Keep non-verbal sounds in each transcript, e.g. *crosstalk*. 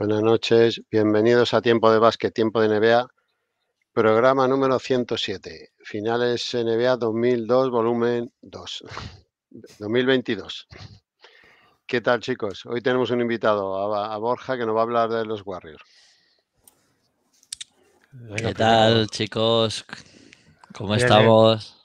Buenas noches, bienvenidos a Tiempo de Básquet, Tiempo de NBA, programa número 107, finales NBA 2002, volumen 2, 2022. *laughs* ¿Qué tal chicos? Hoy tenemos un invitado, a, Borja, que nos va a hablar de los Warriors. ¿Qué tal chicos? ¿Cómo estamos?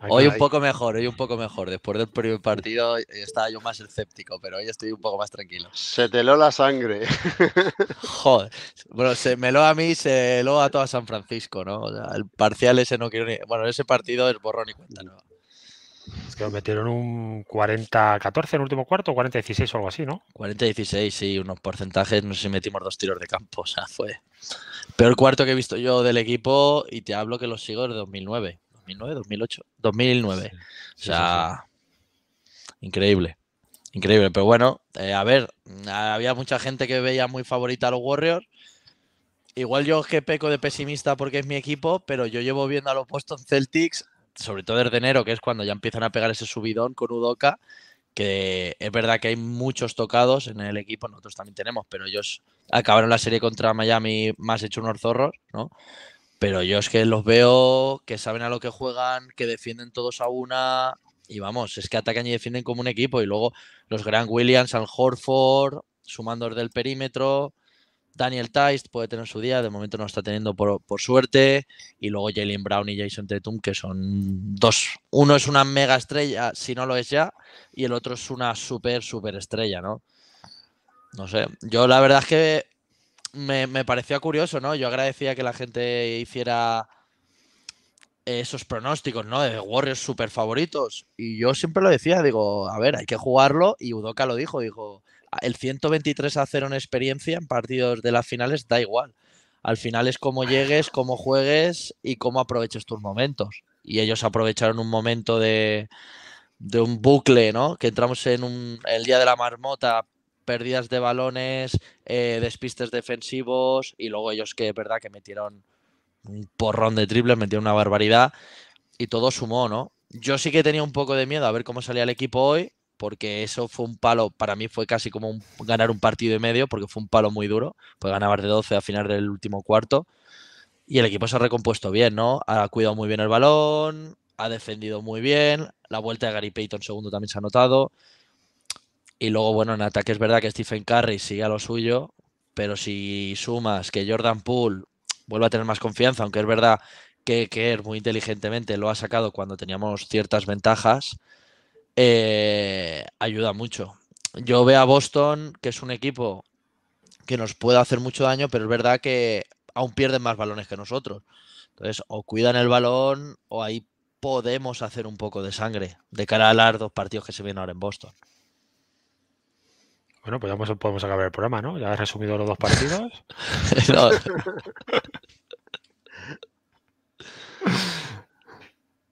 Ah, hoy un poco mejor, hoy un poco mejor. Después del primer partido estaba yo más escéptico, pero hoy estoy un poco más tranquilo. Se te lo la sangre. *laughs* Joder. Bueno, se me lo a mí, se lo a toda San Francisco, ¿no? O sea, el parcial ese no quiero ni. Bueno, ese partido es borrón y cuenta nueva. Es que metieron un 40-14 en el último cuarto, 40-16 o algo así, ¿no? 40-16, sí, unos porcentajes, no sé si metimos dos tiros de campo, o sea, fue peor cuarto que he visto yo del equipo y te hablo que lo sigo desde 2009. 2009, 2008, 2009. o sea, increíble. Increíble, pero bueno, eh, a ver, había mucha gente que veía muy favorita a los Warriors. Igual yo que peco de pesimista porque es mi equipo, pero yo llevo viendo a los Boston Celtics, sobre todo desde enero, que es cuando ya empiezan a pegar ese subidón con Udoca, que es verdad que hay muchos tocados en el equipo, nosotros también tenemos, pero ellos acabaron la serie contra Miami más hecho unos zorros, ¿no? Pero yo es que los veo que saben a lo que juegan, que defienden todos a una. Y vamos, es que atacan y defienden como un equipo. Y luego los Grant Williams, Al Horford, sumando del perímetro. Daniel Tice puede tener su día, de momento no está teniendo por, suerte. Y luego Jalen Brown y Jason Tatum, que son dos. Uno es una mega estrella, si no lo es ya, y el otro es una súper, súper estrella, ¿no? No sé. Yo la verdad es que me, me curioso, ¿no? Yo agradecía que la gente hiciera esos pronósticos, ¿no? De Warriors super favoritos. Y yo siempre lo decía, digo, a ver, hay que jugarlo. Y Udoka lo dijo, dijo, el 123 a 0 en experiencia en partidos de las finales da igual. Al final es cómo llegues, cómo juegues y cómo aproveches tus momentos. Y ellos aprovecharon un momento de, de un bucle, ¿no? Que entramos en un, el día de la marmota pérdidas de balones, eh, despistes defensivos y luego ellos que verdad que metieron un porrón de triples, metieron una barbaridad y todo sumó, ¿no? Yo sí que tenía un poco de miedo a ver cómo salía el equipo hoy, porque eso fue un palo, para mí fue casi como ganar un partido y medio, porque fue un palo muy duro, pues ganabas de 12 a final del último cuarto. Y el equipo se ha recompuesto bien, ¿no? Ha cuidado muy bien el balón, ha defendido muy bien, la vuelta de Gary Payton segundo también se ha notado. Y luego, bueno, en ataque es verdad que Stephen Curry sigue a lo suyo, pero si sumas que Jordan Poole vuelva a tener más confianza, aunque es verdad que Kerr muy inteligentemente lo ha sacado cuando teníamos ciertas ventajas, eh, ayuda mucho. Yo veo a Boston, que es un equipo que nos puede hacer mucho daño, pero es verdad que aún pierden más balones que nosotros. Entonces, o cuidan el balón o ahí podemos hacer un poco de sangre de cara a los dos partidos que se vienen ahora en Boston. Bueno, pues ya podemos acabar el programa, ¿no? Ya has resumido los dos partidos. *laughs*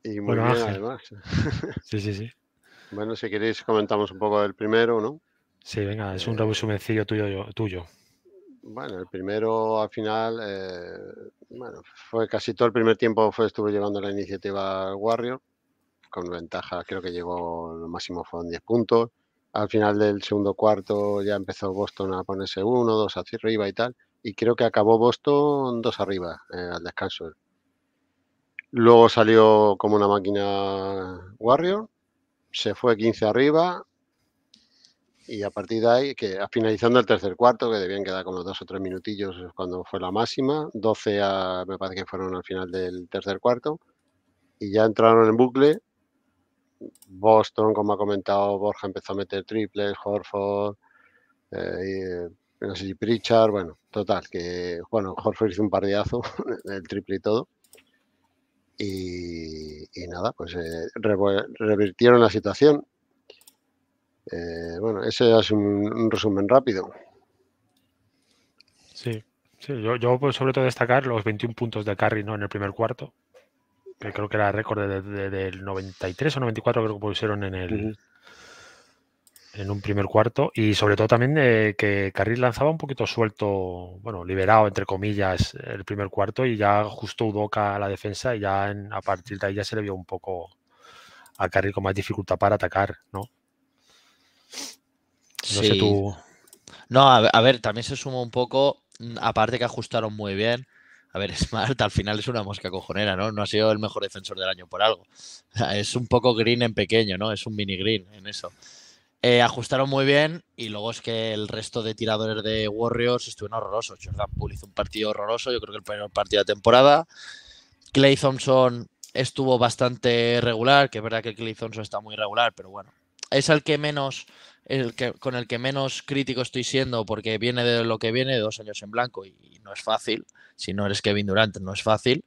y muy bueno, bien, además. sí, sí, sí. Bueno, si queréis comentamos un poco del primero, ¿no? Sí, venga, es un eh, resumencillo tuyo, tuyo. Bueno, el primero al final, eh, bueno, fue casi todo el primer tiempo fue, estuvo llevando la iniciativa Warrior, con ventaja, creo que llegó, lo máximo fueron 10 puntos. Al final del segundo cuarto ya empezó Boston a ponerse uno, dos hacia arriba y tal. Y creo que acabó Boston dos arriba eh, al descanso. Luego salió como una máquina Warrior, se fue 15 arriba y a partir de ahí, que finalizando el tercer cuarto, que debían quedar como dos o tres minutillos cuando fue la máxima, 12 me parece que fueron al final del tercer cuarto, y ya entraron en bucle Boston, como ha comentado Borja, empezó a meter triples, Horford, eh, eh, no sé Pritchard, bueno, total, que bueno, Horford hizo un pardiazo, *laughs* el triple y todo. Y, nada, pues eh, revirtieron la situación. bueno, ese es un, resumen rápido. Sí, yo, yo pues, sobre todo destacar los 21 puntos de Carry en el primer cuarto, creo que era récord de, de, del 93 o 94, creo que pusieron en el. En un primer cuarto, y sobre todo también eh, que Carril lanzaba un poquito suelto, bueno, liberado, entre comillas, el primer cuarto, y ya justo Udoca a la defensa, y ya a partir de ahí ya se le vio un poco a Carril con más dificultad para atacar, ¿no? No sé tú. No, a, ver, también se sumó un poco, mm, aparte que ajustaron muy bien, a ver, Smart *laughs* al final es una mosca cojonera, ¿no? No ha sido el mejor defensor del año por algo. Es un poco green en pequeño, ¿no? Es un mini green en eso. Eh, ajustaron muy bien y luego es que el resto de tiradores de Warriors estuvieron horrorosos. Jordan Poole hizo un partido horroroso, yo creo que el primer partido de temporada. Clay Thompson estuvo bastante regular, que es verdad que Clay Thompson está muy regular, pero bueno, es el que menos el que, con el que menos crítico estoy siendo porque viene de lo que viene, dos años en blanco y, no es fácil. Si no eres Kevin Durant, no es fácil.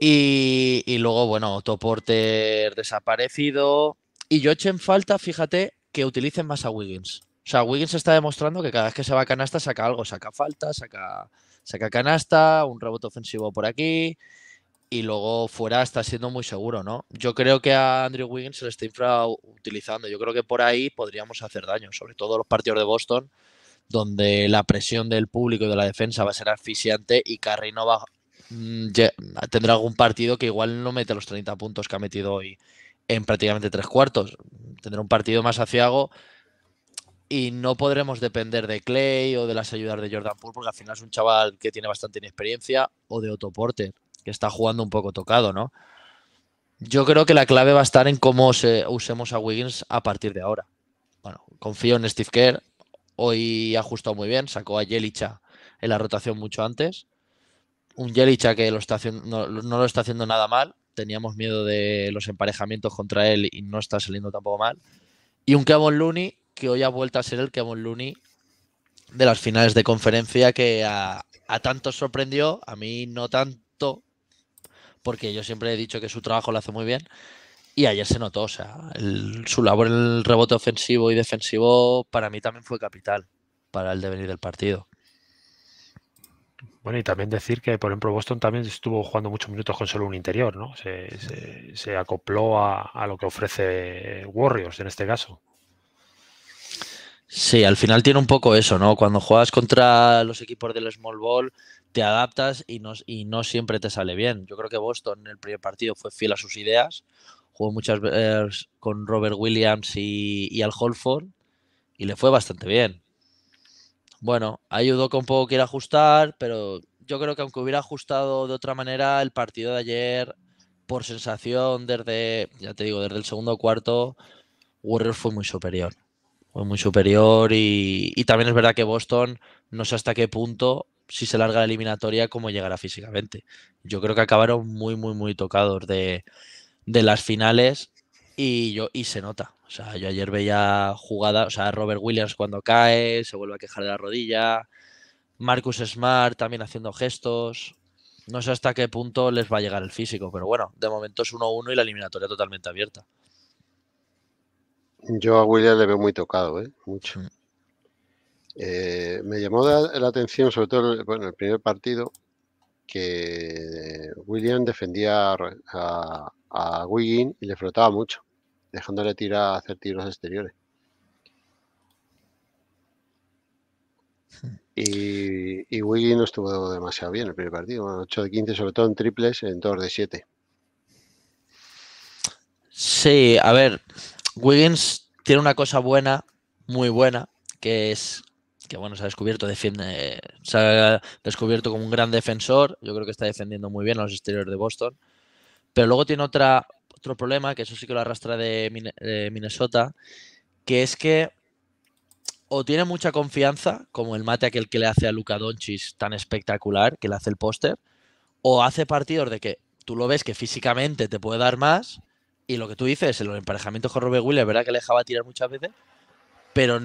Y, luego, bueno, Otto desaparecido. Y yo falta, fíjate, que utilicen más a Wiggins. O sea, Wiggins está demostrando que cada vez que se va a canasta saca algo, saca falta, saca, saca canasta, un rebote ofensivo por aquí y luego fuera está siendo muy seguro, ¿no? Yo creo que a Andrew Wiggins se le está infrautilizando. Yo creo que por ahí podríamos hacer daño, sobre todo los partidos de Boston, donde la presión del público y de la defensa va a ser asfixiante y Curry no va, mm, tendrá algún partido que igual no mete los 30 puntos que ha metido hoy en prácticamente tres cuartos. Tendrá un partido más aciago y no podremos depender de Clay o de las ayudas de Jordan Poole porque al final es un chaval que tiene bastante inexperiencia o de Otto Porter que está jugando un poco tocado, ¿no? Yo creo que la clave va a estar en cómo se, usemos a Wiggins a partir de ahora. Bueno, confío en Steve Kerr. Hoy ha ajustado muy bien, sacó a Jelicha en la rotación mucho antes. Un Jelicha que no, lo está haciendo nada mal. Teníamos miedo de los emparejamientos contra él y no está saliendo tampoco mal. Y un Kevin Looney que hoy ha vuelto a ser el Kevin Looney de las finales de conferencia que a, tanto sorprendió, a mí no tanto, porque yo siempre he dicho que su trabajo lo hace muy bien. Y ayer se notó, o sea, su labor en el rebote ofensivo y defensivo para mí también fue capital para el devenir del partido. Bueno, y también decir que, por ejemplo, Boston también estuvo jugando muchos minutos con solo un interior, ¿no? Se, acopló a, a, lo que ofrece Warriors en este caso. Sí, al final tiene un poco eso, ¿no? Cuando juegas contra los equipos del Small Ball, te adaptas y no, siempre te sale bien. Yo creo que Boston en el primer partido fue fiel a sus ideas, jugó muchas veces con Robert Williams y, al Holford y le fue bastante bien. Bueno, ayudó con poco a ajustar, pero yo creo que aunque hubiera ajustado de otra manera, el partido de ayer, por sensación, desde, ya te digo, desde el segundo cuarto, Warriors fue muy superior. Fue muy superior y, y también es verdad que Boston, no sé hasta qué punto si se larga la eliminatoria, cómo llegará físicamente. Yo creo que acabaron muy, muy, muy tocados de, las finales y, yo, y se nota. O sea, yo ayer veía jugada, o sea, Robert Williams cuando cae, se vuelve a quejar de la rodilla, Marcus Smart también haciendo gestos. No sé hasta qué punto les va a llegar el físico, pero bueno, de momento es 1-1 y la eliminatoria totalmente abierta. Yo a Williams le veo muy tocado, ¿eh? Mucho. Mm. Eh, me llamó la, atención, sobre todo en el primer partido, que William defendía a, a Wiggin y le frotaba mucho, dejándole tirar, hacer tiros exteriores. Hmm. Y, y Wiggin no estuvo demasiado bien el primer partido, 8 de 15, sobre todo en triples, en 2 de 7. Sí, a ver, Wiggins tiene una cosa buena, muy buena, que es que bueno, se ha descubierto, se ha descubierto como un gran defensor. Yo creo que está defendiendo muy bien a los exteriores de Boston. Pero luego tiene otra, otro problema, que eso sí que lo arrastra de, Minnesota, que es que o tiene mucha confianza, como el mate aquel que le hace a Luka Doncic tan espectacular, que le hace el póster, o hace partidos de que tú lo ves que físicamente te puede dar más, y lo que tú dices, el emparejamiento con Robert Williams, verdad que le dejaba tirar muchas veces, pero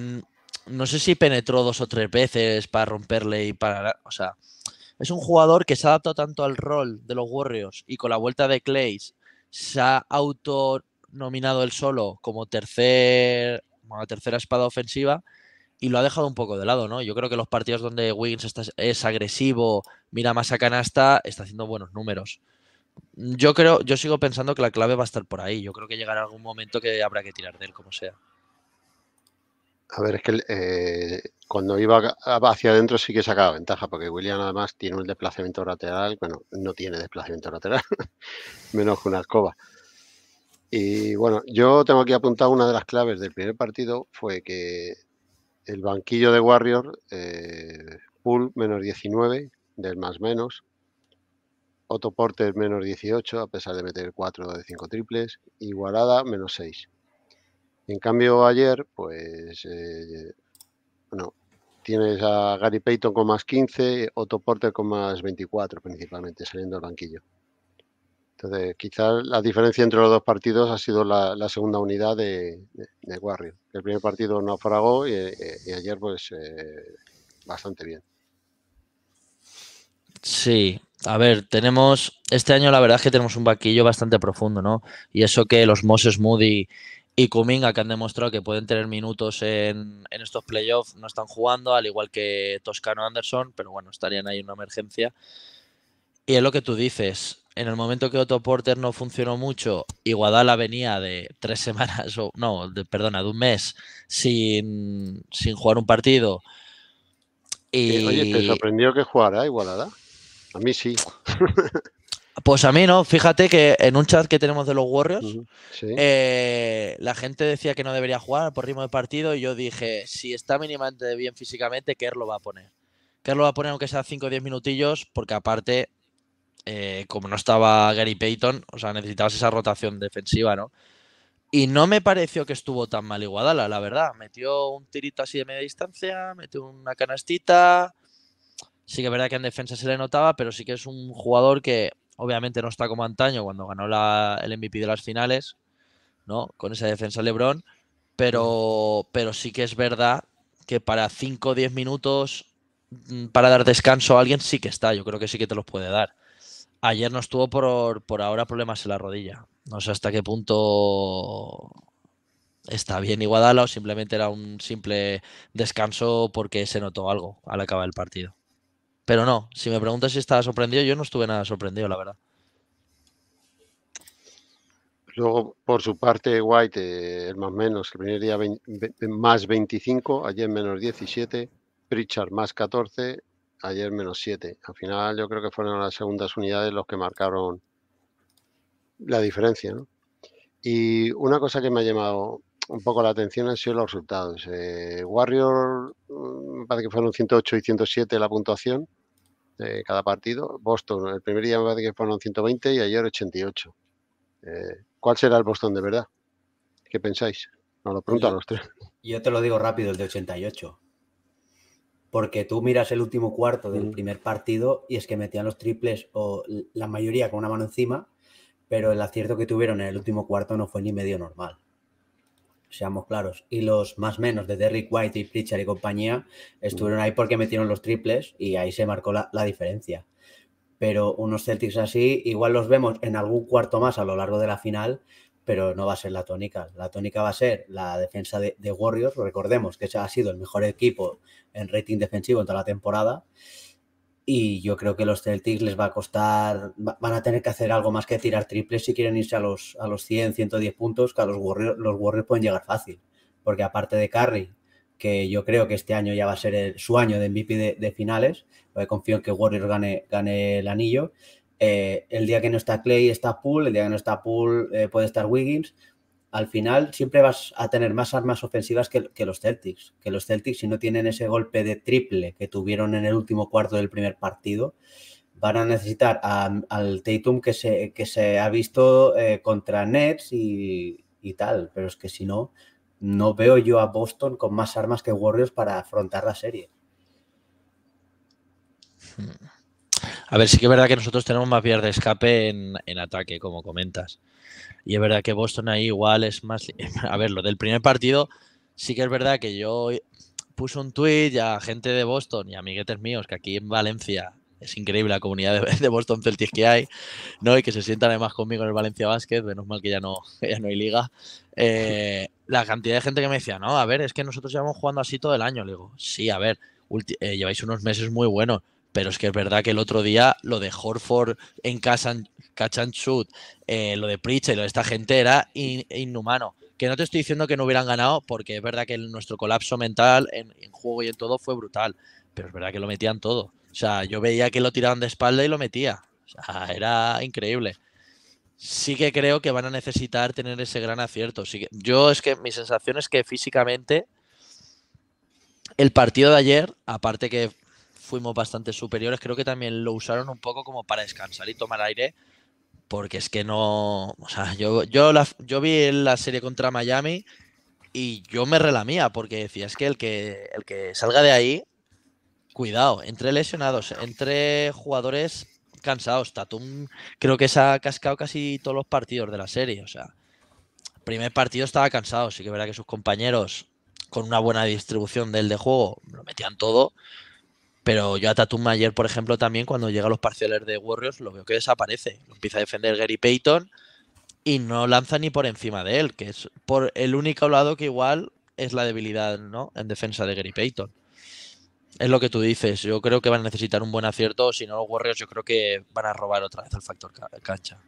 no sé si penetró dos o tres veces para romperle y para... O sea, es un jugador que se ha adaptado tanto al rol de los Warriors y con la vuelta de Clays se ha autonominado él solo como tercer, tercera espada ofensiva y lo ha dejado un poco de lado, ¿no? Yo creo que los partidos donde Wiggins es agresivo, mira más a canasta, está haciendo buenos números. Yo creo, yo sigo pensando que la clave va a estar por ahí. Yo creo que llegará algún momento que habrá que tirar de él, como sea. A ver, es que eh, cuando iba hacia adentro sí que sacaba ventaja, porque William además tiene un desplazamiento lateral, bueno, no tiene desplazamiento lateral, *laughs* menos que una escoba. Y bueno, yo tengo aquí apuntado una de las claves del primer partido, fue que el banquillo de Warrior, eh, Pool menos 19 del más menos, Otto Porter menos 18 a pesar de meter 4 de 5 triples, Y Guarada, menos 6 en cambio ayer, pues, eh, bueno, tienes a Gary Payton con más 15, Otto Porter con más 24 principalmente, saliendo del banquillo. Entonces, quizás la diferencia entre los dos partidos ha sido la, segunda unidad de, Warrior. El primer partido no y, eh, y ayer, pues, eh, bastante bien. Sí, a ver, tenemos, este año la verdad es que tenemos un vaquillo bastante profundo, ¿no? Y eso que los Moses Moody y Kuminga, que han demostrado que pueden tener minutos en, en estos playoffs, no están jugando, al igual que Toscano Anderson, pero bueno, estarían ahí en una emergencia. Y es lo que tú dices, en el momento que Otto Porter no funcionó mucho y venía de tres *laughs* semanas, o no, perdona, de un mes sin, jugar un partido. Y... Eh, oye, ¿te sorprendió que jugara Igualada? Eh, A mí sí. *laughs* Pues a mí no, fíjate que en un chat que tenemos de los Warriors, eh, la gente decía que no debería jugar por ritmo de partido y yo dije, si está mínimamente bien físicamente, Kerr lo va a poner. Kerr lo va a poner aunque sea 5 o 10 minutillos, porque aparte, eh, como no estaba Gary Payton, o sea, necesitabas esa rotación defensiva, ¿no? Y no me pareció que estuvo tan mal Iguadala, la verdad. Metió un tirito así de media distancia, metió una canastita. Sí que es verdad que en defensa se le notaba, pero sí que es un jugador que Obviamente no está como antaño cuando ganó el MVP de las finales, ¿no? Con esa defensa LeBron, pero, pero sí que es verdad que para 5 o 10 minutos mm, para dar descanso a alguien sí que está, yo creo que sí que te los puede dar. Ayer no estuvo por, por ahora problemas en la rodilla. No sé hasta qué punto está bien Iguadala o simplemente era un simple descanso porque se notó algo al acabar el partido. Pero no, si me preguntas si estaba sorprendido, yo no estuve nada sorprendido, la verdad. Luego, por su parte, White, eh, el más menos, el primer día más 25, ayer menos 17, Pritchard más 14, ayer menos 7. Al final yo creo que fueron las segundas unidades los que marcaron la diferencia. ¿no? Y una cosa que me ha llamado un poco la atención han sido los resultados. Eh, Warrior, me mm, parece que fueron 108 y 107 la puntuación cada partido. Boston, el primer día me que fueron 120 y ayer 88. Eh, ¿Cuál será el Boston de verdad? ¿Qué pensáis? Nos lo preguntan los tres. Yo te lo digo rápido, el de 88. Porque tú miras el último cuarto del primer partido y es que metían los triples o la mayoría con una mano encima, pero el acierto que tuvieron en el último cuarto no fue ni medio normal seamos claros, y los más menos de Derrick White y Pritchard y compañía estuvieron ahí porque metieron los triples y ahí se marcó la, diferencia. Pero unos Celtics así, igual los vemos en algún cuarto más a lo largo de la final, pero no va a ser la tónica. La tónica va a ser la defensa de, Warriors, recordemos que ha sido el mejor equipo en rating defensivo en toda la temporada. Y yo creo que los Celtics les va a costar, van a tener que hacer algo más que tirar triples si quieren irse a los, a los 100, 110 puntos, que a los Warriors, los Warriors pueden llegar fácil. Porque aparte de Curry, que yo creo que este año ya va a ser el, su año de MVP de, finales, porque confío en que Warriors gane, gane el anillo. Eh, el día que no está Clay está Pool, el día que no está Pool eh, puede estar Wiggins al final siempre vas a tener más armas ofensivas que, los Celtics. Que los Celtics, si no tienen ese golpe de triple que tuvieron en el último cuarto del primer partido, van a necesitar al Tatum que se, que se ha visto eh, contra Nets y, tal. Pero es que si no, no veo yo a Boston con más armas que Warriors para afrontar la serie. Hmm. A ver, sí que es verdad que nosotros tenemos más vías de escape en ataque, como comentas. Y es verdad que Boston ahí igual es más... *laughs* A ver, lo del primer partido, sí que es verdad que yo puse un tweet a gente de Boston y amiguetes míos, que aquí en Valencia es increíble la comunidad *laughs* de, Boston Celtics que hay, ¿no? Y que se sientan además conmigo en el Valencia Basket, menos mal que ya no, *laughs* ya no hay liga. Eh, la cantidad de gente que me decía, no, a ver, es que nosotros llevamos jugando así todo el año. Le digo, sí, a ver, eh, lleváis unos meses muy buenos, pero es que es verdad que el otro día lo de Horford en casa Catch and Shoot, lo de Pritchard y lo de esta gente era inhumano. Que no te estoy diciendo que no hubieran ganado, porque es verdad que nuestro colapso mental en, juego y en todo fue brutal, pero es verdad que lo metían todo. O sea, yo veía que lo tiraban de espalda y lo metía. O sea, era increíble. Sí que creo que van a necesitar tener ese gran acierto. yo es que mi sensación es que físicamente el partido de ayer, aparte que fuimos bastante superiores. Creo que también lo usaron un poco como para descansar y tomar aire, porque es que no. O sea, yo, yo, yo vi la serie contra Miami y yo me relamía, porque decía, es que el que, el que salga de ahí, cuidado, entre lesionados, entre jugadores cansados. Tatum creo que se ha cascado casi todos los partidos de la serie, o sea. Primer partido estaba cansado, sí que verá que sus compañeros con una buena distribución del de juego, lo metían todo, pero yo a Tatum Mayer, por ejemplo, también cuando llega a los parciales de Warriors, lo veo que desaparece. empieza a defender Gary Payton y no lanza ni por encima de él, que es por el único lado que igual es la debilidad ¿no? en defensa de Gary Payton. Es lo que tú dices. Yo creo que van a necesitar un buen acierto. Si no, los Warriors, yo creo que van a robar otra vez al factor cancha.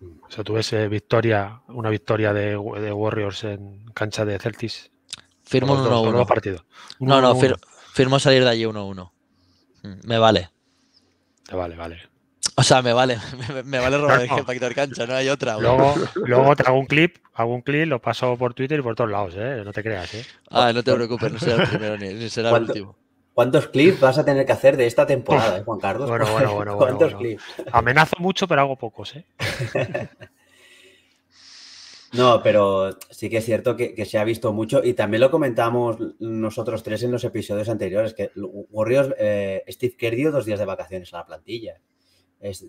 O sea, tú eh, victoria, una victoria de, de Warriors en cancha de Celtics Firmo un 1-1. partido. no, no, firmo salir de allí 1-1. Mm, me vale. me ah, vale, vale. O sea, me vale, *laughs* me, vale robar el quitar cancha, no hay otra. Luego, luego te hago un clip, hago un clip, lo paso por Twitter y por todos lados, ¿eh? No te creas, ¿eh? Ah, no te preocupes, no será el primero ni, será el último. ¿Cuántos clips vas a tener que hacer de esta temporada, eh, Juan Carlos? Bueno, bueno, bueno. *laughs* bueno, clips? Amenazo mucho, pero hago pocos, ¿eh? *laughs* No, pero sí que es cierto que, se ha visto mucho y también lo comentamos nosotros tres en los episodios anteriores, que Warriors, eh, Steve Kerr dio dos días de vacaciones a la plantilla.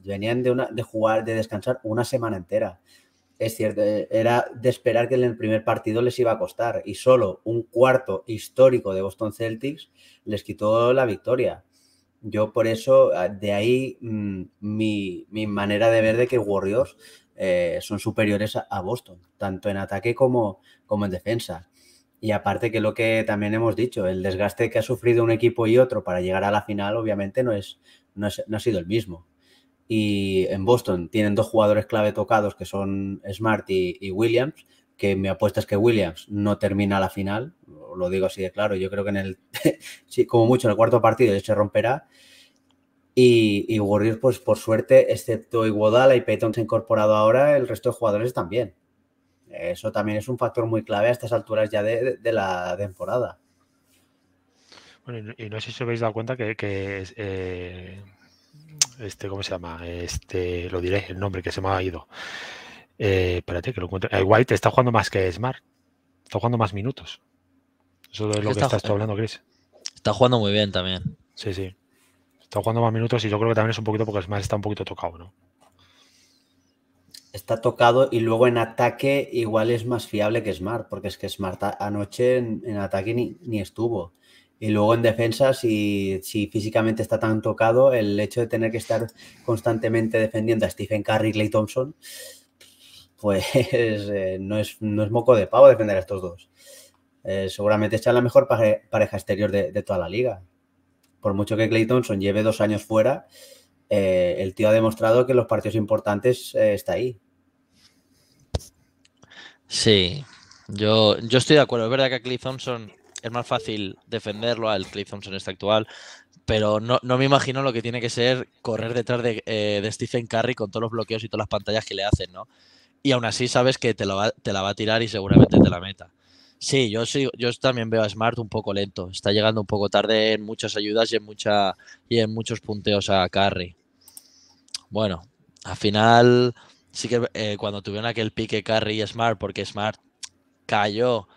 venían de, jugar, de descansar una semana entera. Es cierto, eh, era de esperar que en el primer partido les iba a costar y solo un cuarto histórico de Boston Celtics les quitó la victoria. Yo por eso, ah, de ahí mm, mi, mi manera de ver de que Warriors eh, son superiores a, Boston, tanto en ataque como, como en defensa. Y aparte que lo que también hemos dicho, el desgaste que ha sufrido un equipo y otro para llegar a la final obviamente no, es, no, ha sido el mismo. Y en Boston tienen dos jugadores clave tocados que son Smart y, Williams, que mi apuesta es que Williams no termina la final, lo digo así de claro, yo creo que en el, *laughs* sí, como mucho en el cuarto partido se romperá y, Warriors, pues por suerte, excepto Iguodala y Peyton se ha incorporado ahora, el resto de jugadores también. Eso también es un factor muy clave a estas alturas ya de, la temporada. Bueno, y no sé si os habéis dado cuenta que, eh, este, ¿cómo se llama? Este, lo diré, el nombre que se me ha ido. Eh, espérate, que lo encuentre eh, White está jugando más que Smart. Está jugando más minutos. Eso es lo que está, estás hablando, Chris. Está jugando muy bien también. Sí, sí. Está jugando más minutos y yo creo que también es un poquito porque Smart está un poquito tocado, ¿no? Está tocado y luego en ataque igual es más fiable que Smart, porque es que Smart anoche en, ataque ni, estuvo. Y luego en defensa, si, si, físicamente está tan tocado, el hecho de tener que estar constantemente defendiendo a Stephen Curry y Thompson, pues *laughs* eh, no, es, no es moco de pavo defender a estos dos. Eh, seguramente está la mejor pareja exterior de, toda la liga por mucho que Clay Thompson lleve dos años fuera, eh, el tío ha demostrado que en los partidos importantes eh, está ahí. Sí, yo, yo estoy de acuerdo. Es verdad que a Clay Thompson es más fácil defenderlo al Clay Thompson este actual, pero no, me imagino lo que tiene que ser correr detrás eh, de, Stephen Curry con todos los bloqueos y todas las pantallas que le hacen, ¿no? Y aún así sabes que te la va a tirar y seguramente te la meta. Sí, yo sí, yo también veo a Smart un poco lento. Está llegando un poco tarde en muchas ayudas y en mucha y en muchos punteos a Carry. Bueno, al final sí que eh, cuando tuvieron aquel pique Carry y Smart, porque Smart cayó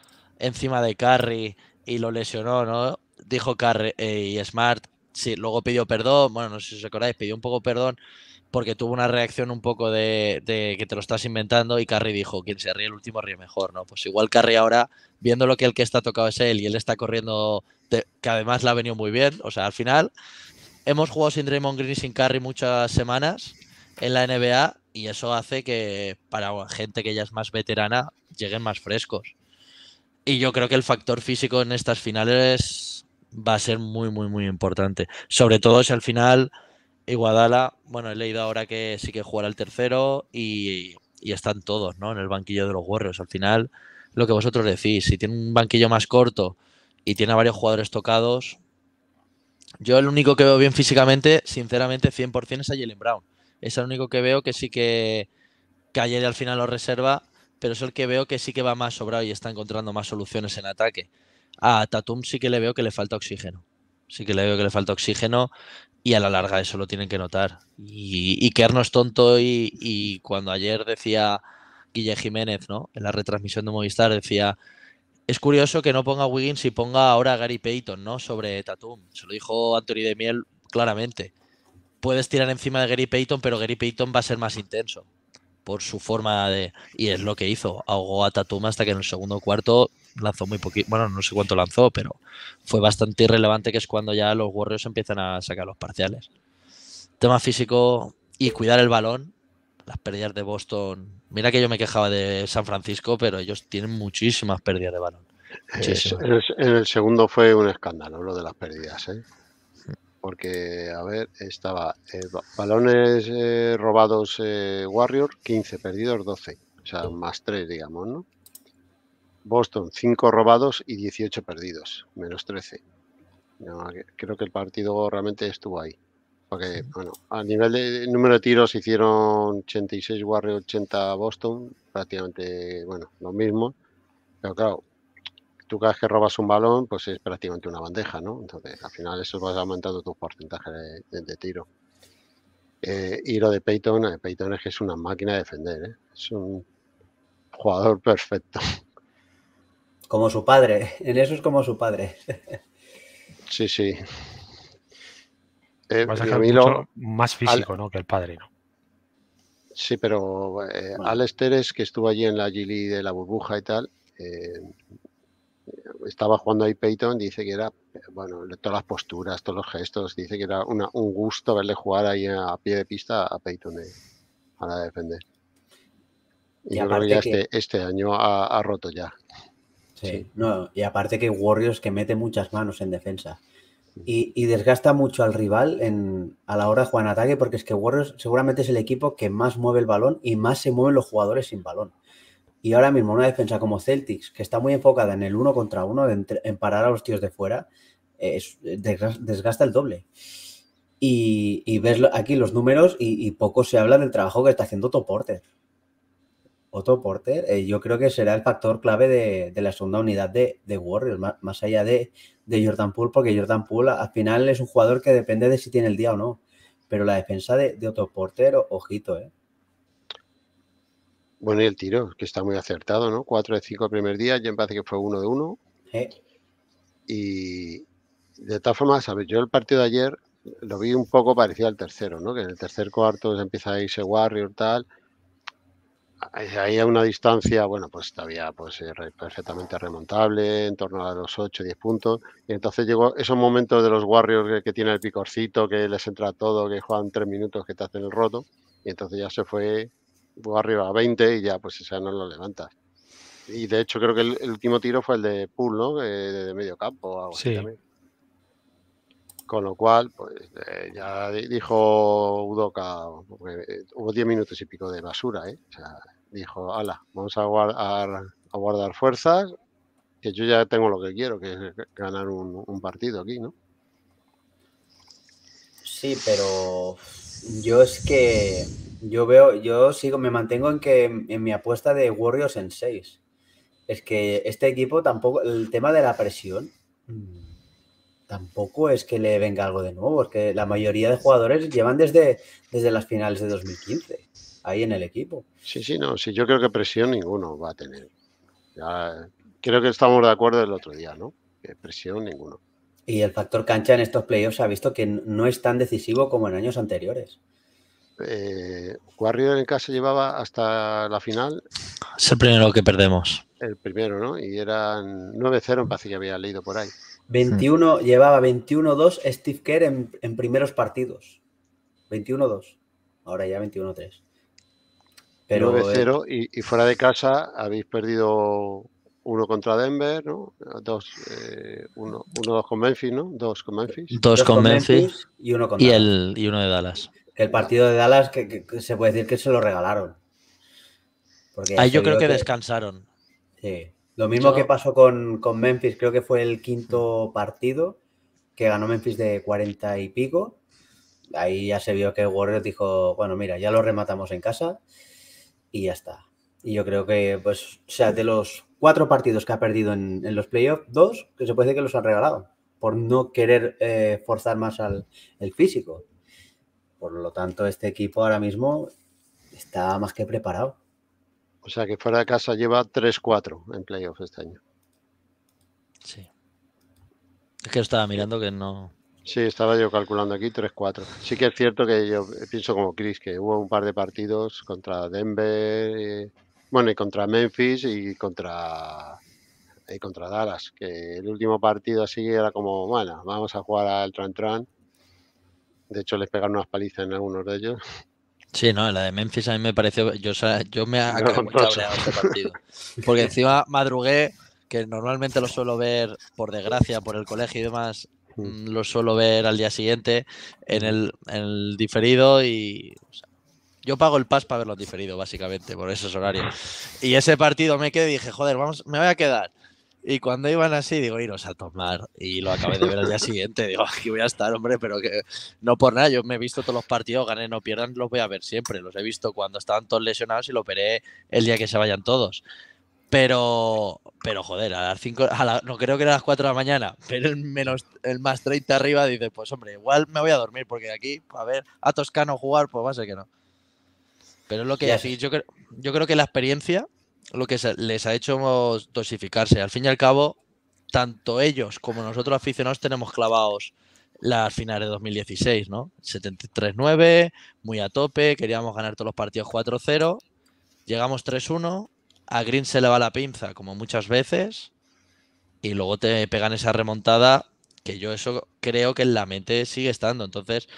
encima de Carry y lo lesionó, ¿no? Dijo Carry eh, y Smart, sí, luego pidió perdón. Bueno, no sé si os acordáis, pidió un poco perdón porque tuvo una reacción un poco de, que te lo estás inventando y Carrie dijo, quien se ríe el último ríe mejor, ¿no? Pues igual Carrie ahora, viendo lo que el que está tocado es él y él está corriendo, que además la ha venido muy bien, o sea, al final hemos jugado sin Draymond Green y sin Carrie muchas semanas en la NBA y eso hace que para gente que ya es más veterana lleguen más frescos. Y yo creo que el factor físico en estas finales va a ser muy, muy, muy importante. Sobre todo si al final y Guadala, bueno, he leído ahora que sí que jugará el tercero y, están todos, ¿no? En el banquillo de los Warriors. Al final, lo que vosotros decís, si tiene un banquillo más corto y tiene a varios jugadores tocados, yo el único que veo bien físicamente, sinceramente, 100% es a Jalen Brown. Es el único que veo que sí que, que ayer al final lo reserva, pero es el que veo que sí que va más sobrado y está encontrando más soluciones en ataque. A Tatum sí que le veo que le falta oxígeno sí que le veo que le falta oxígeno y a la larga eso lo tienen que notar. Y, y no es tonto y, cuando ayer decía Guille Jiménez, ¿no? En la retransmisión de Movistar decía, es curioso que no ponga Wiggins y ponga ahora Gary Payton, ¿no? Sobre Tatum. Se lo dijo Anthony de Miel claramente. Puedes tirar encima de Gary Payton, pero Gary Payton va a ser más intenso por su forma de... Y es lo que hizo. Ahogó a Tatum hasta que en el segundo cuarto lanzó muy poquito, bueno, no sé cuánto lanzó, pero fue bastante irrelevante, que es cuando ya los Warriors empiezan a sacar los parciales. Tema físico y cuidar el balón, las pérdidas de Boston. Mira que yo me quejaba de San Francisco, pero ellos tienen muchísimas pérdidas de balón. Eh, en, el, segundo fue un escándalo lo de las pérdidas, ¿eh? Porque, a ver, estaba eh, balones eh, robados Warriors, 15, perdidos 12. O sea, más 3, digamos, ¿no? Boston, 5 robados y 18 perdidos, menos 13. creo que el partido realmente estuvo ahí. Porque, bueno, a nivel de número de tiros hicieron 86 Warriors, 80 Boston, prácticamente, bueno, lo mismo. Pero claro, tú cada vez que robas un balón, pues es prácticamente una bandeja, ¿no? Entonces, al final eso vas aumentando tu porcentaje de, tiro. Eh, y lo de eh, Peyton, es que es una máquina de defender, ¿eh? es un jugador *laughs* perfecto. Como su padre, *laughs* en eso es como su padre. Sí, sí. Eh, más físico, ¿no? Que el padre, ¿no? Sí, pero eh, Alester es que estuvo allí en la Gili de la burbuja y tal. Eh, estaba jugando ahí Peyton, dice que era, bueno, todas las posturas, todos los gestos, dice que era un gusto verle jugar ahí a pie de pista a Peyton para defender. Y, este, este, año ha roto ya. Sí, y aparte que Warriors que mete muchas manos en defensa. Mm. Y, desgasta mucho al rival en, a la hora de jugar en ataque, porque es que Warriors seguramente es el equipo que más mueve el balón y más se mueven los jugadores sin balón. Y ahora mismo una defensa como Celtics, que está muy enfocada en el uno contra uno, en, parar a los tíos de fuera, es, desgasta el doble. Y, ves aquí los números y, poco se habla del trabajo que está haciendo Toporte otro Porter, eh, yo creo que será el factor clave de, la segunda unidad de, Warriors, más, allá de, Jordan Poole, porque Jordan Poole al final es un jugador que depende de si tiene el día o no. Pero la defensa de, otro Porter, ojito, ¿eh? Bueno, y el tiro, que está muy acertado, ¿no? 4 de 5 el primer día, ya me parece que fue uno de uno Y de todas forma, ¿sabes? Yo el partido de ayer lo vi un poco parecido al tercero, ¿no? Que en el tercer cuarto se empieza a irse Warrior, tal ahí a una distancia, bueno, pues todavía pues, eh, perfectamente remontable, en torno a los 8, 10 puntos. Y entonces llegó esos momentos de los Warriors que, tiene el picorcito, que les entra todo, que juegan 3 minutos, que te hacen el roto. Y entonces ya se fue, arriba a 20 y ya, pues ya no lo levantas. Y de hecho creo que el, último tiro fue el de Pool, ¿no? Eh, de, medio campo. sí. Con lo cual, pues eh, ya dijo Udoca, eh, hubo 10 minutos y pico de basura, ¿eh? O sea, dijo, ala, vamos a guardar, a fuerzas, que yo ya tengo lo que quiero, que es ganar un, partido aquí, ¿no? Sí, pero yo es que yo veo, yo sigo, me mantengo en que en mi apuesta de Warriors en 6. Es que este equipo tampoco, el tema de la presión. Mm, tampoco es que le venga algo de nuevo, es que la mayoría de jugadores llevan desde, desde las finales de 2015 ahí en el equipo. Sí, sí, no, sí, yo creo que presión ninguno va a tener. creo que estamos de acuerdo el otro día, ¿no? presión ninguno. Y el factor cancha en estos playoffs ha visto que no es tan decisivo como en años anteriores. Eh, Warrior en casa llevaba hasta la final. Es el primero que perdemos. El primero, ¿no? Y eran 9-0, me parece que había leído por ahí. 21, Llevaba 21-2 Steve Kerr en, primeros partidos. 21-2. Ahora ya 21-3. Pero, 9-0 eh, y, fuera de casa habéis perdido uno contra Denver, ¿no? Dos, eh, uno, con Memphis, ¿no? Dos con Memphis. Dos, con, Memphis, y uno con y, el, y uno de Dallas. el partido de Dallas que, se puede decir que se lo regalaron. Porque Ahí yo creo que, que descansaron. Sí. Lo mismo que pasó con, Memphis, creo que fue el quinto partido que ganó Memphis de 40 y pico. Ahí ya se vio que Warriors dijo, bueno, mira, ya lo rematamos en casa y ya está. Y yo creo que, pues, sea, de los cuatro partidos que ha perdido en, los playoffs, dos que se puede decir que los han regalado por no querer eh, forzar más al físico. Por lo tanto, este equipo ahora mismo está más que preparado. O sea que fuera de casa lleva 3-4 en playoffs este año. Sí. Es que estaba mirando que no. Sí, estaba yo calculando aquí 3-4. Sí que es cierto que yo pienso como Chris, que hubo un par de partidos contra Denver, bueno, y contra Memphis y contra, y contra Dallas, que el último partido así era como, bueno, vamos a jugar al Tran Tran. De hecho, les pegaron unas palizas en algunos de ellos. Sí, no, la de Memphis a mí me pareció. Yo, yo me *laughs* acabo muy partido. Porque encima madrugué, que normalmente lo suelo ver, por desgracia, por el colegio y demás, mm. Mm, lo suelo ver al día siguiente en el, diferido y. yo pago el pass para verlo diferido, básicamente, por esos horarios. Y ese partido me quedé y dije, joder, vamos, me voy a quedar. Y cuando iban así, digo, iros a tomar. Y lo acabé de ver al día *laughs* siguiente. Digo, aquí voy a estar, hombre, pero que no por nada. Yo me he visto todos los partidos, ganen o pierdan, los voy a ver siempre. Los he visto cuando estaban todos lesionados y lo operé el día que se vayan todos. Pero, pero joder, a las 5, no creo que era las 4 de la mañana, pero el, menos, el más 30 arriba dice, pues hombre, igual me voy a dormir porque aquí, a ver, a Toscano jugar, pues va a ser que no. Pero es lo que decís, yo, yo creo que la experiencia lo que les ha hecho dosificarse. Al fin y al cabo, tanto ellos como nosotros aficionados tenemos clavados las finales de 2016, ¿no? 73-9, muy a tope, queríamos ganar todos los partidos 4-0, llegamos 3-1, a Green se le va la pinza, como muchas veces, y luego te pegan esa remontada que yo eso creo que en la mente sigue estando. Entonces,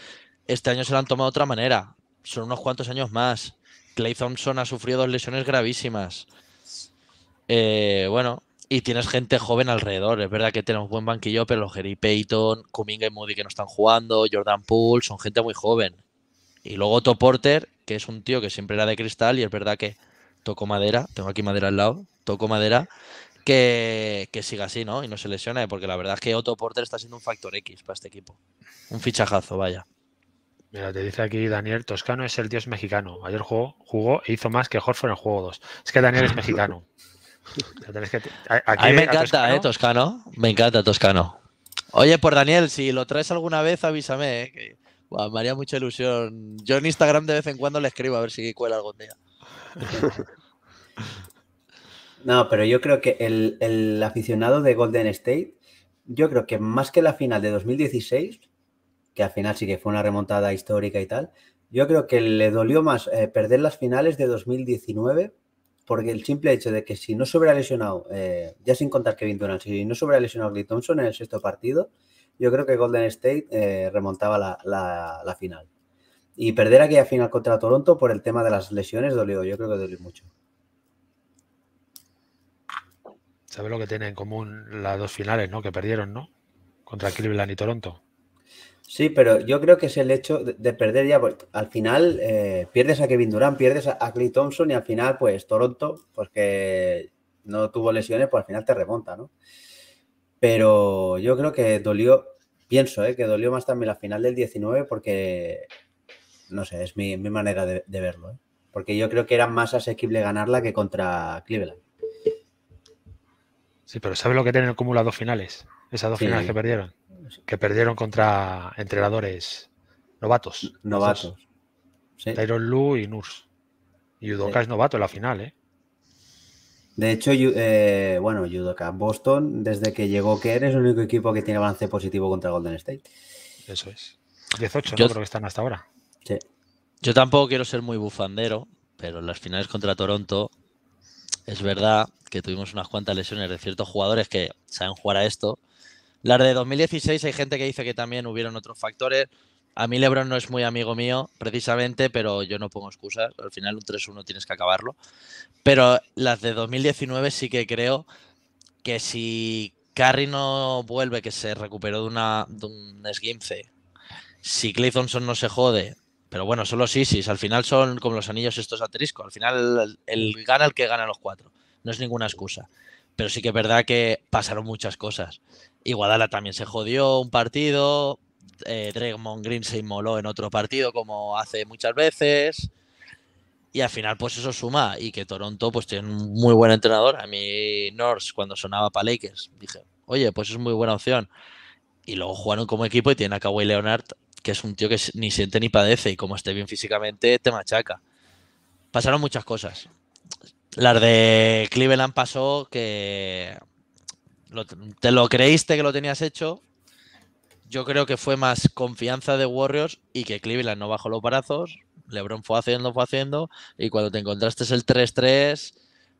este año se lo han tomado de otra manera. Son unos cuantos años más. Clay Thompson ha sufrido dos lesiones gravísimas. Eh, bueno, y tienes gente joven alrededor. Es verdad que tenemos buen banquillo, pero los Peyton, Payton, Kuminga y Moody que no están jugando, Jordan Poole, son gente muy joven. Y luego Otto Porter, que es un tío que siempre era de cristal y es verdad que tocó madera, tengo aquí madera al lado, toco madera, que, siga así, ¿no? Y no se lesione, porque la verdad es que Otto Porter está siendo un factor X para este equipo. Un fichajazo, vaya. Mira, te dice aquí Daniel, Toscano es el dios mexicano. Ayer jugó, jugó e hizo más que Horford en el juego 2. Es que Daniel es mexicano. *laughs* a mí me encanta, Toscano. ¿eh? Toscano. Me encanta Toscano. Oye, por Daniel, si lo traes alguna vez, avísame. Eh, me haría mucha ilusión. Yo en Instagram de vez en cuando le escribo a ver si cuela algún día. *laughs* No, pero yo creo que el, aficionado de Golden State, yo creo que más que la final de 2016, que al final sí que fue una remontada histórica y tal, yo creo que le dolió más eh, perder las finales de 2019 porque el simple hecho de que si no se hubiera lesionado, eh, ya sin contar Kevin Durant, si no se hubiera lesionado Lee Thompson en el sexto partido, yo creo que Golden State eh, remontaba la, final. Y perder aquella final contra Toronto por el tema de las lesiones dolió, yo creo que dolió mucho. ¿Sabes lo que tienen en común las dos finales, no? Que perdieron, ¿no? Contra Cleveland y Toronto. Sí, pero yo creo que es el hecho de, perder ya, porque al final eh, pierdes a Kevin Durant, pierdes a, a, Thompson y al final pues Toronto, porque pues, no tuvo lesiones, pues al final te remonta, ¿no? Pero yo creo que dolió, pienso, eh, que dolió más también la final del 19 porque, no sé, es mi, manera de, verlo, eh. porque yo creo que era más asequible ganarla que contra Cleveland. Sí, pero ¿sabes lo que tienen dos finales? Esas dos finales que perdieron que perdieron contra entrenadores novatos. Novatos. Sí. Tyron Lu y Nurs. Y Yudoka es novato en la final, ¿eh? De hecho, eh, bueno, Yudoka, Boston, desde que llegó que eres el único equipo que tiene avance positivo contra Golden State. Eso es. 18, yo, Creo que están hasta ahora. Sí. Yo tampoco quiero ser muy bufandero, pero en las finales contra Toronto es verdad que tuvimos unas cuantas lesiones de ciertos jugadores que saben jugar a esto, las de 2016 hay gente que dice que también hubieron otros factores. A mí Lebron no es muy amigo mío, precisamente, pero yo no pongo excusas. Al final un 3-1 tienes que acabarlo. Pero las de 2019 sí que creo que si Curry no vuelve, que se recuperó de, una, un esguince, si Clay Thompson no se jode, pero bueno, son los Isis, al final son como los anillos estos ateriscos. Al final el, el gana el que gana los cuatro. No es ninguna excusa. Pero sí que es verdad que pasaron muchas cosas. Iguadala también se jodió un partido. Eh, Draymond Green se inmoló en otro partido, como hace muchas veces. Y al final, pues eso suma. Y que Toronto, pues tiene un muy buen entrenador. A mí, Norse, cuando sonaba para Lakers, dije, oye, pues es muy buena opción. Y luego jugaron como equipo y tiene a Kawhi Leonard, que es un tío que ni siente ni padece. Y como esté bien físicamente, te machaca. Pasaron muchas cosas. Las de Cleveland pasó que te lo creíste que lo tenías hecho. Yo creo que fue más confianza de Warriors y que Cleveland no bajó los brazos. LeBron fue haciendo, fue haciendo. Y cuando te encontraste el 3-3,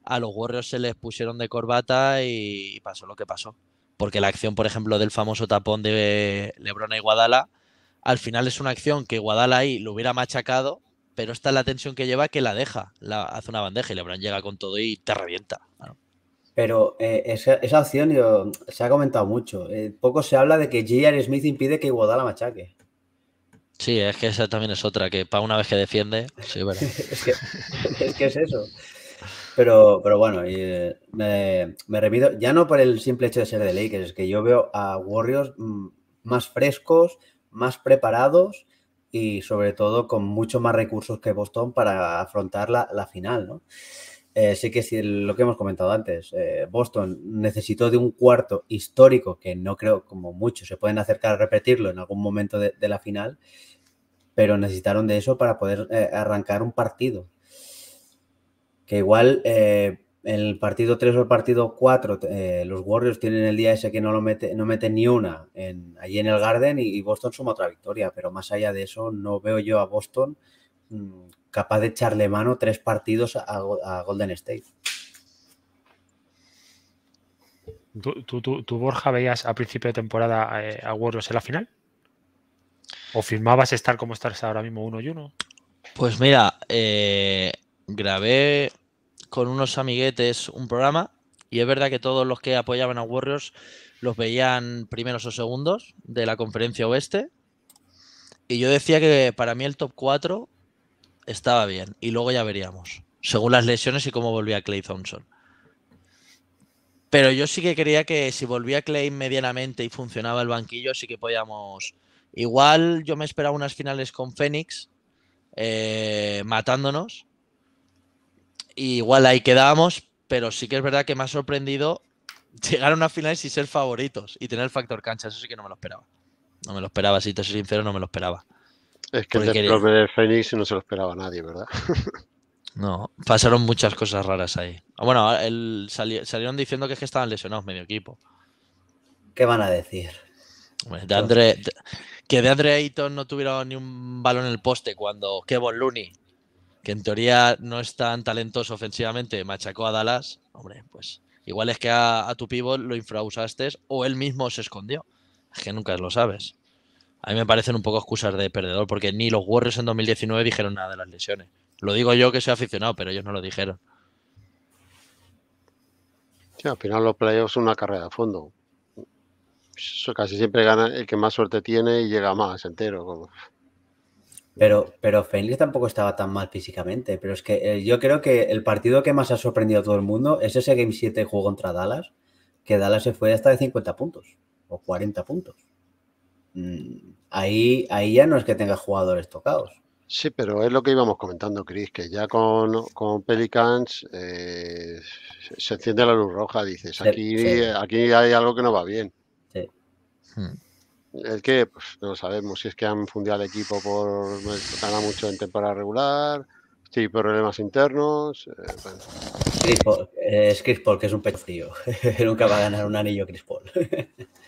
a los Warriors se les pusieron de corbata y pasó lo que pasó. Porque la acción, por ejemplo, del famoso tapón de LeBron y Guadala, al final es una acción que Guadala ahí lo hubiera machacado, pero está la tensión que lleva que la deja, la, hace una bandeja y LeBron llega con todo y te revienta. Pero eh, esa, opción se ha comentado mucho. Eh, poco se habla de que J.R. Smith impide que Iguodala machaque. Sí, es que esa también es otra, que para una vez que defiende, sí, *laughs* es, que, es, eso. Pero, pero bueno, eh, me, me, remito, ya no por el simple hecho de ser de Lakers, es que yo veo a Warriors mm, más frescos, más preparados y sobre todo con mucho más recursos que Boston para afrontar la, la final, ¿no? Eh, sí que sí, lo que hemos comentado antes, eh, Boston necesitó de un cuarto histórico, que no creo como muchos se pueden acercar a repetirlo en algún momento de, la final, pero necesitaron de eso para poder eh, arrancar un partido. Que igual eh, el partido 3 o el partido 4, los Warriors tienen el día ese que no, lo mete, no meten ni una en, allí en el Garden y, Boston suma otra victoria, pero más allá de eso no veo yo a Boston. Mm, capaz de echarle mano tres partidos a, Golden State. ¿Tú, tú, Borja, veías a principio de temporada eh, a, Warriors en la final? ¿O firmabas estar como estás ahora mismo uno y uno? Pues mira, eh, grabé con unos amiguetes un programa y es verdad que todos los que apoyaban a Warriors los veían primeros o segundos de la conferencia oeste. Y yo decía que para mí el top 4 estaba bien. Y luego ya veríamos, según las lesiones y cómo volvía Clay Thompson. Pero yo sí que quería que si volvía Clay medianamente y funcionaba el banquillo, sí que podíamos. Igual yo me esperaba unas finales con Fénix, eh, matándonos. igual ahí quedábamos, pero sí que es verdad que me ha sorprendido llegar a unas finales y ser favoritos y tener el factor cancha. Eso sí que no me lo esperaba. No me lo esperaba, si te soy sincero, no me lo esperaba. Es que el desplome de Fénix no se lo esperaba nadie, ¿verdad? *laughs* No, pasaron muchas cosas raras ahí. Ah, bueno, ah, salieron diciendo que es que estaban lesionados medio equipo. ¿Qué van a decir? que de Andre Ayton no tuviera ni un balón en el poste cuando Kevin Looney, que en teoría no es tan talentoso ofensivamente, machacó a Dallas. Hombre, pues igual es que a, tu pívot lo infrausaste o él mismo se escondió. Es que nunca lo sabes a mí me parecen un poco excusas de perdedor, porque ni los Warriors en 2019 dijeron nada de las lesiones. Lo digo yo que soy aficionado, pero ellos no lo dijeron. al final los playoffs son una carrera de fondo. Casi siempre gana el que más suerte tiene y llega más entero. Pero, pero Fenley tampoco estaba tan mal físicamente. Pero es que eh, yo creo que el partido que más ha sorprendido a todo el mundo es ese Game 7 juego contra Dallas, que Dallas se fue hasta de 50 puntos o 40 puntos. Mm, ahí, ahí ya no es que tenga jugadores tocados. Sí, pero es lo que íbamos comentando, Chris, que ya con, Pelicans eh, se enciende la luz roja, dices, aquí, aquí hay algo que no va bien. Sí. Hmm. Es que pues, no sabemos si es que han fundido el equipo por ganar mucho en temporada regular, Si hay problemas internos. Eh, eh, es Chris Paul, que es un pecho frío. *laughs* Nunca va a ganar un anillo Chris Paul. *laughs*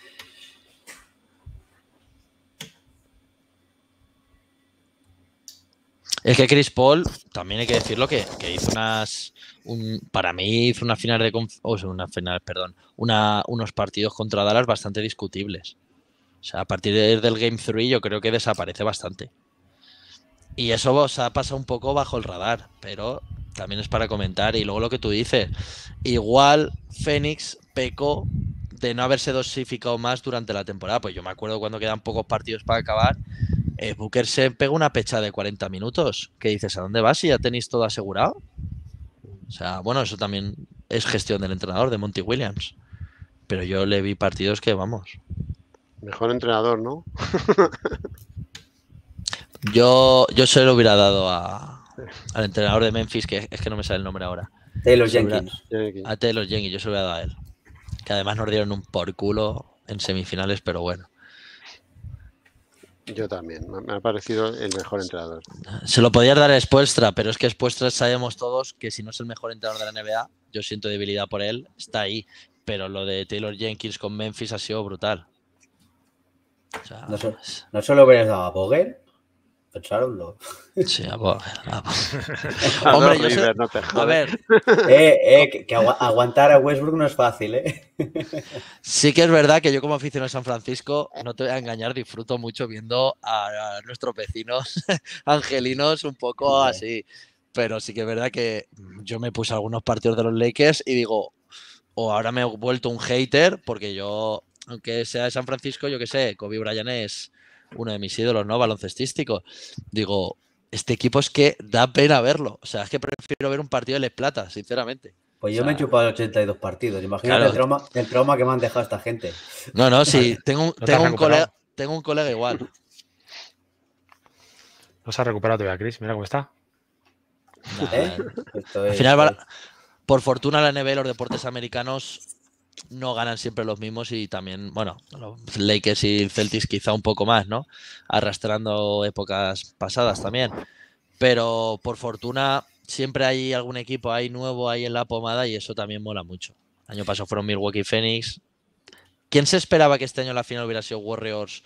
Es que Chris Paul, también hay que decirlo, que, que hizo unas. para mí hizo una final de. O sea, una final, perdón. Una, unos partidos contra Dallas bastante discutibles. O sea, a partir del Game 3 yo creo que desaparece bastante. Y eso ha pasa un poco bajo el radar, pero también es para comentar. Y luego lo que tú dices, igual Fénix pecó de no haberse dosificado más durante la temporada. Pues yo me acuerdo cuando quedan pocos partidos para acabar eh, Booker se pega una pecha de 40 minutos. ¿Qué dices? ¿A dónde vas si ya tenéis todo asegurado? O sea, bueno, eso también es gestión del entrenador, de Monty Williams. Pero yo le vi partidos que, vamos. Mejor entrenador, ¿no? *laughs* yo, yo se lo hubiera dado al entrenador de Memphis, que es que no me sale el nombre ahora. Taylor Jenkins. A Taylor Jenkins, yo se lo hubiera dado a él. Que además nos dieron un por culo en semifinales, pero bueno. Yo también, me ha parecido el mejor entrenador. Se lo podías dar a Spuestra, pero es que Spuestra sabemos todos que si no es el mejor entrenador de la NBA, yo siento debilidad por él, está ahí. Pero lo de Taylor Jenkins con Memphis ha sido brutal. no, solo pues hubieras dado a Boger, Sí, a a a ver. Eh, eh, que aguantar a Westbrook no es fácil, ¿eh? Sí que es verdad que yo como aficionado de San Francisco, no te voy a engañar, disfruto mucho viendo a, nuestros vecinos *laughs* angelinos un poco así. Pero sí que es verdad que yo me puse algunos partidos de los Lakers y digo, o ahora me he vuelto un hater, porque yo, aunque sea de San Francisco, yo qué sé, Kobe Bryant es uno de mis ídolos, ¿no? Baloncestístico. Digo, este equipo es que da pena verlo. O sea, es que prefiero ver un partido de Les Plata, sinceramente. Pues yo me he chupado 82 partidos. Imagínate el, trauma, que me han dejado esta gente. No, no, sí. Tengo un, tengo un, colega, tengo un colega igual. No se ha recuperado todavía, Chris. Mira cómo está. ¿Eh? Eh. Al final, por fortuna, la NBA y los deportes americanos no ganan siempre los mismos y también, bueno, los Lakers y Celtics quizá un poco más, ¿no? Arrastrando épocas pasadas también. Pero por fortuna siempre hay algún equipo ahí nuevo ahí en la pomada y eso también mola mucho. año pasado fueron Milwaukee Phoenix. ¿Quién se esperaba que este año la final hubiera sido Warriors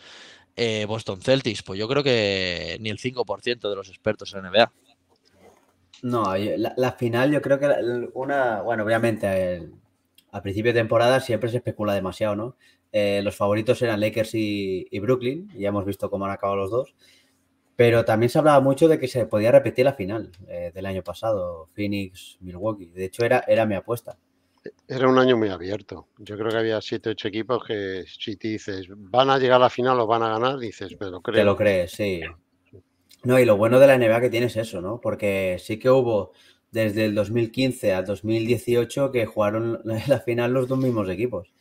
eh, Boston Celtics? Pues yo creo que ni el 5% de los expertos en NBA. No, la, la, final yo creo que una, bueno, obviamente el, a principio de temporada siempre se especula demasiado, ¿no? Eh, los favoritos eran Lakers y, Brooklyn, ya hemos visto cómo han acabado los dos, pero también se hablaba mucho de que se podía repetir la final eh, del año pasado, Phoenix, Milwaukee, de hecho era, era mi apuesta. Era un año muy abierto. Yo creo que había siete, ocho equipos que si te dices, van a llegar a la final o van a ganar, dices, pero creo. Te lo crees, sí. No, y lo bueno de la NBA que tienes es eso, ¿no? Porque sí que hubo desde el 2015 al 2018 que jugaron *laughs* la final los dos mismos equipos.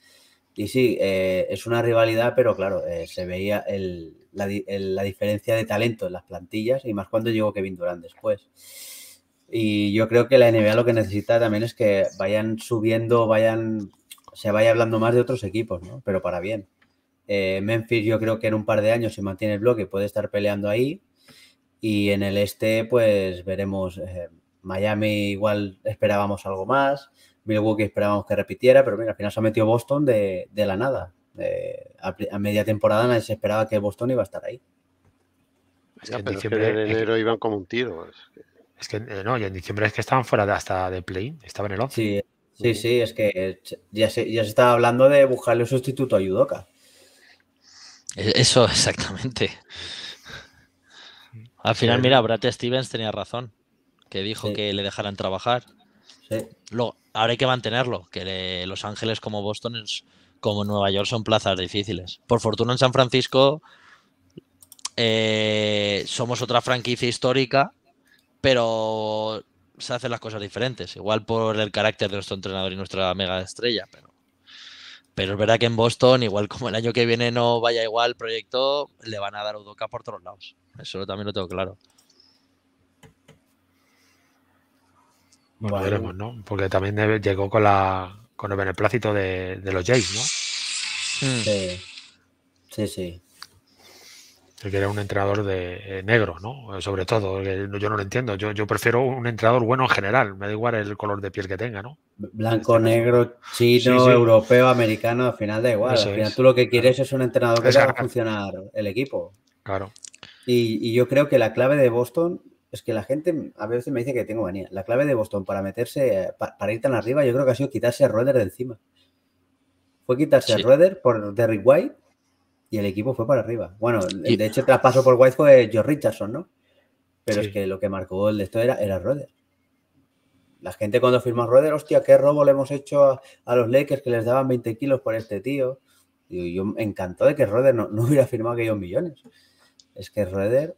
Y sí, eh, es una rivalidad, pero claro, eh, se veía la, diferencia de talento en las plantillas y más cuando llegó Kevin Durant después. Y yo creo que la NBA lo que necesita también es que vayan subiendo, vayan, se vaya hablando más de otros equipos, ¿no? Pero para bien. Eh, Memphis yo creo que en un par de años, si mantiene el bloque, puede estar peleando ahí. Y en el este, pues veremos eh, Miami igual esperábamos algo más, Milwaukee esperábamos que repitiera, pero mira, al final se ha metido Boston de, la nada. Eh, a, media temporada nadie se esperaba que Boston iba a estar ahí. Es que en diciembre enero iban como un tiro. Es que, eh, no, y en diciembre es que estaban fuera de hasta de play, estaban en el Sí, sí, es que ya se, ya se estaba hablando de buscarle un sustituto a Yudoka. E, eso, *laughs* exactamente. Al final, mira, Brad Stevens tenía razón que dijo que le dejaran trabajar. ahora hay que mantenerlo, que Los Ángeles como Boston, como Nueva York son plazas difíciles. Por fortuna en San Francisco eh, somos otra franquicia histórica, pero se hacen las cosas diferentes. Igual por el carácter de nuestro entrenador y nuestra mega estrella, pero, pero es verdad que en Boston, igual como el año que viene no vaya igual el proyecto, le van a dar Udoca por todos lados. Eso también lo tengo claro. veremos, ¿no? Porque también llegó con la con el beneplácito de, los Jays, ¿no? Hmm. Sí. Sí, sí. que era un entrenador de eh, negro, ¿no? Eh, sobre todo, yo no lo entiendo. Yo, prefiero un entrenador bueno en general, me da igual el color de piel que tenga, ¿no? Blanco, negro, chino, europeo, americano, al final da igual. al final tú lo que quieres es un entrenador que haga funcionar el equipo. Claro. Y, y, yo creo que la clave de Boston es que la gente a veces me dice que tengo manía. La clave de Boston para meterse, para, ir tan arriba, yo creo que ha sido quitarse a Roder de encima. Fue quitarse a Roder por Derrick White y el equipo fue para arriba. Bueno, de hecho, el traspaso por White fue George Richardson, ¿no? Pero es que lo que marcó el de esto era, Roder. La gente cuando firmó Roder, hostia, qué robo le hemos hecho a, los Lakers que les daban 20 kilos por este tío. Y yo encantó de que Roder no, hubiera firmado aquellos millones. Es que Roder...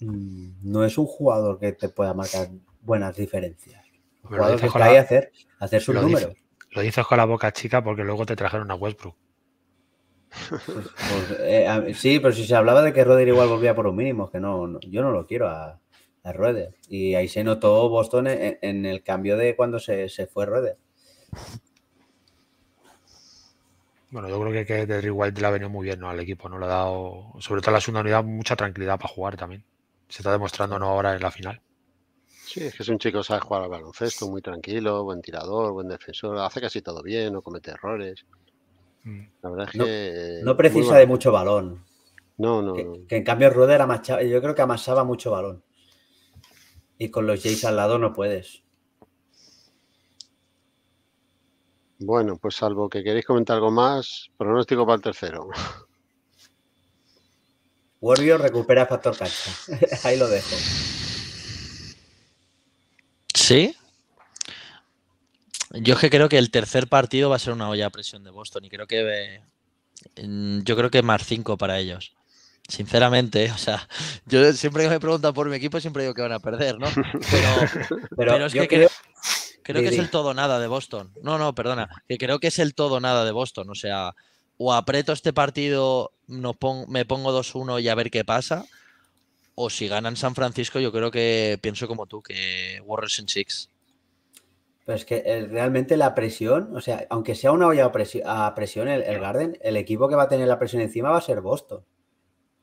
Mm, no es un jugador que te pueda marcar buenas diferencias. lo hacer, hacer sus números. lo dices con la boca chica porque luego te trajeron a Westbrook. Pues, pues, eh, sí, pero si se hablaba de que Roder igual volvía por un mínimo, que no, yo no lo quiero a, a Y ahí se notó Boston en, el cambio de cuando se, fue Roderick Bueno, yo creo que, que Wild le ha venido muy bien al equipo, ¿no? Le ha dado, sobre todo a la segunda unidad, mucha tranquilidad para jugar también se está demostrando ahora en la final. Sí, es que es un chico que sabe jugar al baloncesto, muy tranquilo, buen tirador, buen defensor, hace casi todo bien, no comete errores. Mm. La verdad es que. No, precisa de mucho balón. No, no. Que, en cambio Rueda era Yo creo que amasaba mucho balón. Y con los Jays al lado no puedes. Bueno, pues salvo que queréis comentar algo más, pronóstico para el tercero. Warrior recupera factor cancha. *laughs* Ahí lo dejo. ¿Sí? Yo es que creo que el tercer partido va a ser una olla a presión de Boston y creo que mm, yo creo que más cinco para ellos. Sinceramente, *laughs* o sea, yo siempre que me preguntan por mi equipo siempre digo que van a perder, ¿no? Pero, *laughs* es que creo, que es el todo nada de Boston. No, no, perdona, que creo que es el todo nada de Boston, o sea, o aprieto este partido, me pongo 2-1 y a ver qué pasa, o si ganan San Francisco, yo creo que pienso como tú, que Warriors en Six. Pues que eh, realmente la presión, o sea, aunque sea una olla a presión, el, Garden, el equipo que va a tener la presión encima va a ser Boston.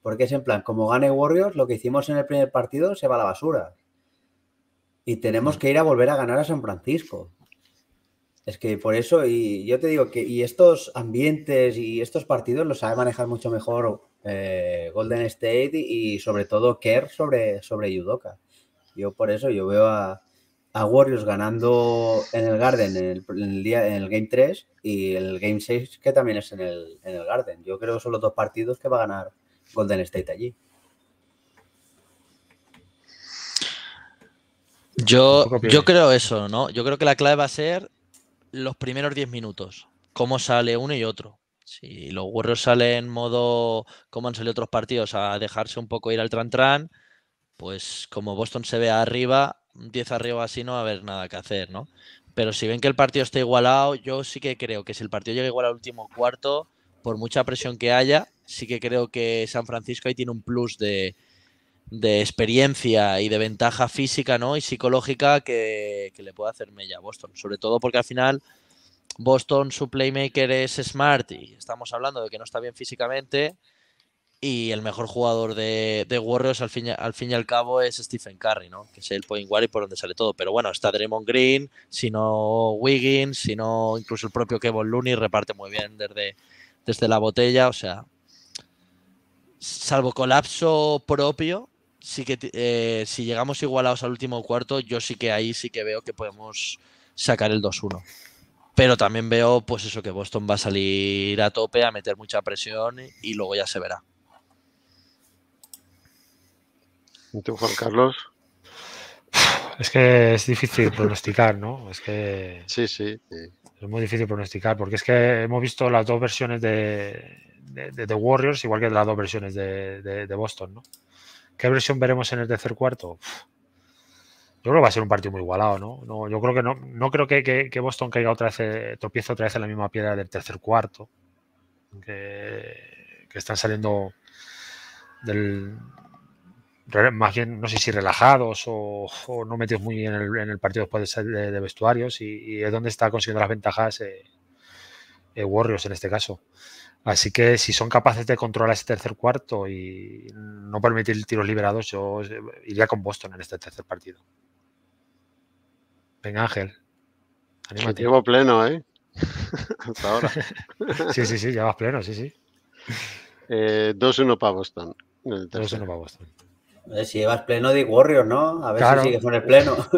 Porque es en plan, como gane Warriors, lo que hicimos en el primer partido se va a la basura. Y tenemos que ir a volver a ganar a San Francisco. Es que por eso, y yo te digo que y estos ambientes y estos partidos los sabe manejar mucho mejor eh, Golden State y, sobre todo Kerr sobre, sobre Yudoka. Yo por eso yo veo a, Warriors ganando en el Garden en el, día, el Game 3 y el Game 6 que también es en el, Garden. Yo creo que son los dos partidos que va a ganar Golden State allí. Yo, yo creo eso, ¿no? Yo creo que la clave va a ser los primeros 10 minutos, cómo sale uno y otro. Si los Warriors salen en modo, como han salido otros partidos, a dejarse un poco ir al tran-tran, pues como Boston se ve arriba, 10 arriba así no va a haber nada que hacer, ¿no? Pero si ven que el partido está igualado, yo sí que creo que si el partido llega igual al último cuarto, por mucha presión que haya, sí que creo que San Francisco ahí tiene un plus de, de experiencia y de ventaja física ¿no? y psicológica que, le puede hacer mella a Boston. Sobre todo porque al final Boston, su playmaker es Smart y estamos hablando de que no está bien físicamente. Y el mejor jugador de, de Warriors al fin, al fin, y al cabo es Stephen Curry, ¿no? que es el point guard y por donde sale todo. Pero bueno, está Draymond Green, sino no Wiggins, si incluso el propio Kevin Looney reparte muy bien desde, desde la botella. O sea, salvo colapso propio, que eh, si llegamos igualados al último cuarto, yo sí que ahí sí que veo que podemos sacar el 2-1. Pero también veo, pues eso, que Boston va a salir a tope, a meter mucha presión y luego ya se verá. ¿Y tú, Juan Carlos? *sighs* Es que es difícil pronosticar, ¿no? Es que. Sí, sí, Es muy difícil pronosticar porque es que hemos visto las dos versiones de, The Warriors, igual que las dos versiones de Boston, ¿no? ¿Qué versión veremos en el tercer cuarto? Yo creo que va a ser un partido muy igualado, ¿no? yo creo que no, no creo que, Boston caiga otra vez, eh, tropiece otra vez en la misma piedra del tercer cuarto. Que, están saliendo del, más bien, no sé si relajados o, no metidos muy en el, en el partido después de, vestuarios y, es donde está consiguiendo las ventajas eh, eh, Warriors en este caso. Así que si son capaces de controlar ese tercer cuarto y no permitir tiros liberados, yo eh, iría con Boston en este tercer partido. Venga, Ángel. Anímate. Llevo pleno, ¿eh? *laughs* Hasta ahora. *laughs* sí, sí, sí, Llevas pleno, sí, sí. Eh, 2-1 para Boston. 2-1 para Boston. Eh, si llevas pleno de Warriors, ¿no? A ver si sigues con el pleno. *laughs*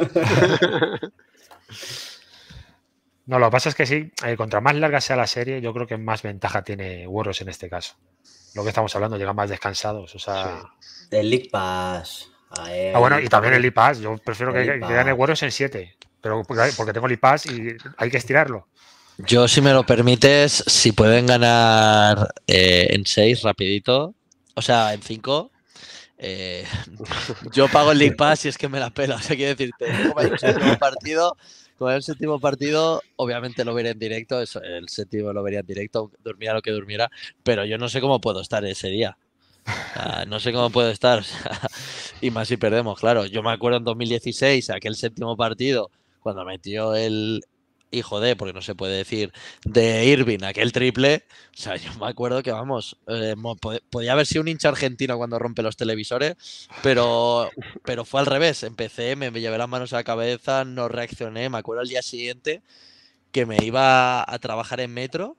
No, lo que pasa es que sí, eh, contra más larga sea la serie, yo creo que más ventaja tiene Warriors en este caso. Lo que estamos hablando, llegan más descansados. O sea... El League Pass. ah, bueno, y también el League Pass. Yo prefiero que, gane Warriors en 7, pero porque tengo el League y hay que estirarlo. Yo, si me lo permites, si pueden ganar eh, en 6 rapidito, o sea, en 5, eh, *laughs* yo pago el League Pass y es que me la pela. O sea, quiero decirte, un partido el séptimo partido, obviamente lo veré en directo, el séptimo lo vería en directo, durmiera lo que durmiera, pero yo no sé cómo puedo estar ese día. *laughs* no sé cómo puedo estar. y más si perdemos, claro. Yo me acuerdo en 2016, aquel séptimo partido, cuando metió el, Hijo de porque no se puede decir de Irving, aquel triple, o sea, yo me acuerdo que vamos, eh, podía haber sido un hincha argentino cuando rompe los televisores, pero, pero fue al revés, empecé, me, me llevé las manos a la cabeza, no reaccioné, me acuerdo al día siguiente que me iba a trabajar en metro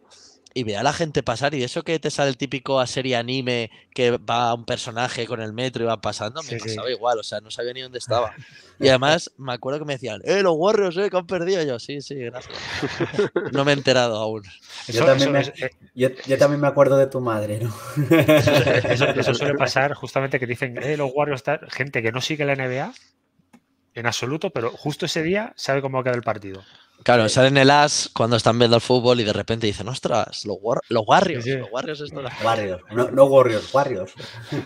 y ve a la gente pasar y eso que te sale el típico a serie anime que va un personaje con el metro y va pasando, me pasaba igual, o sea, no sabía ni dónde estaba. *laughs* Y además me acuerdo que me decían, eh, los Warriors, eh, que han perdido. yo, sí, sí, gracias. *laughs* No me he enterado aún. Eh, yo, también, me, acuerdo de tu madre, ¿no? Eso, *laughs* suele pasar justamente que dicen, eh, los Warriors, gente que no sigue la NBA en absoluto, pero justo ese día sabe cómo ha quedado el partido. Claro, salen el as cuando están viendo el fútbol y de repente dicen, ostras, los, war los Warriors, no, no, Warriors,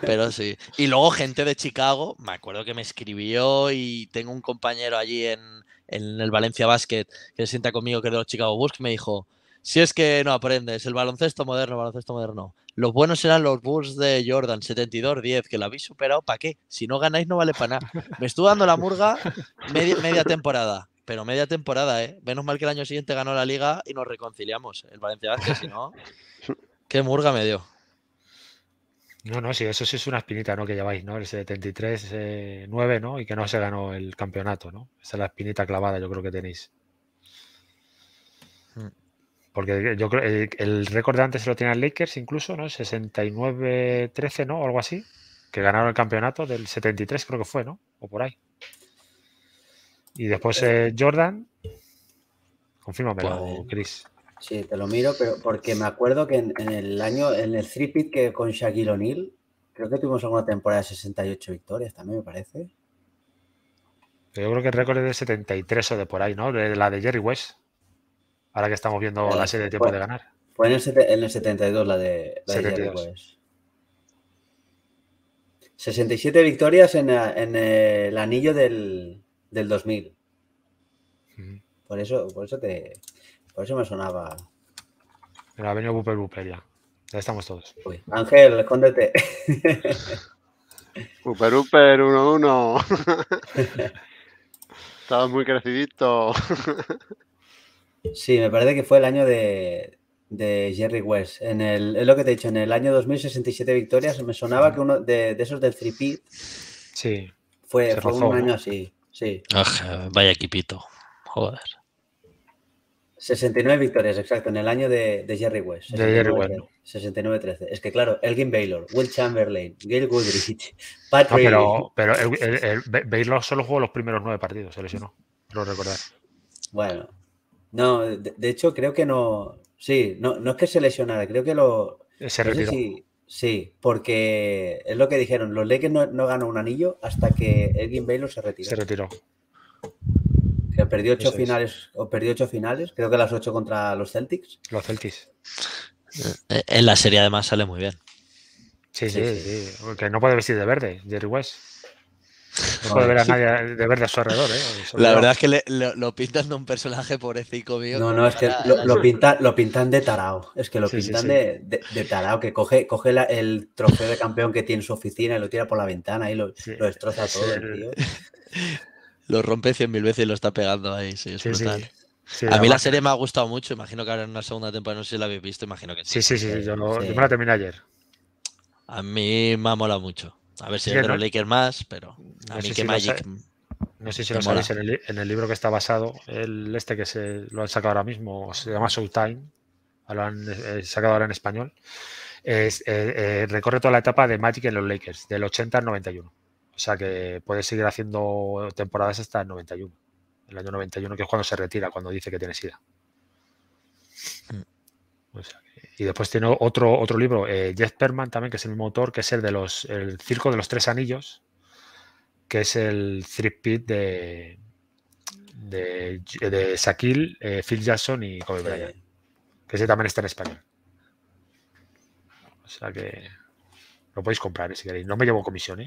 Pero sí. Y luego gente de Chicago, me acuerdo que me escribió y tengo un compañero allí en, el Valencia Basket que se sienta conmigo que es de los Chicago Bulls que me dijo, si es que no aprendes, el baloncesto moderno, baloncesto moderno. Los buenos eran los Bulls de Jordan, 72-10, que lo habéis superado, ¿para qué? Si no ganáis no vale para nada. Me estuvo dando la murga media temporada pero media temporada, ¿eh? Menos mal que el año siguiente ganó la liga y nos reconciliamos. El Valencia que si no, *laughs* qué murga me dio. No, no, sí, eso sí es una espinita, ¿no? Que lleváis, ¿no? El 73-9, eh, ¿no? Y que no se ganó el campeonato, ¿no? Esa es la espinita clavada, yo creo que tenéis. Hmm. Porque yo creo el, eh, el récord de antes se lo tenía Lakers incluso, ¿no? 69-13, ¿no? O algo así. Que ganaron el campeonato del 73, creo que fue, ¿no? O por ahí. Y después eh, Jordan. Confírmamelo, pues, Chris. Sí, te lo miro, pero porque me acuerdo que en, el año, en el three pit que con Shaquille O'Neal, creo que tuvimos alguna temporada de 68 victorias también, me parece. Yo creo que el récord es de 73 o de por ahí, ¿no? la de Jerry West. Ahora que estamos viendo la eh, serie de tiempo de ganar. Fue en el, 72 la de, Jerry West. 67 victorias en el anillo del, del 2000. Por eso, por eso te, por eso me sonaba. Pero ha venido Buper Buper ya. Ya estamos todos. Ángel, escóndete. Buper Buper 1-1. Estabas muy crecidito. *laughs* sí, me parece que fue el año de, Jerry West. En es lo que te he dicho, en el año 2067 victorias. Me sonaba que uno de, esos del 3 Sí. Fue, fue un año así. Sí. vaya equipito. Joder. 69 victorias, exacto, en el año de, Jerry West. 69-13. es que claro, Elgin Baylor, Will Chamberlain, Gail Goodrich, *laughs* Patrick. Ah, pero, pero el, Baylor solo jugó los primeros nueve partidos, se lesionó, lo recordar. Bueno, no, de, hecho creo que no, sí, no, no es que se lesionara, creo que lo... Se retiró. Sí, porque es lo que dijeron, los Lakers no, ganó un anillo hasta que Elgin Baylor se retiró. Se retiró. perdió ocho finales, o perdió ocho finales, creo que las ocho contra los Celtics. Los Celtics. Eh, en la serie además sale muy bien. Sí, sí, sí. Porque no puede vestir de verde, Jerry West. No ver a nadie de verde a su alrededor. ¿eh? la verdad es que lo, pintan de un personaje pobrecito mío. No, no, es que lo, lo pintan de tarao. Es que lo pintan De, de, que coge, coge el trofeo de campeón que tiene en su oficina y lo tira por la ventana y lo, destroza todo. *laughs* Lo rompe cien mil veces y lo está pegando ahí. Sí, a mí la serie me ha gustado mucho, imagino que ahora en una segunda temporada, no sé si la habéis visto, imagino que sí. Sí, sí, yo, yo me la terminé ayer. A mí me ha molado mucho. A ver si los Lakers más, pero Magic. No sé si lo sabéis en el, libro que está basado, el este que se lo han sacado ahora mismo, se llama Showtime, lo han eh, sacado ahora en español, es, eh, eh, recorre toda la etapa de Magic en los Lakers, del 80 al 91. O sea que puede seguir haciendo temporadas hasta el 91. El año 91, que es cuando se retira, cuando dice que tiene sida. Mm. O sea que... Y después tiene otro, otro libro, eh, Jeff Perman también, que es el mismo autor, que es el de los el Circo de los Tres Anillos, que es el Three Pit de, de, eh, eh, Phil Jackson y Kobe Bryant. Que ese también está en español. O sea que lo podéis comprar si queréis. No me llevo comisión,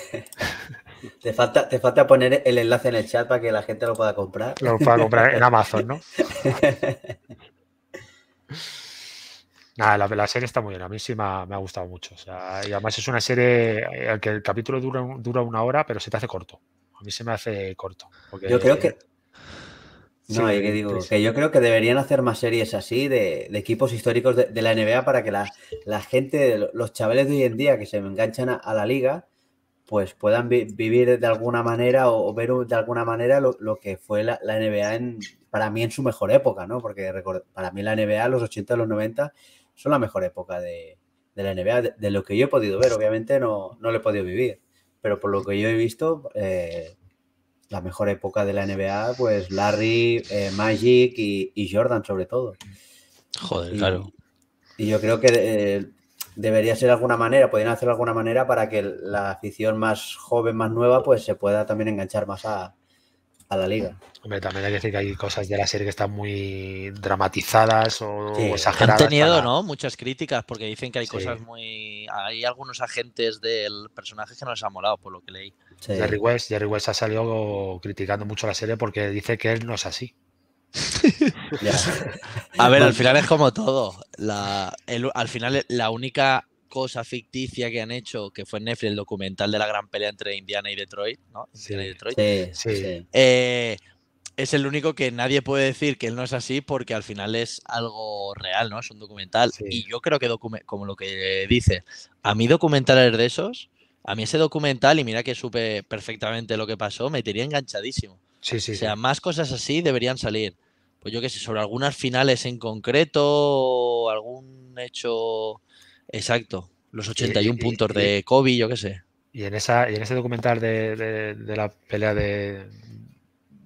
*laughs* te, falta, te falta poner el enlace en el chat para que la gente lo pueda comprar. Lo pueda comprar en *laughs* Amazon, ¿no? *laughs* la, la, serie está muy bien, a mí sí me ha, gustado mucho. y además es una serie eh, que el capítulo dura, dura una hora, pero se te hace corto. A mí se me hace corto. yo creo que. No, que digo, pues que yo creo que deberían hacer más series así de, equipos históricos de, la NBA para que la, gente, los chavales de hoy en día que se enganchan a, la liga, pues puedan vivir de alguna manera o, ver de alguna manera lo, que fue la, NBA en, para mí en su mejor época, ¿no? Porque para mí la NBA, los 80, los 90, son la mejor época de, la NBA, de, lo que yo he podido ver. Obviamente no, no lo he podido vivir, pero por lo que yo he visto, eh, la mejor época de la NBA, pues Larry, eh, Magic y, Jordan sobre todo. Joder, claro. Y yo creo que eh, debería ser de alguna manera, podrían hacer alguna manera para que la afición más joven, más nueva, pues se pueda también enganchar más a, a la liga. Hombre, también hay que decir que hay cosas de la serie que están muy dramatizadas o, sí. exageradas. Han tenido, ¿no? Muchas críticas porque dicen que hay cosas muy. Hay algunos agentes del personaje que no les ha molado, por lo que leí. Jerry West, Jerry West ha salido criticando mucho la serie porque dice que él no es así. *laughs* a ver, al *laughs* final es como todo. al final, la única cosa ficticia que han hecho, que fue Netflix el documental de la gran pelea entre Indiana y Detroit, ¿no? Indiana y Detroit. Eh, es el único que nadie puede decir que él no es así porque al final es algo real, ¿no? Es un documental. Y yo creo que, como lo que dice, a mí documentales de esos, a mí ese documental, y mira que supe perfectamente lo que pasó, me tenía enganchadísimo. Sí, sí, o sea, más cosas así deberían salir. Pues yo qué sé, sobre algunas finales en concreto, algún hecho Exacto, los 81 y, puntos de Kobe, yo qué sé. Y en, esa, en ese documental de, la pelea de,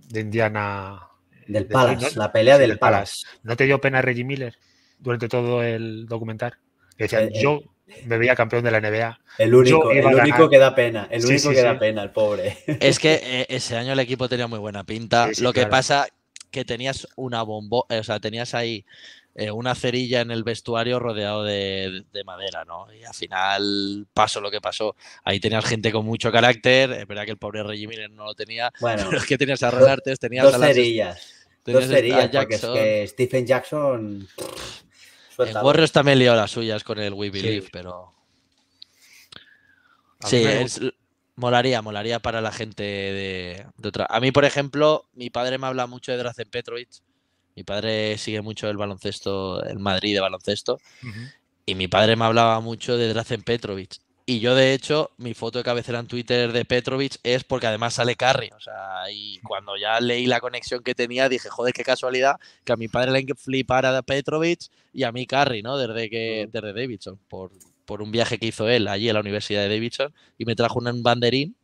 de Indiana. Del Palace, la pelea del, Palace. ¿No te dio pena Reggie Miller durante todo el documental? Que decían, yo me veía campeón de la NBA. El único, el único que da pena, el único que da pena, el pobre. Es que *laughs* eh, ese año el equipo tenía muy buena pinta. Lo que pasa que tenías una bombo, o sea, tenías ahí eh, una cerilla en el vestuario rodeado de, madera, ¿no? Y al final pasó lo que pasó. Ahí tenías gente con mucho carácter, es verdad que el pobre Reggie Miller no lo tenía, bueno, es que tenías a Ron Artes, tenías las, cerillas. dos cerillas, es que Stephen Jackson... En está también lió las suyas con el We Believe, pero... sí, molaría, molaría para la gente de, de, otra. A mí, por ejemplo, mi padre me habla mucho de Drazen Petrovic mi padre sigue mucho el baloncesto, el Madrid de baloncesto, y mi padre me hablaba mucho de Drazen Petrovic. Y yo, de hecho, mi foto de cabecera en Twitter de Petrovic es porque además sale Carry. O sea, y cuando ya leí la conexión que tenía, dije, joder, qué casualidad que a mi padre le flipara a Petrovic y a mí Carry, ¿no? Desde que mm. desde Davidson, por, por un viaje que hizo él allí a la Universidad de Davidson y me trajo un banderín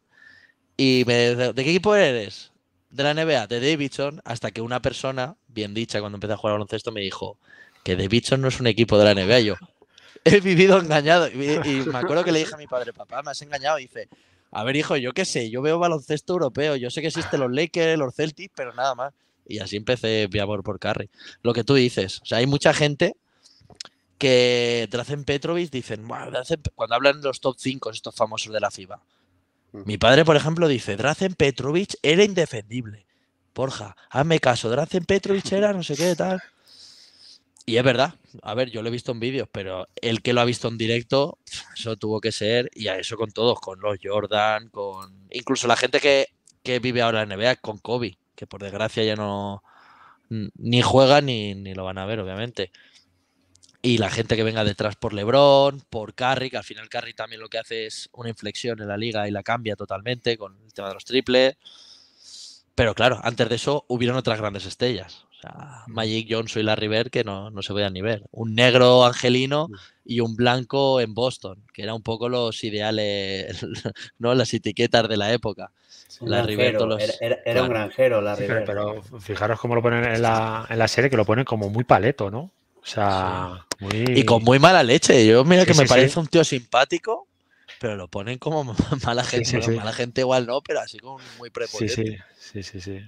y me ¿de qué equipo eres? de la NBA de Davidson hasta que una persona, bien dicha, cuando empecé a jugar baloncesto, me dijo que Davidson no es un equipo de la NBA. Yo *laughs* he vivido engañado. Y, me acuerdo que le dije a mi padre, papá, me has engañado. Y dice, a ver, hijo, yo qué sé, yo veo baloncesto europeo, yo sé que existen los Lakers, los Celtics, pero nada más. Y así empecé mi amor por Carry. Lo que tú dices, o sea, hay mucha gente que tracen Petrovic dicen, cuando hablan de los top 5, estos famosos de la FIBA, mi padre, por ejemplo, dice, Dracen Petrovic era indefendible. Porja, hazme caso, Dracen Petrovic era no sé qué tal. Y es verdad, a ver, yo lo he visto en vídeos, pero el que lo ha visto en directo, eso tuvo que ser, y a eso con todos, con los Jordan, con incluso la gente que, que vive ahora en NBA, con Kobe, que por desgracia ya no ni juega ni, ni lo van a ver, obviamente y la gente que venga detrás por LeBron, por Curry, que al final Curry también lo que hace es una inflexión en la liga y la cambia totalmente con el tema de los triples. Pero claro, antes de eso hubieron otras grandes estrellas. O sea, mm. Magic Johnson y Larry Bird que no, no se veían ni ver. Un negro angelino mm. y un blanco en Boston, que era un poco los ideales, *laughs* ¿no? Las etiquetas de la época. Larry Era, un granjero, Larry Pero fijaros cómo lo ponen en la, en la serie, que lo ponen como muy paleto, ¿no? O sea, muy... y con muy mala leche. Yo, mira que me parece un tío simpático, pero lo ponen como *laughs* mala gente. mala gente igual no, pero así como muy prepotente. Sí, sí, sí.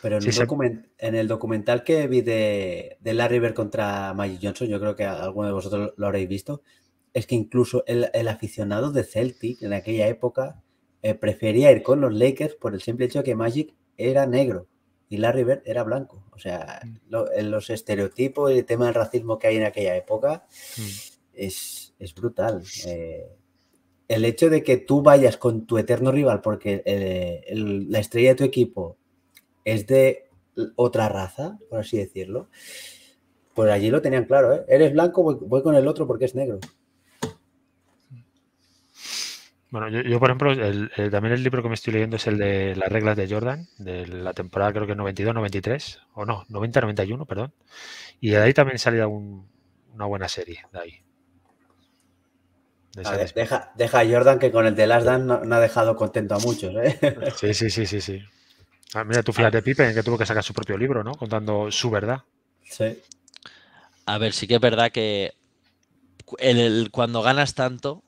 Pero en, el, documental que vi de, Larry Bird contra Magic Johnson, yo creo que alguno de vosotros lo habréis visto, es que incluso el, aficionado de Celtic en aquella época eh, prefería ir con los Lakers por el simple hecho de que Magic era negro y Larry Bird era blanco. O sea, mm. eh, los estereotipos y el tema del racismo que hay en aquella época mm. es, brutal. Eh, el hecho de que tú vayas con tu eterno rival porque eh, la estrella de tu equipo es de otra raza, por así decirlo, pues allí lo tenían claro. Eres blanco, voy con el otro porque es negro. Bueno, yo, por ejemplo, también el libro que me estoy leyendo es el de las reglas de Jordan, de la temporada creo que 92-93, o no, 90-91, perdón. Y de ahí también salía una buena serie, de ahí. Ah, deja, a Jordan que con el de Las Dan no, ha dejado contento a muchos. ¿eh? *laughs* Sí, sí, sí, sí, sí. Ah, mira, tú ah. fíjate, en que tuvo que sacar su propio libro, ¿no? Contando su verdad. Sí. A ver, sí que es verdad que cuando ganas tanto,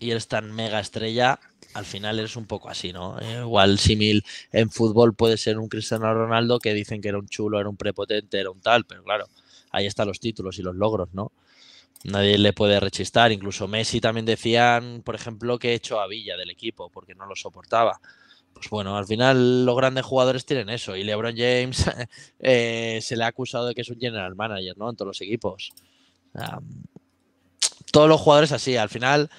y eres tan mega estrella, al final eres un poco así, ¿no? Eh, igual símil en fútbol puede ser un Cristiano Ronaldo que dicen que era un chulo, era un prepotente, era un tal, pero claro, ahí están los títulos y los logros, ¿no? Nadie le puede rechistar, incluso Messi también decían, por ejemplo, que he hecho a Villa del equipo porque no lo soportaba. Pues bueno, al final los grandes jugadores tienen eso y LeBron James *laughs* eh, se le ha acusado de que es un general manager, ¿no? En todos los equipos. todos los jugadores así, al final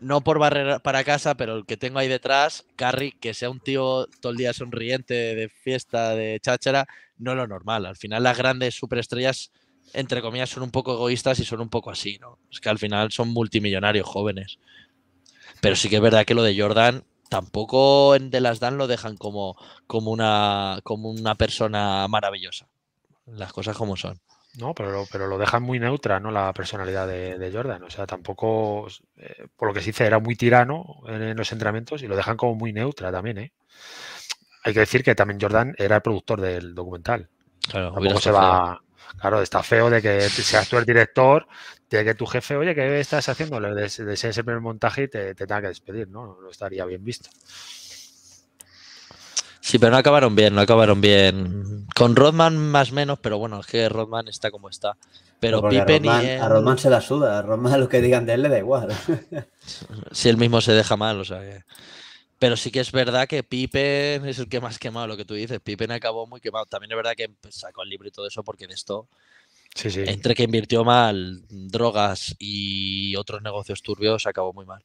no por barrer para casa, pero el que tengo ahí detrás, Carrie, que sea un tío todo el día sonriente, de fiesta, de cháchara, no es lo normal. Al final las grandes superestrellas, entre comillas, son un poco egoístas y son un poco así, ¿no? Es que al final son multimillonarios jóvenes. Pero sí que es verdad que lo de Jordan tampoco en The Last Dan lo dejan como, como, una, como una persona maravillosa. Las cosas como son. No, pero, pero lo dejan muy neutra, ¿no? La personalidad de, Jordan. O sea, tampoco, eh, por lo que se dice, era muy tirano en, los entrenamientos y lo dejan como muy neutra también, ¿eh? Hay que decir que también Jordan era el productor del documental. Claro, se va. Claro, está feo de que seas tú el director, de que tu jefe, oye, ¿qué estás haciendo? Le desees el primer montaje y te, te tenga que despedir, ¿no? No estaría bien visto. Sí, pero no acabaron bien, no acabaron bien. Con Rodman más menos, pero bueno, es que Rodman está como está. Pero a Rodman, se la suda, a Rodman lo que digan de él le da igual. si *laughs* él mismo se deja mal, o sea que... Pero sí que es verdad que Pippen es el que más quemado, lo que tú dices. Pippen acabó muy quemado. También es verdad que pues, sacó el libro y todo eso porque en esto, entre que invirtió mal, drogas y otros negocios turbios, acabó muy mal.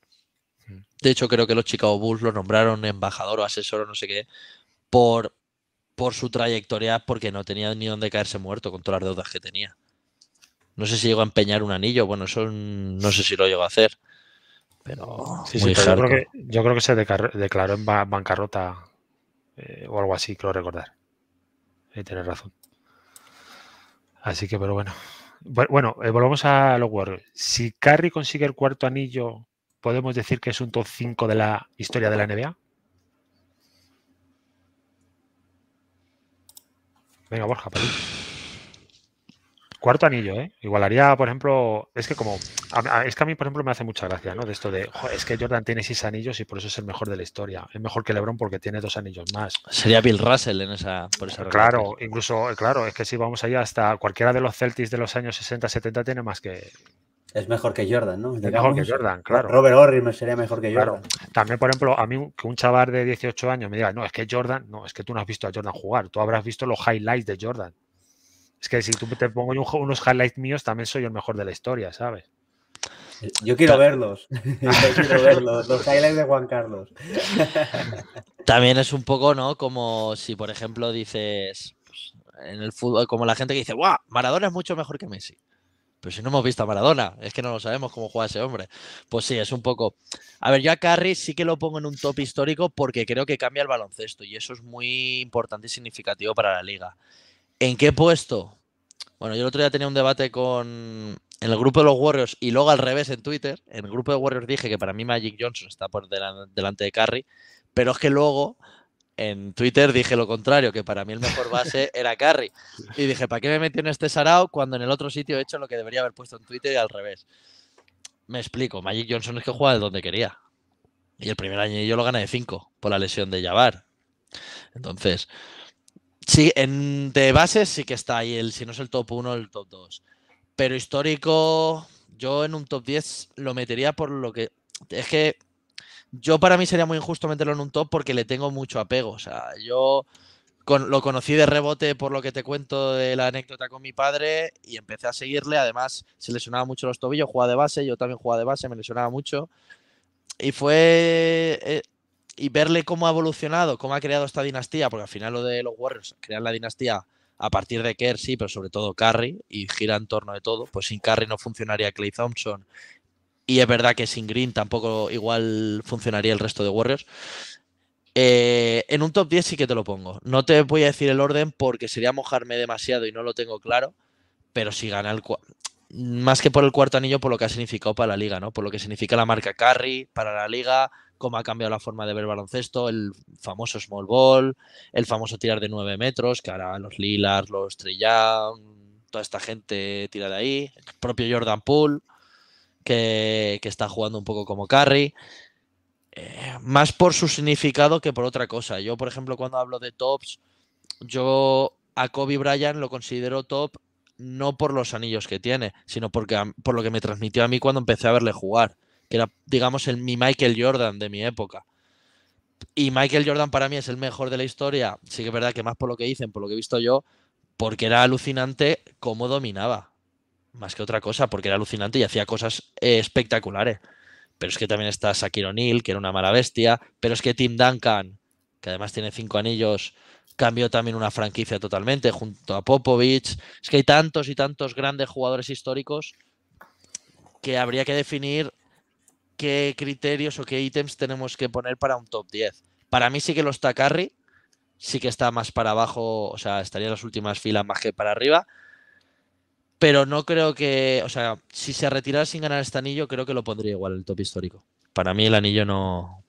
De hecho, creo que los Chicago Bulls lo nombraron embajador o asesor o no sé qué por, por su trayectoria porque no tenía ni dónde caerse muerto con todas las deudas que tenía. No sé si llegó a empeñar un anillo, bueno, eso no sé si lo llegó a hacer. Pero, yo, creo que, se declaró en bancarrota eh, o algo así, creo recordar. Y tener razón. Así que, pero bueno. Bueno, volvemos eh, volvamos a los Warriors. Si Carrie consigue el cuarto anillo, ¿podemos decir que es un top 5 de la historia de la NBA? Venga, Borja, para Cuarto anillo, ¿eh? Igualaría, por ejemplo, es que como, a, es que a mí, por ejemplo, me hace mucha gracia, ¿no? De esto de, es que Jordan tiene seis anillos y por eso es el mejor de la historia. Es mejor que LeBron porque tiene dos anillos más. Sería Bill Russell en esa, Claro, pues. incluso, claro, es que si vamos allá, hasta cualquiera de los Celtics de los años 60, 70 tiene más que, es mejor que Jordan, ¿no? Es mejor que Jordan, claro. Robert Horry sería mejor que Jordan. También, por ejemplo, a mí que un chaval de 18 años me diga, no, es que Jordan, no, es que tú no has visto a Jordan jugar, tú habrás visto los highlights de Jordan. Es que si tú te pongo unos highlights míos, también soy el mejor de la historia, ¿sabes? Eh, yo quiero verlos. *laughs* *laughs* Yo quiero verlos. Los highlights de Juan Carlos. *laughs* También es un poco, ¿no? Como si, por ejemplo, dices pues, en el fútbol, como la gente que dice, ¡guau! Maradona es mucho mejor que Messi pero si no hemos visto a Maradona, es que no lo sabemos cómo juega ese hombre. Pues sí, es un poco. A ver, yo a Carry sí que lo pongo en un top histórico porque creo que cambia el baloncesto y eso es muy importante y significativo para la liga. ¿En qué puesto? Bueno, yo el otro día tenía un debate con en el grupo de los Warriors y luego al revés en Twitter. En el grupo de Warriors dije que para mí Magic Johnson está por delante de Carry, pero es que luego en Twitter dije lo contrario, que para mí el mejor base *laughs* era Carry. Y dije, ¿para qué me metí en este sarao cuando en el otro sitio he hecho lo que debería haber puesto en Twitter y al revés? Me explico, Magic Johnson es que juega donde quería. Y el primer año yo lo gané de 5 por la lesión de Jabbar. Entonces, sí, en, de bases sí que está ahí, el, si no es el top 1, el top 2. Pero histórico, yo en un top 10 lo metería por lo que... Es que yo para mí sería muy injusto meterlo en un top porque le tengo mucho apego. O sea, yo lo conocí de rebote por lo que te cuento de la anécdota con mi padre y empecé a seguirle. Además, se lesionaba mucho los tobillos, jugaba de base, yo también jugaba de base, me lesionaba mucho. Y fue. Eh, y verle cómo ha evolucionado, cómo ha creado esta dinastía, porque al final lo de los Warriors, crear la dinastía a partir de Kerr, sí, pero sobre todo Curry, y gira en torno de todo. Pues sin Curry no funcionaría Clay Thompson y es verdad que sin Green tampoco igual funcionaría el resto de Warriors. Eh, en un top 10 sí que te lo pongo. No te voy a decir el orden porque sería mojarme demasiado y no lo tengo claro. Pero si gana el más que por el cuarto anillo, por lo que ha significado para la liga, ¿no? Por lo que significa la marca Carry para la liga, cómo ha cambiado la forma de ver baloncesto, el famoso small ball, el famoso tirar de 9 metros, que ahora los Lillard, los Trillán, toda esta gente tira de ahí, el propio Jordan Poole que, está jugando un poco como carry. Eh, más por su significado que por otra cosa. Yo, por ejemplo, cuando hablo de tops, yo a Kobe Bryant lo considero top no por los anillos que tiene, sino porque por lo que me transmitió a mí cuando empecé a verle jugar, que era, digamos, el, mi Michael Jordan de mi época. Y Michael Jordan para mí es el mejor de la historia, sí que es verdad que más por lo que dicen, por lo que he visto yo, porque era alucinante cómo dominaba más que otra cosa, porque era alucinante y hacía cosas espectaculares. Pero es que también está Sakir O'Neill, que era una mala bestia. Pero es que Tim Duncan, que además tiene cinco anillos, cambió también una franquicia totalmente junto a Popovich. Es que hay tantos y tantos grandes jugadores históricos que habría que definir qué criterios o qué ítems tenemos que poner para un top 10. Para mí sí que lo está sí que está más para abajo, o sea, estaría en las últimas filas más que para arriba pero no creo que, o sea, si se retirara sin ganar este anillo, creo que lo pondría igual el top histórico. Para mí el anillo no...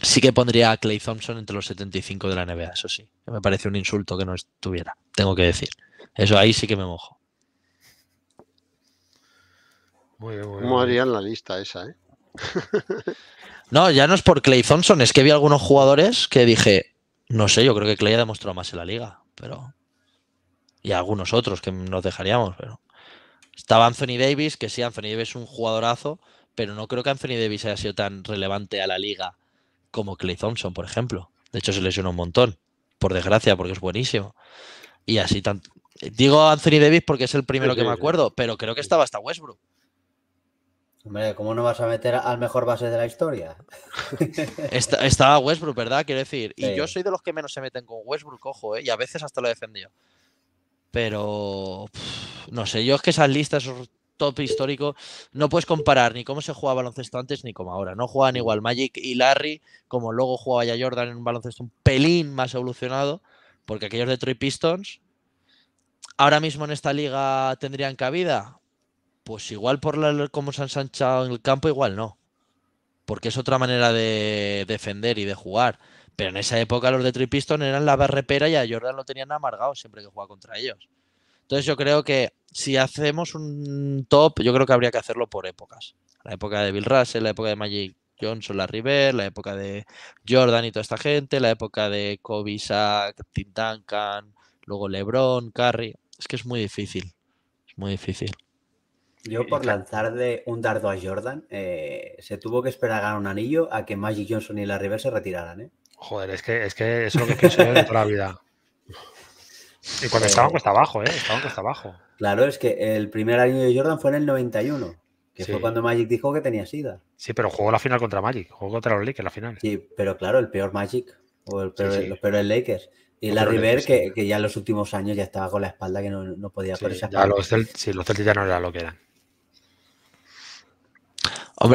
Sí que pondría a Clay Thompson entre los 75 de la NBA, eso sí. Me parece un insulto que no estuviera, tengo que decir. Eso ahí sí que me mojo. Muy bien, muy bien. ¿Cómo harían la lista esa, eh? *laughs* no, ya no es por Clay Thompson, es que vi algunos jugadores que dije, no sé, yo creo que Clay ha demostrado más en la liga, pero... Y algunos otros que nos dejaríamos, pero... Estaba Anthony Davis, que sí, Anthony Davis es un jugadorazo, pero no creo que Anthony Davis haya sido tan relevante a la liga como Clay Thompson, por ejemplo. De hecho, se lesionó un montón, por desgracia, porque es buenísimo. Y así tanto. Digo Anthony Davis porque es el primero que me acuerdo, pero creo que estaba hasta Westbrook. Hombre, ¿cómo no vas a meter al mejor base de la historia? *laughs* estaba Westbrook, ¿verdad? Quiero decir. Y yo soy de los que menos se meten con Westbrook, cojo, ¿eh? y a veces hasta lo he defendido. Pero no sé, yo es que esas listas top histórico, no puedes comparar ni cómo se jugaba baloncesto antes ni como ahora. No juegan igual Magic y Larry, como luego jugaba ya Jordan en un baloncesto un pelín más evolucionado, porque aquellos de Detroit Pistons, ahora mismo en esta liga tendrían cabida. Pues igual por la, cómo se han ensanchado en el campo, igual no. Porque es otra manera de defender y de jugar. Pero en esa época los de Tripiston eran la barrepera y a Jordan lo tenían amargado siempre que jugaba contra ellos. Entonces yo creo que si hacemos un top, yo creo que habría que hacerlo por épocas. La época de Bill Russell, la época de Magic Johnson, la River, la época de Jordan y toda esta gente, la época de Kobe, Sack, Tim Duncan, luego LeBron, Curry. Es que es muy difícil, es muy difícil. Yo eh, por lanzar de un dardo a Jordan, eh, se tuvo que esperar a ganar un anillo a que Magic Johnson y la River se retiraran, ¿eh? Joder, es que, es que es lo que pienso de toda la vida. Y cuando estaban cuesta abajo, ¿eh? Estaban abajo. Claro, es que el primer año de Jordan fue en el 91, que fue cuando Magic dijo que tenía sida. Sí, pero jugó la final contra Magic, jugó contra los Lakers la final. Sí, pero claro, el peor Magic, o Los peores Lakers. Y la River, que, ya en los últimos años ya estaba con la espalda que no, podía por esa Ya los, Celtics ya no era lo que eran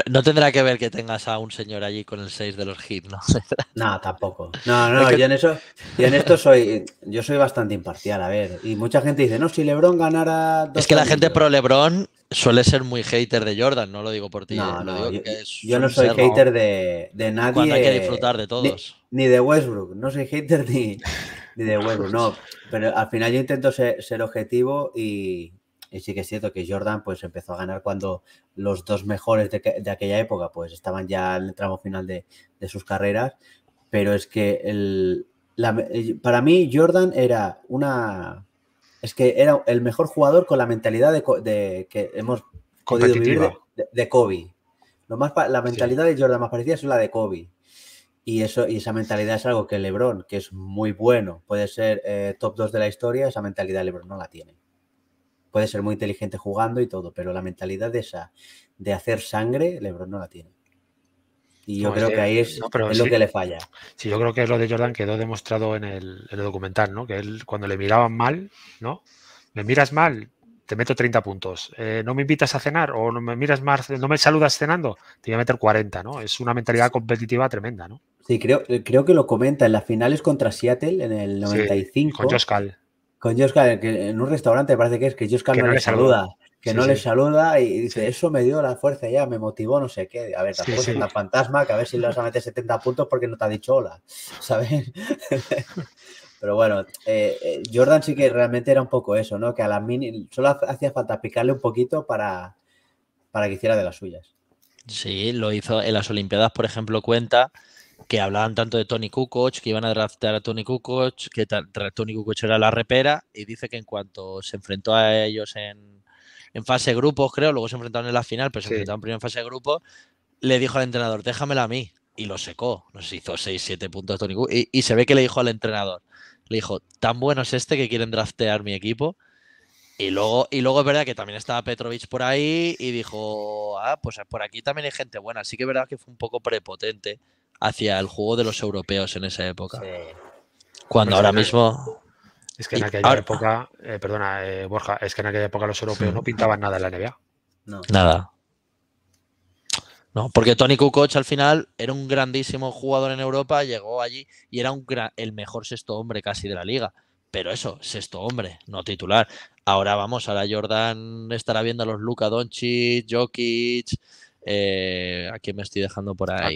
no tendrá que ver que tengas a un señor allí con el 6 de los hits, ¿no? *laughs* no, tampoco. No, no, yo en eso, en esto soy, yo soy bastante imparcial, a ver. Y mucha gente dice, no, si Lebron ganara. es que la gente pro Lebron suele ser muy hater de Jordan, no lo digo por ti. Eh, yo, no soy hater De, de, nadie. Cuando hay que disfrutar de todos. Ni, de Westbrook, no soy hater ni, de Westbrook, no. Pero al final yo intento ser objetivo y, y sí que es cierto que Jordan pues empezó a ganar cuando los dos mejores de, aquella época pues estaban ya en el tramo final de, sus carreras, pero es que el, eh, para mí Jordan era una... Es que era el mejor jugador con la mentalidad de, que hemos podido vivir de, Kobe. Lo más, la mentalidad de Jordan más parecida es la de Kobe. Y, eso, y esa mentalidad es algo que Lebron, que es muy bueno, puede ser eh, top 2 de la historia, esa mentalidad Lebron no la tiene puede ser muy inteligente jugando y todo, pero la mentalidad de esa de hacer sangre, LeBron no la tiene. Y yo creo que ahí es, lo que le falla. Sí, yo creo que es lo de Jordan quedó demostrado en el, documental, ¿no? Que él, cuando le miraban mal, ¿no? Me miras mal, te meto 30 puntos. Eh, no me invitas a cenar o no me miras mal, no me saludas cenando, te voy a meter 40, ¿no? Es una mentalidad competitiva tremenda, ¿no? Sí, creo, creo que lo comenta en las finales contra Seattle en el 95. Sí, con Joscal con Josca, que en un restaurante parece que es que Josca no, le saluda. que no le saluda y dice, eso me dio la fuerza ya, me motivó, no sé qué. A ver, fuerza en la fantasma, que a ver si le vas a meter 70 puntos porque no te ha dicho hola, ¿sabes? *laughs* Pero bueno, eh, eh, Jordan sí que realmente era un poco eso, ¿no? Que a la mini solo hacía falta picarle un poquito para, para que hiciera de las suyas. Sí, lo hizo en las Olimpiadas, por ejemplo, cuenta que hablaban tanto de Tony Kukoc, que iban a draftar a Tony Kukoc, que Tony Kukoc era la repera, y dice que en cuanto se enfrentó a ellos en, en fase grupo, grupos, creo, luego se enfrentaron en la final, pero se enfrentaron primero en fase de grupo, le dijo al entrenador, déjamela a mí, y lo secó, nos hizo 6, 7 puntos Tony Kukoc, y, se ve que le dijo al entrenador, le dijo, tan bueno es este que quieren draftear mi equipo, y luego, y luego es verdad que también estaba Petrovic por ahí y dijo, ah, pues por aquí también hay gente buena. Así que es verdad que fue un poco prepotente hacia el juego de los europeos en esa época. Cuando ahora mismo... Es que en aquella época, eh, perdona, eh, Borja, es que en aquella época los europeos no pintaban nada en la NBA. Nada. No, porque Tony Kukoc al final era un grandísimo jugador en Europa, llegó allí y era el mejor sexto hombre casi de la liga. Pero eso, sexto hombre, no titular. Ahora vamos, a la Jordan estará viendo a los Luka Doncic, Jokic, eh, ¿A me estoy dejando por ahí?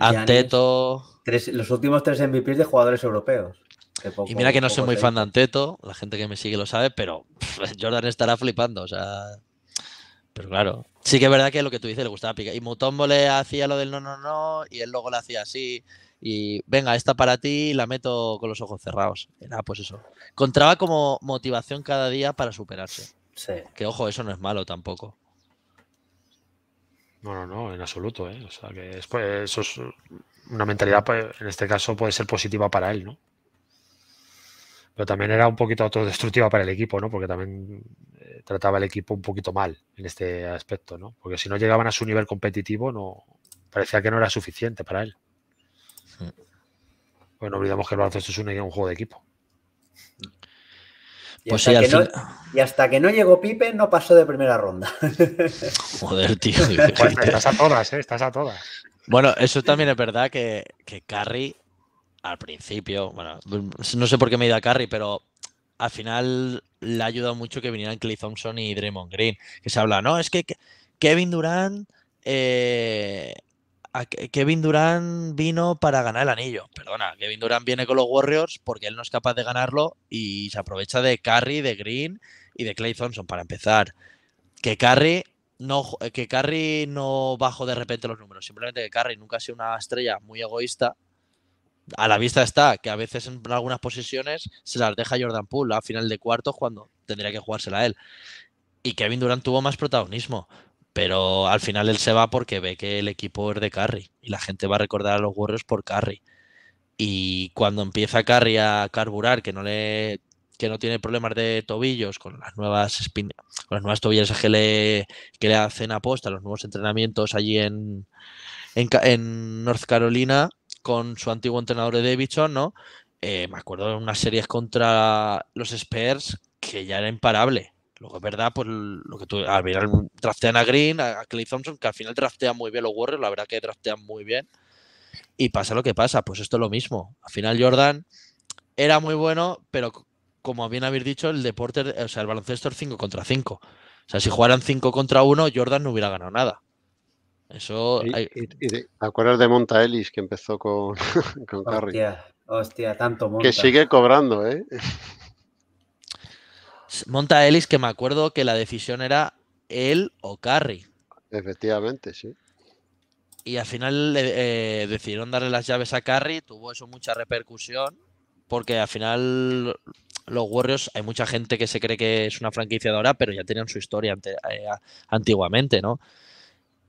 Anteto. los últimos tres MVPs de jugadores europeos. y mira que no soy muy fan de Anteto, la gente que me sigue lo sabe, pero Jordan estará flipando, o sea. Pero claro, sí que es verdad que lo que tú dices le gustaba Y Mutombo le hacía lo del no, no, no, y él luego le hacía así. Y venga, esta para ti, la meto con los ojos cerrados. Era pues eso. Contraba como motivación cada día para superarse. Que ojo, eso no es malo tampoco. No, no, no, en absoluto. ¿eh? O sea, que pues, eso es una mentalidad, pues, en este caso, puede ser positiva para él, ¿no? Pero también era un poquito autodestructiva para el equipo, ¿no? Porque también eh, trataba al equipo un poquito mal en este aspecto, ¿no? Porque si no llegaban a su nivel competitivo, no parecía que no era suficiente para él. Bueno, olvidamos que el baloncesto es un, un juego de equipo. Mm. Pues y, hasta que no, llegó Pipe, no pasó de primera ronda. *laughs* *laughs* Joder, tío. Pues, pues, estás a todas, ¿eh? estás a todas. Bueno, eso también es verdad que, que al principio, bueno, no sé por qué me he ido a pero al final le ha ayudado mucho que vinieran Clay Thompson y Draymond Green, que se habla, no, es que Kevin Durant eh, Kevin Durant vino para ganar el anillo. Perdona, Kevin Durant viene con los Warriors porque él no es capaz de ganarlo y se aprovecha de Curry, de Green y de Clay Thompson para empezar. Que Curry no, eh, que no bajó de repente los números, simplemente que Curry nunca ha sido una estrella muy egoísta. A la vista está que a veces en algunas posiciones se las deja Jordan Poole a final de cuartos cuando tendría que jugársela a él. Y Kevin Durant tuvo más protagonismo. Pero al final él se va porque ve que el equipo es de carry y la gente va a recordar a los Warriors por carry. Y cuando empieza Curry a carburar, que no le que no tiene problemas de tobillos con las nuevas con las nuevas tobillas que le, que le hacen aposta, los nuevos entrenamientos allí en, en, North Carolina con su antiguo entrenador de Davidson, ¿no? Eh, me acuerdo de unas series contra los Spurs que ya era imparable. Luego es verdad, pues lo que tú, al final draftean a Green, a, Clay Thompson, que al final draftean muy bien los Warriors, la verdad que draftean muy bien. Y pasa lo que pasa, pues esto es lo mismo. Al final Jordan era muy bueno, pero como bien habéis dicho, el deporte, o sea, el baloncesto es 5 contra 5. O sea, si jugaran 5 contra 1, Jordan no hubiera ganado nada. Eso. acuerdas de Monta Ellis que empezó con, *laughs* con hostia, Hostia, tanto Que sigue cobrando, ¿eh? Monta Ellis, que me acuerdo que la decisión era él o Carrie. Efectivamente, sí. Y al final eh, eh, decidieron darle las llaves a Carrie, tuvo eso mucha repercusión, porque al final los Warriors, hay mucha gente que se cree que es una franquicia de ahora, pero ya tenían su historia eh, antiguamente, ¿no?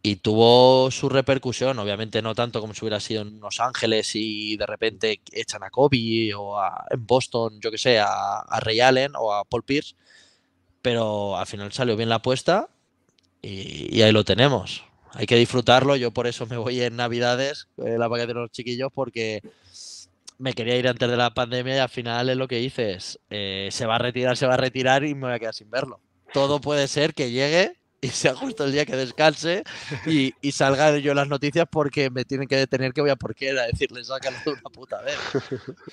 y tuvo su repercusión, obviamente no tanto como si hubiera sido en Los Ángeles y de repente echan a Kobe o a, en Boston, yo que sé, a, a, Ray Allen o a Paul Pierce, pero al final salió bien la apuesta y, ahí lo tenemos. Hay que disfrutarlo, yo por eso me voy en Navidades, eh, la vaca de los chiquillos, porque me quería ir antes de la pandemia y al final es lo que dices, eh, se va a retirar, se va a retirar y me voy a quedar sin verlo. Todo puede ser que llegue y sea justo el día que descanse y, salga yo las noticias porque me tienen que detener que voy a porquera, a decirle saca de una puta vez.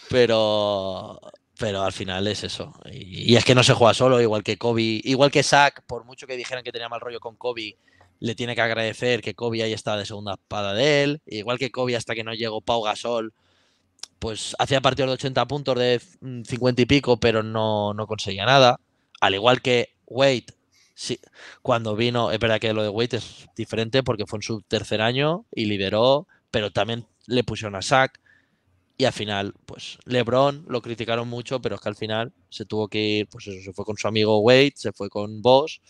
Pero, pero al final es eso. Y, es que no se juega solo, igual que Kobe, igual que Sack, por mucho que dijeran que tenía mal rollo con Kobe, le tiene que agradecer que Kobe ahí estaba de segunda espada de él, igual que Kobe hasta que no llegó Pau Gasol pues hacía partidos de 80 puntos de 50 y pico, pero no, no, conseguía nada. Al igual que Wade Sí, cuando vino, es verdad que lo de Wade es diferente porque fue en su tercer año y liberó, pero también le pusieron a sack. Y al final, pues LeBron lo criticaron mucho, pero es que al final se tuvo que ir, pues eso, se fue con su amigo Wade, se fue con Boss.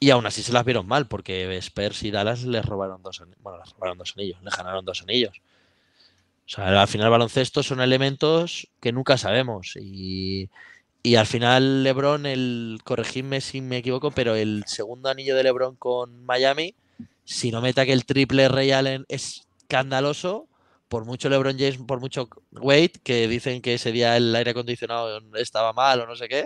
Y aún así se las vieron mal, porque Spurs y Dallas les robaron dos, bueno, les robaron dos anillos, les ganaron dos anillos. O sea, al final baloncesto son elementos que nunca sabemos. Y, y al final LeBron, el corregidme si me equivoco, pero el segundo anillo de LeBron con Miami, si no meta que el triple Ray Allen es escandaloso, por mucho LeBron James, por mucho Wade, que dicen que ese día el aire acondicionado estaba mal o no sé qué,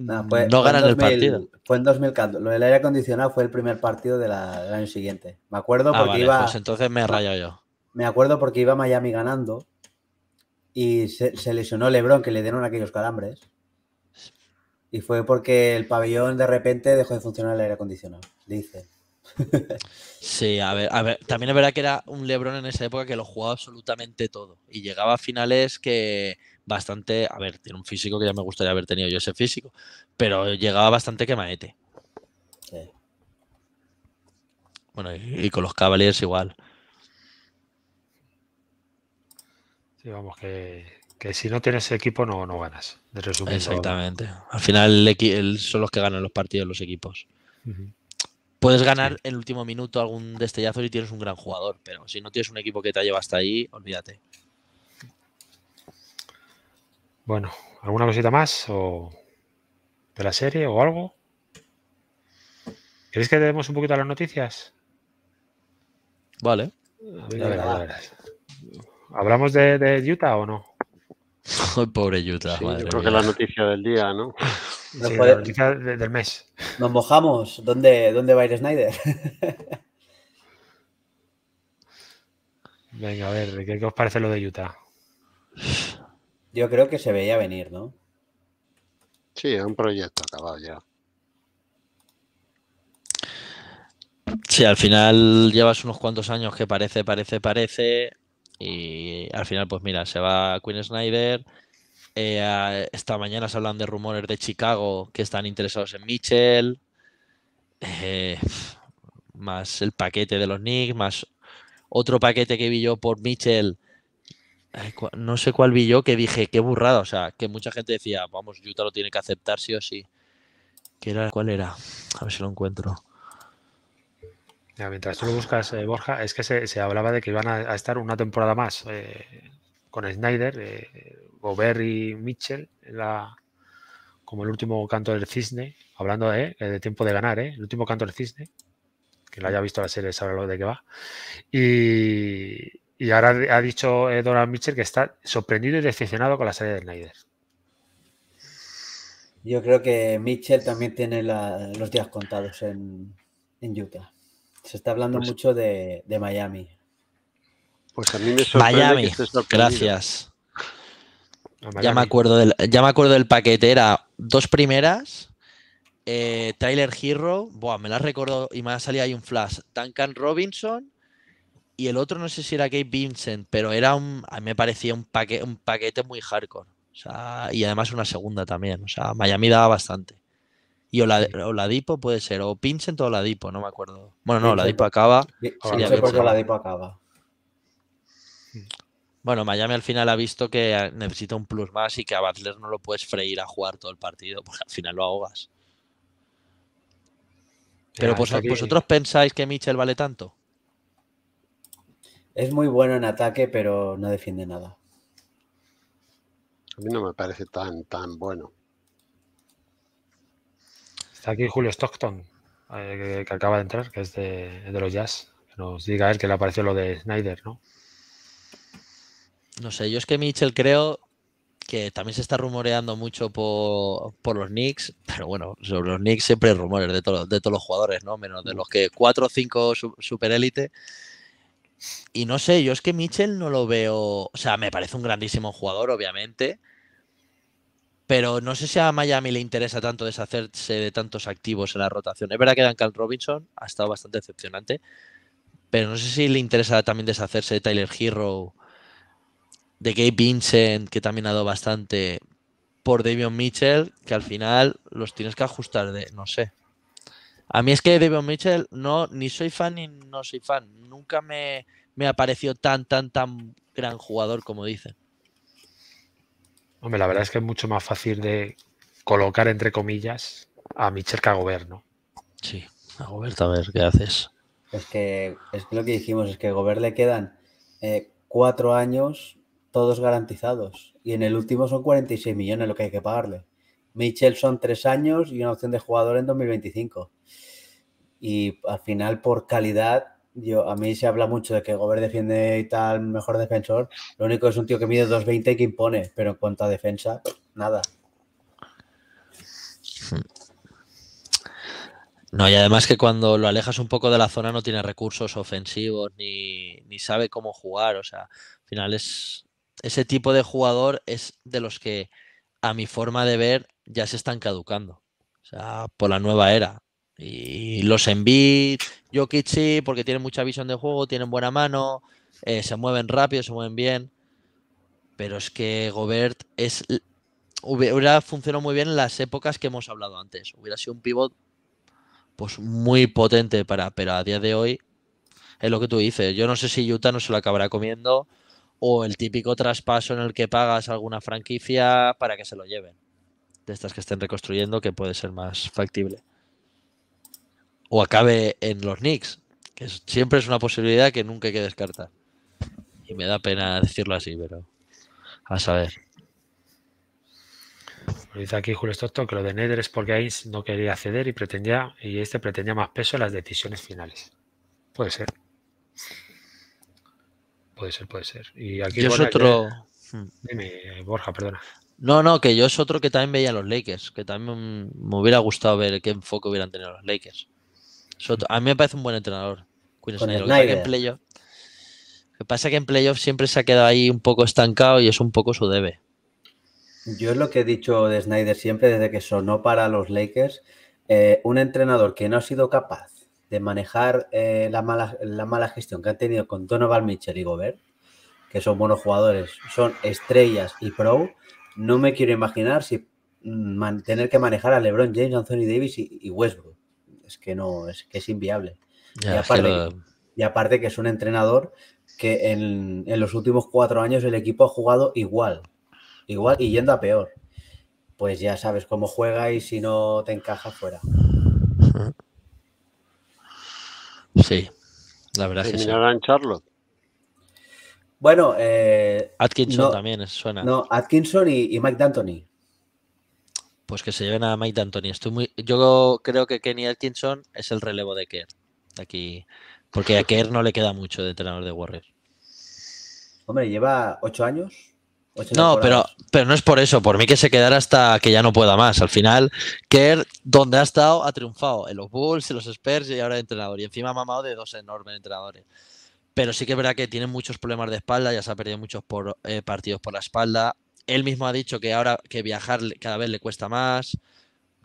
no, *laughs* ganan el partido. Fue en 2014, lo del aire acondicionado fue el primer partido del año siguiente. Me acuerdo ah, porque iba... Pues entonces me he yo. Me acuerdo porque iba a Miami ganando y se lesionó LeBron, que le dieron aquellos calambres. Y fue porque el pabellón de repente dejó de funcionar el aire acondicionado, dice. *laughs* Sí, a ver, a ver, también es verdad que era un Lebron en esa época que lo jugaba absolutamente todo y llegaba a finales que bastante, a ver, tiene un físico que ya me gustaría haber tenido yo ese físico, pero llegaba bastante que Sí. Bueno, y, y, con los Cavaliers igual. Sí, vamos, que que si no tienes equipo no, no ganas. De Exactamente. Al final son los que ganan los partidos, los equipos. Puedes ganar en el último minuto algún destellazo y tienes un gran jugador, pero si no tienes un equipo que te lleva hasta ahí, olvídate. Bueno, ¿alguna cosita más de la serie o algo? ¿Queréis que demos un poquito a las noticias? Vale. ¿Hablamos de Utah o no? *laughs* Pobre Utah, Yo creo que que la noticia del día, ¿no? *laughs* La noticia del mes. Nos mojamos. ¿Dónde, dónde va a ir Snyder? *laughs* Venga, a ver, ¿qué os parece lo de Utah? Yo creo que se veía venir, ¿no? Sí, es un proyecto acabado ya. Sí, al final llevas unos cuantos años que parece, parece, parece. Y al final, pues mira, se va Quinn Snyder. Eh, esta mañana se hablan de rumores de Chicago que están interesados en Mitchell. Eh, más el paquete de los Knicks, más otro paquete que vi yo por Mitchell. Eh, no sé cuál vi yo que dije, qué burrada. O sea, que mucha gente decía, vamos, Utah lo tiene que aceptar sí o sí. era? ¿Cuál era? A ver si lo encuentro mientras tú lo buscas, eh, Borja, es que se, hablaba de que iban a, estar una temporada más eh, con Snyder, eh, y Mitchell, como el último canto del cisne, hablando eh, de, tiempo de ganar, el último canto del cisne, que lo haya visto la serie sabe lo de qué va. Y, ahora ha dicho Donald Mitchell que está sorprendido y decepcionado con la serie de Snyder. Yo creo que Mitchell también tiene los días contados en Utah. Se está hablando pues mucho de, Miami. Pues a mí me Miami, gracias. Ya me, acuerdo del, ya me acuerdo del paquete, era dos primeras, eh, Tyler Hero, buah, me las recuerdo y me ha salido ahí un flash, Duncan Robinson y el otro no sé si era Gabe Vincent, pero era un, a mí me parecía un, un paquete muy hardcore. y además una segunda también. O sea, Miami daba bastante. Y o Oladipo puede ser, o todo la Oladipo, no me acuerdo. Bueno, no, Oladipo acaba. acaba. Bueno, Miami al final ha visto que eh, necesita un plus más y que a Butler no lo puedes freír a jugar todo el partido, porque al final lo ahogas. Pero pues, vosotros pensáis que Mitchell vale tanto. Es muy bueno en ataque, pero no defiende nada. A mí no me parece tan, tan bueno aquí Julio Stockton, eh, que acaba de entrar, que es de, los Jazz. nos diga él que le apareció lo de Snyder, ¿no? No sé, yo es que Mitchell creo que también se está rumoreando mucho por, los Knicks, pero bueno, sobre los Knicks siempre rumores de, de todos los jugadores, ¿no? Menos de los que cuatro o cinco superélite. Y no sé, yo es que Mitchell no lo veo, o sea, me parece un grandísimo jugador, obviamente, pero no sé si a Miami le interesa tanto deshacerse de tantos activos en la rotación. Es verdad que Duncan Robinson ha estado bastante decepcionante, pero no sé si le interesa también deshacerse de Tyler Hero, de Gabe Vincent, que también ha dado bastante, por Davion Mitchell, que al final los tienes que ajustar de, no sé. A mí es que Davion Mitchell no, ni soy fan ni no soy fan. Nunca me, me ha parecido tan, tan, tan gran jugador como dicen. Hombre, la verdad es que es mucho más fácil de colocar, entre comillas, a Michel que a Gobert, Sí, a Gobert, a ver, ¿qué haces? Es que, es lo que dijimos, es que a Gobert le quedan eh, cuatro años todos garantizados. Y en el último son 46 millones lo que hay que pagarle. Michel son tres años y una opción de jugador en 2025. Y al final, por calidad, yo, a mí se habla mucho de que Gobert defiende y tal, mejor defensor. Lo único es un tío que mide 2.20 y que impone, pero en cuanto a defensa, nada. No, y además que cuando lo alejas un poco de la zona no tiene recursos ofensivos ni, ni sabe cómo jugar. O sea, al final es ese tipo de jugador es de los que, a mi forma de ver, ya se están caducando. O sea, por la nueva era. Y los Embiid, Jokic porque tienen mucha visión de juego, tienen buena mano, eh, se mueven rápido, se mueven bien. Pero es que Gobert es, hubiera funcionado muy bien en las épocas que hemos hablado antes. Hubiera sido un pivot pues muy potente para, pero a día de hoy es lo que tú dices. Yo no sé si Utah no se lo acabará comiendo o el típico traspaso en el que pagas alguna franquicia para que se lo lleven. De estas que estén reconstruyendo, que puede ser más factible o acabe en los Knicks, que siempre es una posibilidad que nunca hay que descartar. Y me da pena decirlo así, pero a saber. Dice aquí Julio Stockton que lo de Nether es porque Ains no quería ceder y pretendía, y este pretendía más peso en las decisiones finales. Puede ser. Puede ser, puede ser. Y aquí otro. Hmm. Dime, Borja, perdona. No, no, que yo es otro que también veía a los Lakers, que también me hubiera gustado ver qué enfoque hubieran tenido los Lakers a mí me parece un buen entrenador. Lo Snyder. Que, en que pasa que en playoff siempre se ha quedado ahí un poco estancado y es un poco su debe. Yo es lo que he dicho de Snyder siempre desde que sonó para los Lakers. Eh, un entrenador que no ha sido capaz de manejar eh, la, mala, la mala gestión que ha tenido con Donovan Mitchell y Gobert, que son buenos jugadores, son estrellas y pro, no me quiero imaginar si mm, tener que manejar a LeBron James, Anthony Davis y Westbrook es que no, es que es inviable. y, aparte, que es un entrenador que en, los últimos cuatro años el equipo ha jugado igual, igual y yendo a peor. Pues ya sabes cómo juega y si no te encaja fuera. Sí, la verdad es que sí. Charlotte? Bueno, eh, Atkinson también suena. No, Atkinson y, y Mike D'Antoni. Pues que se lleven a Mike D'Antoni. Estoy muy, yo creo que Kenny Atkinson es el relevo de Kerr. Aquí, porque a Kerr no le queda mucho de entrenador de Warriors. Hombre, lleva ocho años. no, pero, pero no es por eso. Por mí que se quedara hasta que ya no pueda más. Al final, Kerr, donde ha estado, ha triunfado. En los Bulls, en los Spurs y ahora de entrenador. Y encima ha mamado de dos enormes entrenadores. Pero sí que es verdad que tiene muchos problemas de espalda. Ya se ha perdido muchos eh, partidos por la espalda. Él mismo ha dicho que ahora que viajar cada vez le cuesta más,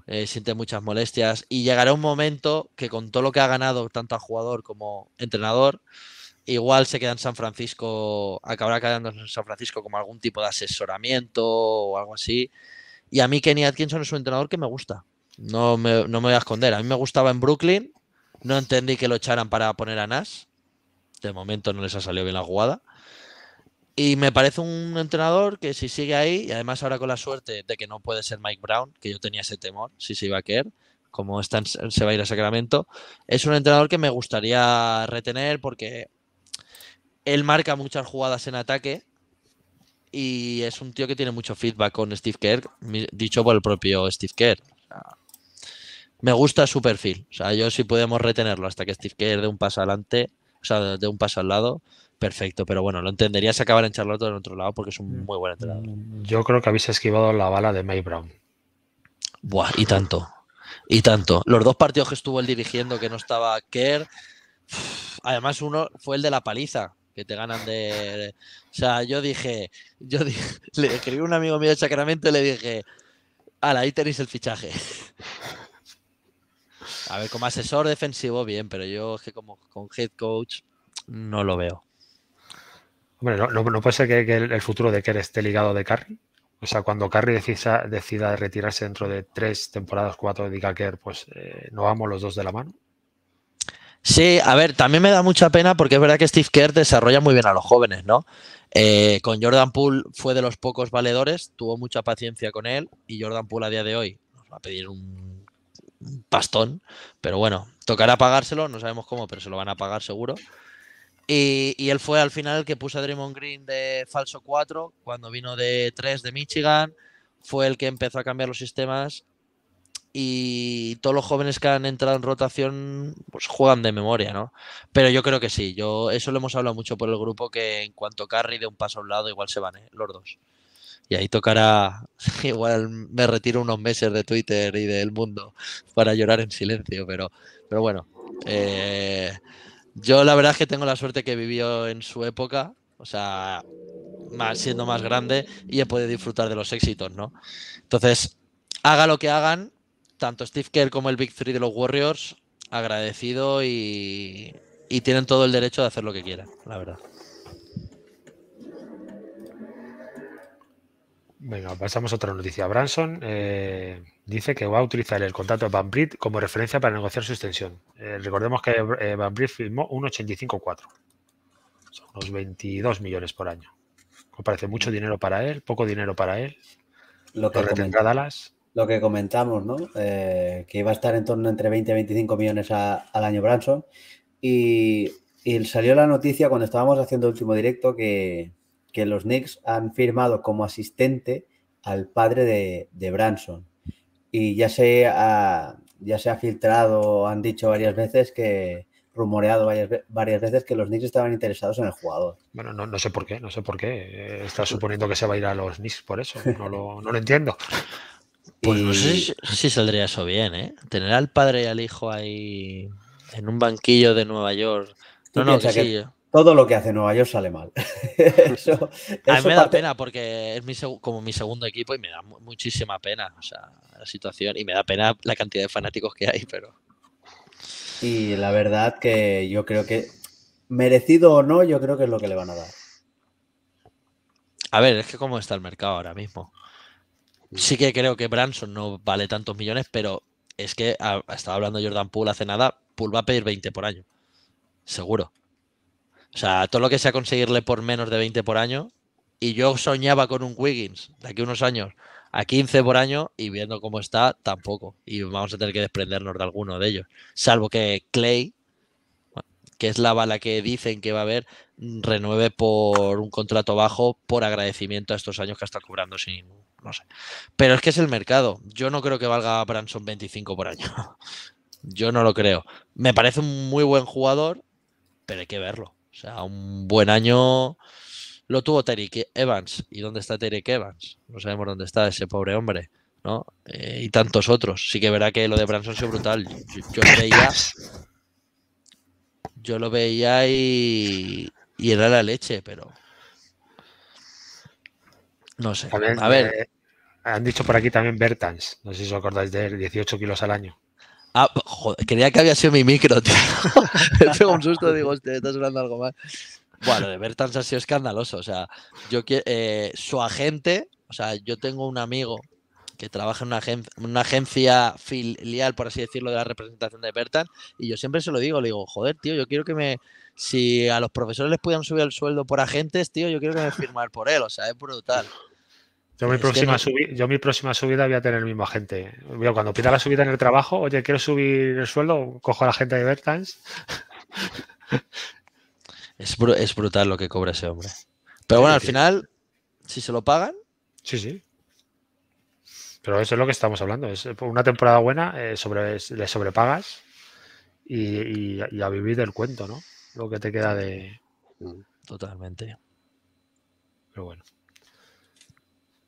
eh, siente muchas molestias y llegará un momento que con todo lo que ha ganado tanto a jugador como entrenador, igual se queda en San Francisco, acabará quedándose en San Francisco como algún tipo de asesoramiento o algo así. Y a mí Kenny Atkinson es un entrenador que me gusta. No me, no me voy a esconder. A mí me gustaba en Brooklyn. No entendí que lo echaran para poner a Nash. De momento no les ha salido bien la jugada. Y me parece un entrenador que si sigue ahí, y además ahora con la suerte de que no puede ser Mike Brown, que yo tenía ese temor, si se iba a caer, como se va a ir a Sacramento, es un entrenador que me gustaría retener porque él marca muchas jugadas en ataque y es un tío que tiene mucho feedback con Steve Kerr, dicho por el propio Steve Kerr. me gusta su perfil. O sea, yo si podemos retenerlo hasta que Steve Kerr dé un paso adelante, o sea, dé un paso al lado, perfecto, pero bueno, lo entenderías acabar en Charlotte en otro lado porque es un mm. muy buen entrenador. Mm, yo creo que habéis esquivado la bala de May Brown. Buah, y tanto. Y tanto. Los dos partidos que estuvo él dirigiendo que no estaba Kerr. Además, uno fue el de la paliza, que te ganan de. O sea, yo dije. Yo *laughs* le escribí a un amigo mío de y le dije. a ahí tenéis el fichaje. *laughs* A ver, como asesor defensivo, bien, pero yo es que como con head coach no lo veo no, puede ser que, el futuro de Kerr esté ligado de Carrie? O sea, cuando Carrie decida, retirarse dentro de tres temporadas, cuatro, de Kerr, pues eh, no vamos los dos de la mano. Sí, a ver, también me da mucha pena porque es verdad que Steve Kerr desarrolla muy bien a los jóvenes, ¿no? Eh, con Jordan Poole fue de los pocos valedores, tuvo mucha paciencia con él y Jordan Poole a día de hoy nos va a pedir un, un pastón, pero bueno, tocará pagárselo, no sabemos cómo, pero se lo van a pagar seguro. Y, él fue al final el que puso a Draymond Green de falso 4 cuando vino de 3 de Michigan. Fue el que empezó a cambiar los sistemas. Y todos los jóvenes que han entrado en rotación pues juegan de memoria, ¿no? Pero yo creo que sí. Yo, eso lo hemos hablado mucho por el grupo, que en cuanto Carry de un paso a un lado, igual se van, ¿eh? Los dos. Y ahí tocará, *laughs* igual me retiro unos meses de Twitter y del mundo para llorar en silencio, pero, pero bueno. Eh, yo la verdad es que tengo la suerte que vivió en su época, o sea, siendo más grande y he podido disfrutar de los éxitos, ¿no? Entonces, haga lo que hagan, tanto Steve Kerr como el Big Three de los Warriors, agradecido y, tienen todo el derecho de hacer lo que quieran, la verdad. Venga, pasamos a otra noticia. Branson eh, dice que va a utilizar el contrato de Van Britt como referencia para negociar su extensión. Eh, recordemos que eh, Van Britt firmó un 85.4. Son unos 22 millones por año. Me parece mucho mm. dinero para él, poco dinero para él. Lo que, comentamos, Lo que comentamos, ¿no? Eh, que iba a estar en torno entre 20 y 25 millones al año Branson. Y, salió la noticia cuando estábamos haciendo el último directo que, los Knicks han firmado como asistente al padre de Branson y ya se ha, ya se ha filtrado, han dicho varias veces que rumoreado varias, veces que los Knicks estaban interesados en el jugador. Bueno, no, no sé por qué, no sé por qué. Estás suponiendo que se va a ir a los Knicks por eso. No lo, no lo entiendo. *laughs* Pues no sé si, saldría eso bien, ¿eh? Tener al padre y al hijo ahí en un banquillo de Nueva York. No, no, todo lo que hace Nueva York sale mal. *laughs* *laughs* a mí me da pena porque es mi como mi segundo equipo y me da muchísima pena la situación y me da pena la cantidad de fanáticos que hay, pero... Y la verdad que yo creo que, merecido o no, yo creo que es lo que le van a dar. A ver, es que cómo está el mercado ahora mismo. Mm. Sí que creo que Branson no vale tantos millones, pero es que estaba hablando Jordan Poole hace nada, Poole va a pedir 20 por año. Seguro. O sea, todo lo que sea conseguirle por menos de 20 por año. Y yo soñaba con un Wiggins de aquí unos años a 15 por año y viendo cómo está, tampoco. Y vamos a tener que desprendernos de alguno de ellos. Salvo que Clay, que es la bala que dicen que va a haber, renueve por un contrato bajo por agradecimiento a estos años que ha estado cobrando sin. No sé. Pero es que es el mercado. Yo no creo que valga Branson 25 por año. *laughs* Yo no lo creo. Me parece un muy buen jugador, pero hay que verlo sea, un buen año lo tuvo Terry Evans. ¿Y dónde está Terry Evans? No sabemos dónde está ese pobre hombre, ¿no? Eh, y tantos otros. Sí que verá que lo de Branson ha brutal. Yo, lo veía. Yo y, era la leche, pero. No sé. A ver. Eh, han dicho por aquí también Bertans. No sé si os acordáis de él, 18 kilos al año. Ah, joder, creía que había sido mi micro, tío. *laughs* Me un susto, digo, hostia, estás algo mal. Bueno, de Bertans ha sido escandaloso. O sea, yo eh, su agente, o sea, yo tengo un amigo que trabaja en una, una, agencia filial, por así decirlo, de la representación de Bertan y yo siempre se lo digo, le digo, joder, tío, yo quiero que me. Si a los profesores les pudieran subir el sueldo por agentes, tío, yo quiero que me firmar por él, o sea, es brutal. Yo mi, próxima yo mi próxima subida voy a tener el mismo agente. cuando pida la subida en el trabajo, oye, quiero subir el sueldo, cojo a la gente de Bertans. *laughs* es, es, brutal lo que cobra ese hombre. Pero bueno, al final, si se lo pagan. Sí, sí. Pero eso es lo que estamos hablando. Es una temporada buena, eh, sobre, le sobrepagas y, y, a vivir del cuento, ¿no? Lo que te queda de. Totalmente. Pero bueno.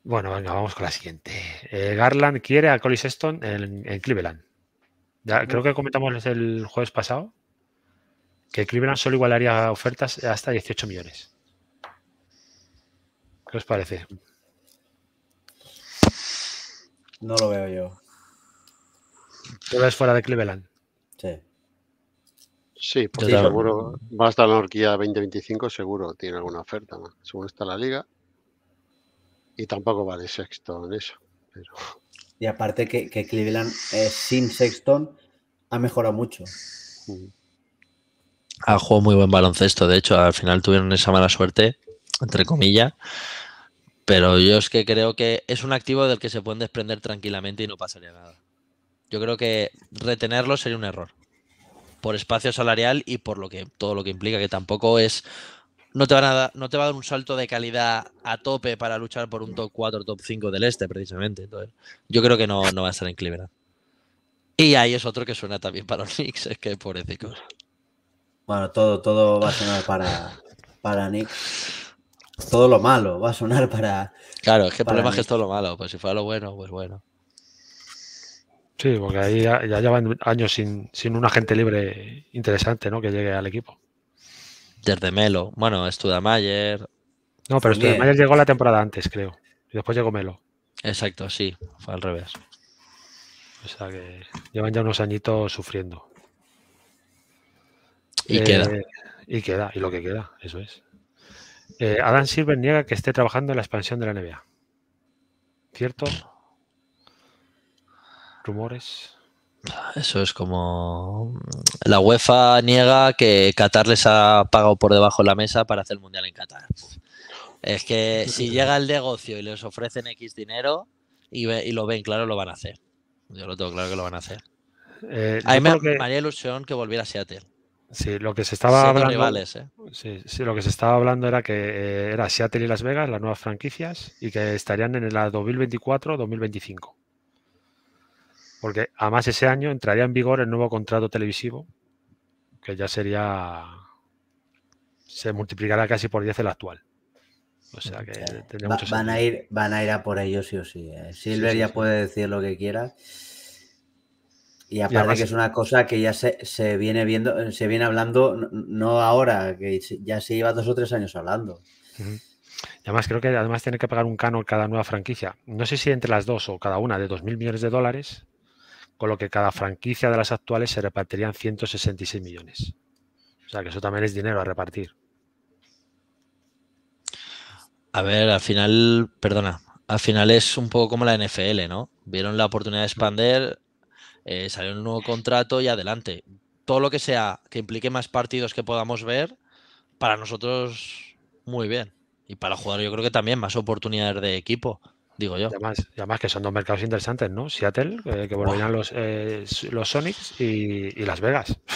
Bueno, venga, vamos con la siguiente. Eh, Garland quiere a Collie Sexton en, Cleveland. creo que comentamos el jueves pasado que Cleveland solo igualaría ofertas hasta 18 millones. ¿Qué os parece? No lo veo yo. ¿Tú ves fuera de Cleveland? Sí. Sí, porque seguro. Va la horquilla 2025, seguro tiene alguna oferta, según está la liga y tampoco vale Sexton eso. Pero... Y aparte que, Cleveland eh, sin Sexton ha mejorado mucho. Mm. Ha jugado muy buen baloncesto, de hecho, al final tuvieron esa mala suerte, entre comillas. Pero yo es que creo que es un activo del que se pueden desprender tranquilamente y no pasaría nada. Yo creo que retenerlo sería un error. Por espacio salarial y por lo que todo lo que implica, que tampoco es no te, a no te va a dar un salto de calidad a tope para luchar por un top 4, top 5 del este, precisamente. Entonces, yo creo que no, va a estar en Cleveland. Y ahí es otro que suena también para los Knicks, es que pobrecicos. Bueno, todo, todo va a sonar para, para Knicks. Todo lo malo va a sonar para. Claro, es que el problema es que es todo lo malo. Pues si fuera lo bueno, pues bueno. Sí, porque ahí ya, ya llevan años sin, sin un agente libre interesante, ¿no? Que llegue al equipo de Melo. Bueno, Studamayer. No, pero también. llegó la temporada antes, creo. Y después llegó Melo. Exacto, sí. Fue al revés. O sea que llevan ya unos añitos sufriendo. Y queda. Eh, y queda, y lo que queda, eso es. Eh, Adam Silver niega que esté trabajando en la expansión de la NBA. ¿Cierto? Rumores. Eso es como... La UEFA niega que Qatar les ha pagado por debajo de la mesa para hacer el Mundial en Qatar. Es que si *laughs* llega el negocio y les ofrecen X dinero y, lo ven claro, lo van a hacer. Yo lo tengo claro que lo van a hacer. Eh, a mí me, haría ilusión que volviera a Seattle. Sí, lo que se estaba hablando. ¿eh? sí, lo que se estaba hablando era que eh, era Seattle y Las Vegas, las nuevas franquicias, y que estarían en la 2024-2025 porque además ese año entraría en vigor el nuevo contrato televisivo, que ya sería, se multiplicará casi por 10 el actual. O sea que tenemos van, a ir, van a ir a por ello sí o sí. ¿eh? Silver ya puede decir lo que quiera. Y aparte que es una cosa que ya se, viene viendo, eh, se viene hablando, no ahora, que ya se lleva dos o tres años hablando. Y además creo que además tiene que pagar un canon cada nueva franquicia. No sé si entre las dos o cada una de dos mil millones de dólares con lo que cada franquicia de las actuales se repartirían 166 millones. O sea que eso también es dinero a repartir. A ver, al final, perdona, al final es un poco como la NFL, ¿no? Vieron la oportunidad de expander, eh, salió un nuevo contrato y adelante. Todo lo que sea que implique más partidos que podamos ver, para nosotros muy bien. Y para jugar yo creo que también más oportunidades de equipo digo yo. Además, además, que son dos mercados interesantes, ¿no? Seattle, eh, que volverán los, eh, los Sonics y, Las Vegas. *laughs*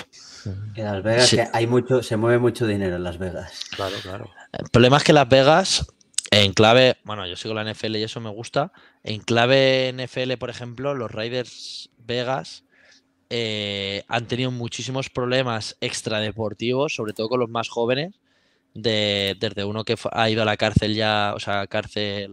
En Las Vegas hay mucho, se mueve mucho dinero en Las Vegas. Claro, claro. El problema es que Las Vegas, en clave, bueno, yo sigo la NFL y eso me gusta. En clave NFL, por ejemplo, los Raiders Vegas eh, han tenido muchísimos problemas extradeportivos, sobre todo con los más jóvenes. De, desde uno que ha ido a la cárcel ya, o sea, cárcel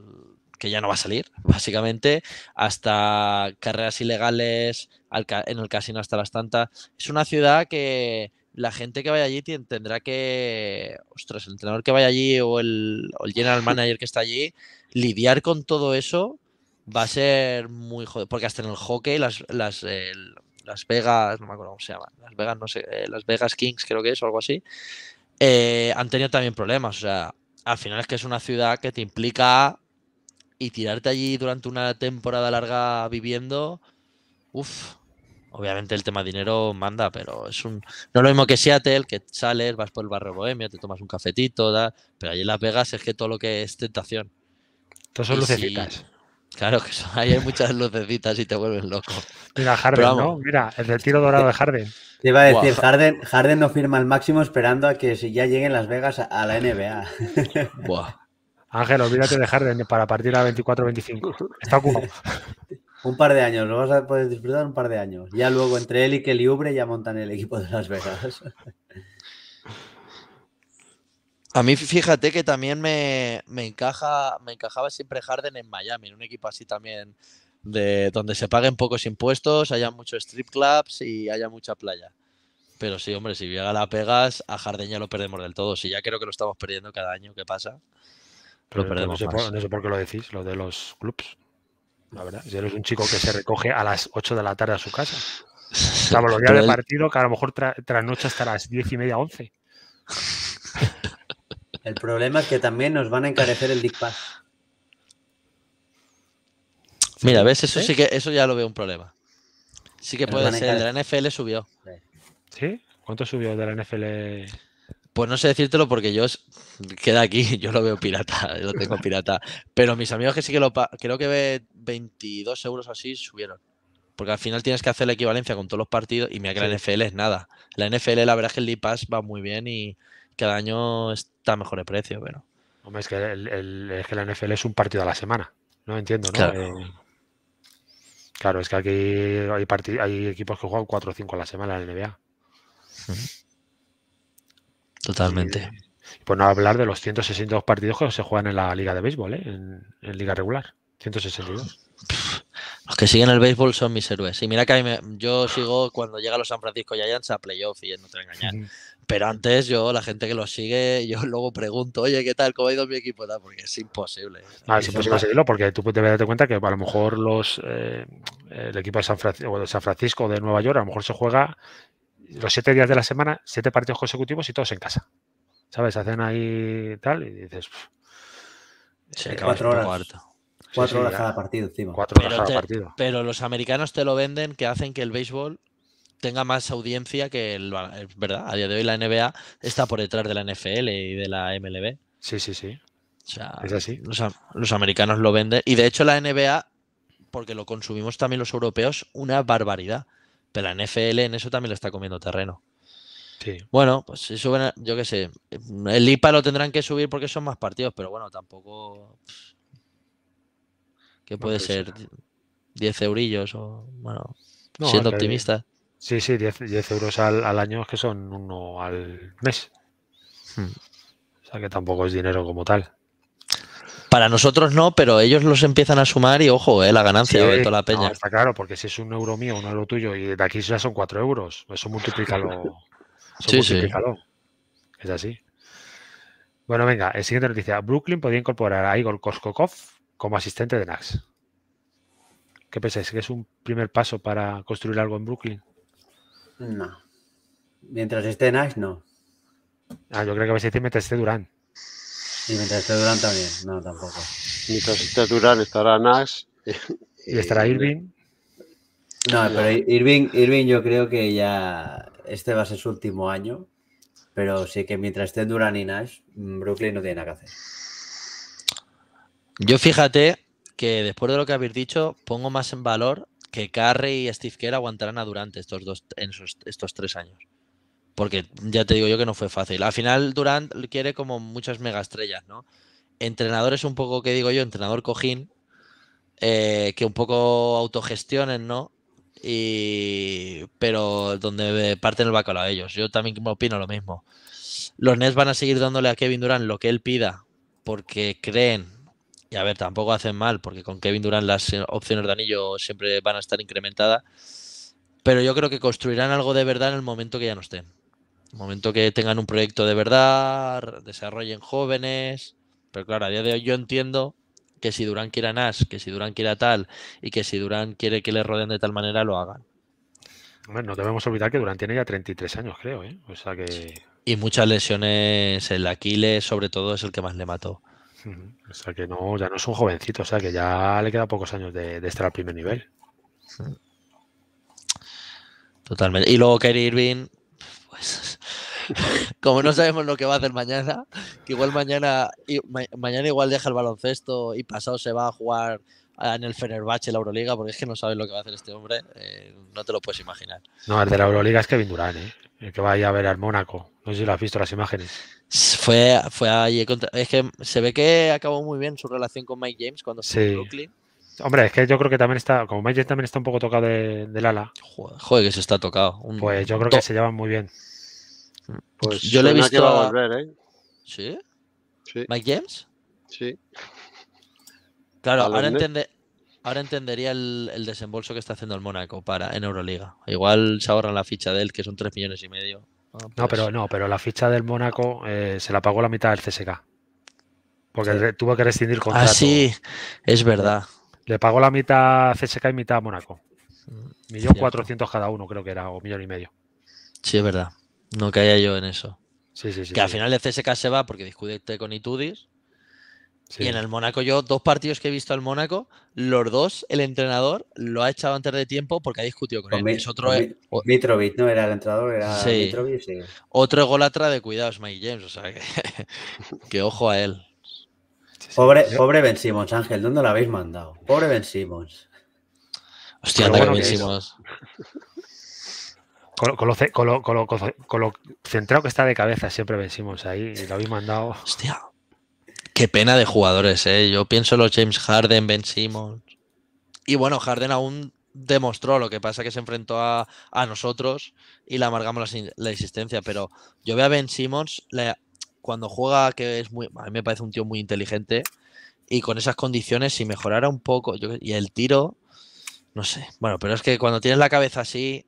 que ya no va a salir, básicamente, hasta carreras ilegales, en el casino hasta las tantas. Es una ciudad que la gente que vaya allí tendrá que, ostras, el entrenador que vaya allí o el, el general *laughs* manager que está allí, lidiar con todo eso va a ser muy jodido, porque hasta en el hockey las, las, las Vegas, no me acuerdo cómo se llama, Las Vegas, no sé, eh, Las Vegas Kings creo que es o algo así, eh, han tenido también problemas, o sea, al final es que es una ciudad que te implica y tirarte allí durante una temporada larga viviendo, uff, obviamente el tema dinero manda, pero es un. No lo mismo que Seattle, que sales, vas por el barrio Bohemia, te tomas un cafetito, da, pero allí en Las Vegas es que todo lo que es tentación. Todos son lucecitas. claro que son, ahí hay muchas lucecitas y te vuelves loco. Mira, Harden, ¿no? Mira, el del tiro dorado de Harden. Te iba a decir, Harden, no firma el máximo esperando a que si ya lleguen Las Vegas a la NBA. Ángel, olvídate de Harden para partir a 24-25. Está ocupado. *laughs* Un par de años, lo vas a poder disfrutar un par de años. Ya luego entre él y que Ubre ya montan el equipo de Las Vegas. A mí fíjate que también me, me, encaja, me encajaba siempre Harden en Miami, en un equipo así también de donde se paguen pocos impuestos, haya muchos strip clubs y haya mucha playa. Pero sí, hombre, si llega la pegas, a Harden ya lo perdemos del todo. Si ya creo que lo estamos perdiendo cada año que pasa no, sé por, qué lo decís, lo de los clubs. La verdad, si eres un chico que se recoge a las 8 de la tarde a su casa. estamos los días de partido, que a lo mejor tras noche hasta las 10 y media, 11. *laughs* El problema es que también nos van a encarecer el Dick Mira, ves, eso sí que eso ya lo veo un problema. Sí que puede ser, el de la NFL subió. ¿Sí? ¿Cuánto subió de la NFL? Pues no sé decírtelo porque yo queda aquí, *laughs* yo lo veo pirata, lo tengo pirata. Pero mis amigos que sí que lo creo que ve 22 euros así subieron. Porque al final tienes que hacer la equivalencia con todos los partidos y mira que la NFL es nada. La NFL, la verdad es que el lipas Pass va muy bien y cada año está a mejor el precio, pero. Hombre, es que, es que la NFL es un partido a la semana. No entiendo, ¿no? Claro. Eh, es que aquí hay, hay equipos que juegan 4 o 5 a la semana en la NBA. Totalmente. Pues no hablar de los 162 partidos que se juegan en la liga de béisbol, ¿eh? en, liga regular. 162. Los que siguen el béisbol son mis héroes. Y mira que yo sigo cuando llega a los San Francisco Giants a playoff y no te voy a engañar. Pero antes yo, la gente que los sigue, yo luego pregunto, oye, ¿qué tal? ¿Cómo ha ido mi equipo? Porque es imposible. Ah, es imposible seguirlo porque tú debes darte cuenta que a lo mejor los eh, el equipo de San, Francisco, de San Francisco de Nueva York a lo mejor se juega los siete días de la semana, siete partidos consecutivos y todos en casa. ¿Sabes? Hacen ahí tal y dices. cuatro horas. Cuatro horas cada partido encima. Cuatro horas cada partido. Pero los americanos te lo venden que hacen que el béisbol tenga más audiencia que el. ¿Verdad? A día de hoy la NBA está por detrás de la NFL y de la MLB. Sí, sí, sí. es así. los americanos lo venden. Y de hecho la NBA, porque lo consumimos también los europeos, una barbaridad. Pero en NFL en eso también le está comiendo terreno. Bueno, pues si suben, yo qué sé, el IPA lo tendrán que subir porque son más partidos, pero bueno, tampoco... Que puede ser? 10 eurillos o, bueno, siendo optimista. Sí, sí, 10, euros al, año es que son uno al mes. Hmm. O sea que tampoco es dinero como tal. Para nosotros no, pero ellos los empiezan a sumar y ojo, eh, la ganancia de toda la peña. está claro, porque si es un euro mío, un euro tuyo, y de aquí ya son cuatro euros, eso multiplícalo. *laughs* Eso sí, Sí. Es así. Bueno, venga, el siguiente noticia. Brooklyn podría incorporar a Igor Koskokov como asistente de Nax. ¿Qué pensáis? ¿Que es un primer paso para construir algo en Brooklyn? No. Mientras esté Nax, no. Ah, yo creo que vais a decir mientras esté Durán. Y mientras esté Durán también, no, tampoco. Mientras esté Durán estará Nash. *laughs* Y, estará Irving. No, pero Irving, Irving yo creo que ya este va a ser su último año, pero sí que mientras esté Durán y Nash, mm, Brooklyn no tiene nada que hacer. Yo fíjate que después de lo que habéis dicho, pongo más en valor que Curry y Steve Kerr aguantarán a Durante estos, dos, en estos tres años. Porque ya te digo yo que no fue fácil. Al final Durant quiere como muchas estrellas, ¿no? Entrenadores un poco, que digo yo, entrenador cojín, eh, que un poco autogestionen, ¿no? Y, pero donde parten el bacalao a ellos. Yo también me opino lo mismo. Los Nets van a seguir dándole a Kevin Durant lo que él pida, porque creen, y a ver, tampoco hacen mal, porque con Kevin Durant las opciones de anillo siempre van a estar incrementadas, pero yo creo que construirán algo de verdad en el momento que ya no estén momento que tengan un proyecto de verdad, desarrollen jóvenes. Pero claro, a día de hoy yo entiendo que si Durán quiere a Nash, que si Durán quiere a tal y que si Durán quiere que le rodeen de tal manera, lo hagan. Bueno, no debemos olvidar que Durán tiene ya 33 años, creo, ¿eh? O sea que... Y muchas lesiones, el Aquiles sobre todo es el que más le mató. O sea que no, ya no es un jovencito, o sea que ya le queda pocos años de, estar al primer nivel. Totalmente. Y luego Kerry Irving, pues *laughs* como no sabemos lo que va a hacer mañana, que igual mañana, mañana igual deja el baloncesto y pasado se va a jugar en el Fenerbahce la Euroliga, porque es que no sabes lo que va a hacer este hombre, eh, no te lo puedes imaginar. No, el de la Euroliga es que Durán, ¿eh? el que va a ir a ver al Mónaco. No sé si lo has visto las imágenes. Fue, fue allí Es que se ve que acabó muy bien su relación con Mike James cuando se Brooklyn. Hombre, es que yo creo que también está, como Mike James también está un poco tocado de, del ala. Joder, que se está tocado. pues yo creo que se llevan muy bien. Pues yo le he visto. a ¿eh? ¿Sí? ¿Mike James? Sí. Claro, ahora, entendería el, desembolso que está haciendo el Mónaco para en Euroliga. Igual se ahorran la ficha de él, que son 3 millones y medio. No, ah, pero pues. no, pero la ficha del Mónaco eh, se la pagó la mitad del CSK. Porque tuvo que rescindir ah, contrato. Ah, sí, es verdad. Le pagó la mitad a CSK y mitad a Mónaco. Mm, millón cuatrocientos cada uno, creo que era, o millón y medio. Sí, es verdad. No caía yo en eso. que al final el CSK se va porque discute con Itudis. Y en el Mónaco, yo, dos partidos que he visto al Mónaco, los dos, el entrenador lo ha echado antes de tiempo porque ha discutido con, él. Es otro, e- Mitrovic, ¿no? Era el entrenador, era Mitrovic, sí. Otro golatra de cuidados, Mike James. O sea, que, *laughs* ojo a él. Pobre, pobre Ben Simmons, Ángel, ¿dónde lo habéis mandado? Pobre Ben Simmons. Hostia, anda Ben *laughs* Con, lo, centrado que está de cabeza siempre vencimos ahí lo habéis mandado. Hostia. Qué pena de jugadores, ¿eh? Yo pienso en los James Harden, Ben Simmons. Y bueno, Harden aún demostró, lo que pasa que se enfrentó a, nosotros y le amargamos la, existencia. Pero yo veo a Ben Simmons cuando juega, que es muy. A mí me parece un tío muy inteligente. Y con esas condiciones, si mejorara un poco. y el tiro, no sé. Bueno, pero es que cuando tienes la cabeza así,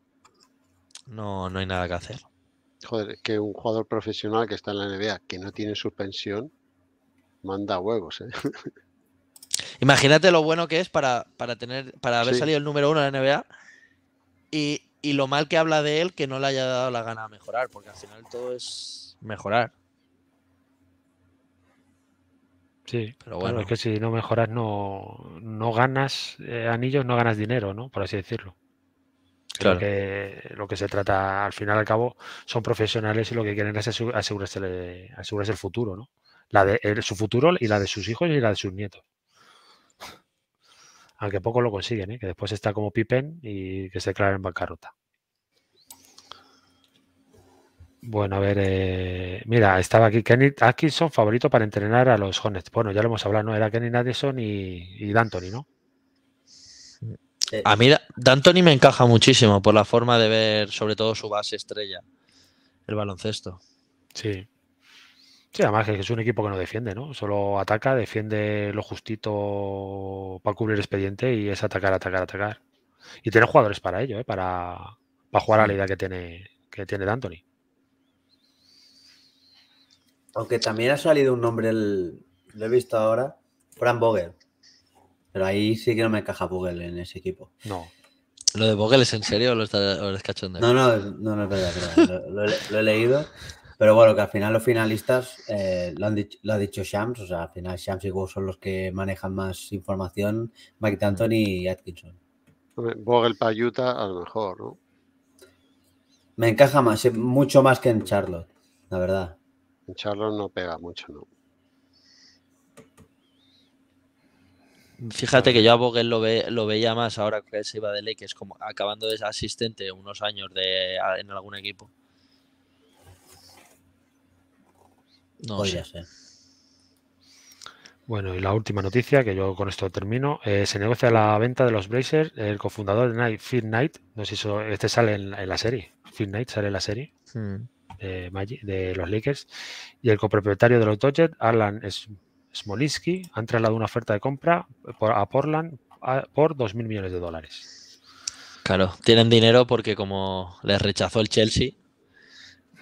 no, no hay nada que hacer. Joder, que un jugador profesional que está en la NBA que no tiene suspensión manda huevos, ¿eh? *laughs* Imagínate lo bueno que es para, para tener, para haber salido el número uno en la NBA y, lo mal que habla de él que no le haya dado la gana a mejorar, porque al final todo es mejorar. Sí, pero bueno. es que si no mejoras, no, ganas eh, anillos, no ganas dinero, ¿no? Por así decirlo. Que lo que se trata, al final al cabo, son profesionales y lo que quieren es asegurarse, el futuro, ¿no? La de su futuro y la de sus hijos y la de sus nietos. Aunque poco lo consiguen, ¿eh? que después está como Pippen y que se declara en bancarrota. Bueno, a ver, eh, mira, estaba aquí Kenny Atkinson, favorito para entrenar a los Hornets. Bueno, ya lo hemos hablado, ¿no? Era Kenny Addison y, y D'Antoni, ¿no? Eh, a mí D'Antoni me encaja muchísimo por la forma de ver, sobre todo su base estrella, el baloncesto. Sí. Sí, además que es un equipo que no defiende, ¿no? Solo ataca, defiende lo justito para cubrir expediente y es atacar, atacar, atacar. Y tiene jugadores para ello, ¿eh? para, para jugar a la idea que tiene, que tiene D'Antoni. Aunque también ha salido un nombre, lo he visto ahora, Fran Boger. Pero ahí sí que no me encaja Vogel en ese equipo. No. ¿Lo de Vogel es en serio o lo, está, No, no, no, es verdad. Lo, he leído. Pero bueno, que al final los finalistas eh, lo, ha dicho Shams. O sea, al final Shams y Google son los que manejan más información. Mike Anthony y Atkinson. Vogel para Utah a lo mejor, ¿no? Me encaja más, eh, mucho más que en Charlotte, la verdad. En Charlotte no pega mucho, ¿no? Fíjate que yo a Vogel lo, veía más ahora que se iba de Lakers, como acabando de ser asistente unos años de, en algún equipo. No sé. Bueno, y la última noticia, que yo con esto termino, eh, se negocia la venta de los Blazers. El cofundador de Night, Knight, no sé si este sale en, la serie, Fit Knight sale en la serie hmm. de, los Lakers, y el copropietario de los Dodgers, Alan es, Smolinski han trasladado una oferta de compra a Portland por 2.000 millones de dólares. Claro, tienen dinero porque como les rechazó el Chelsea,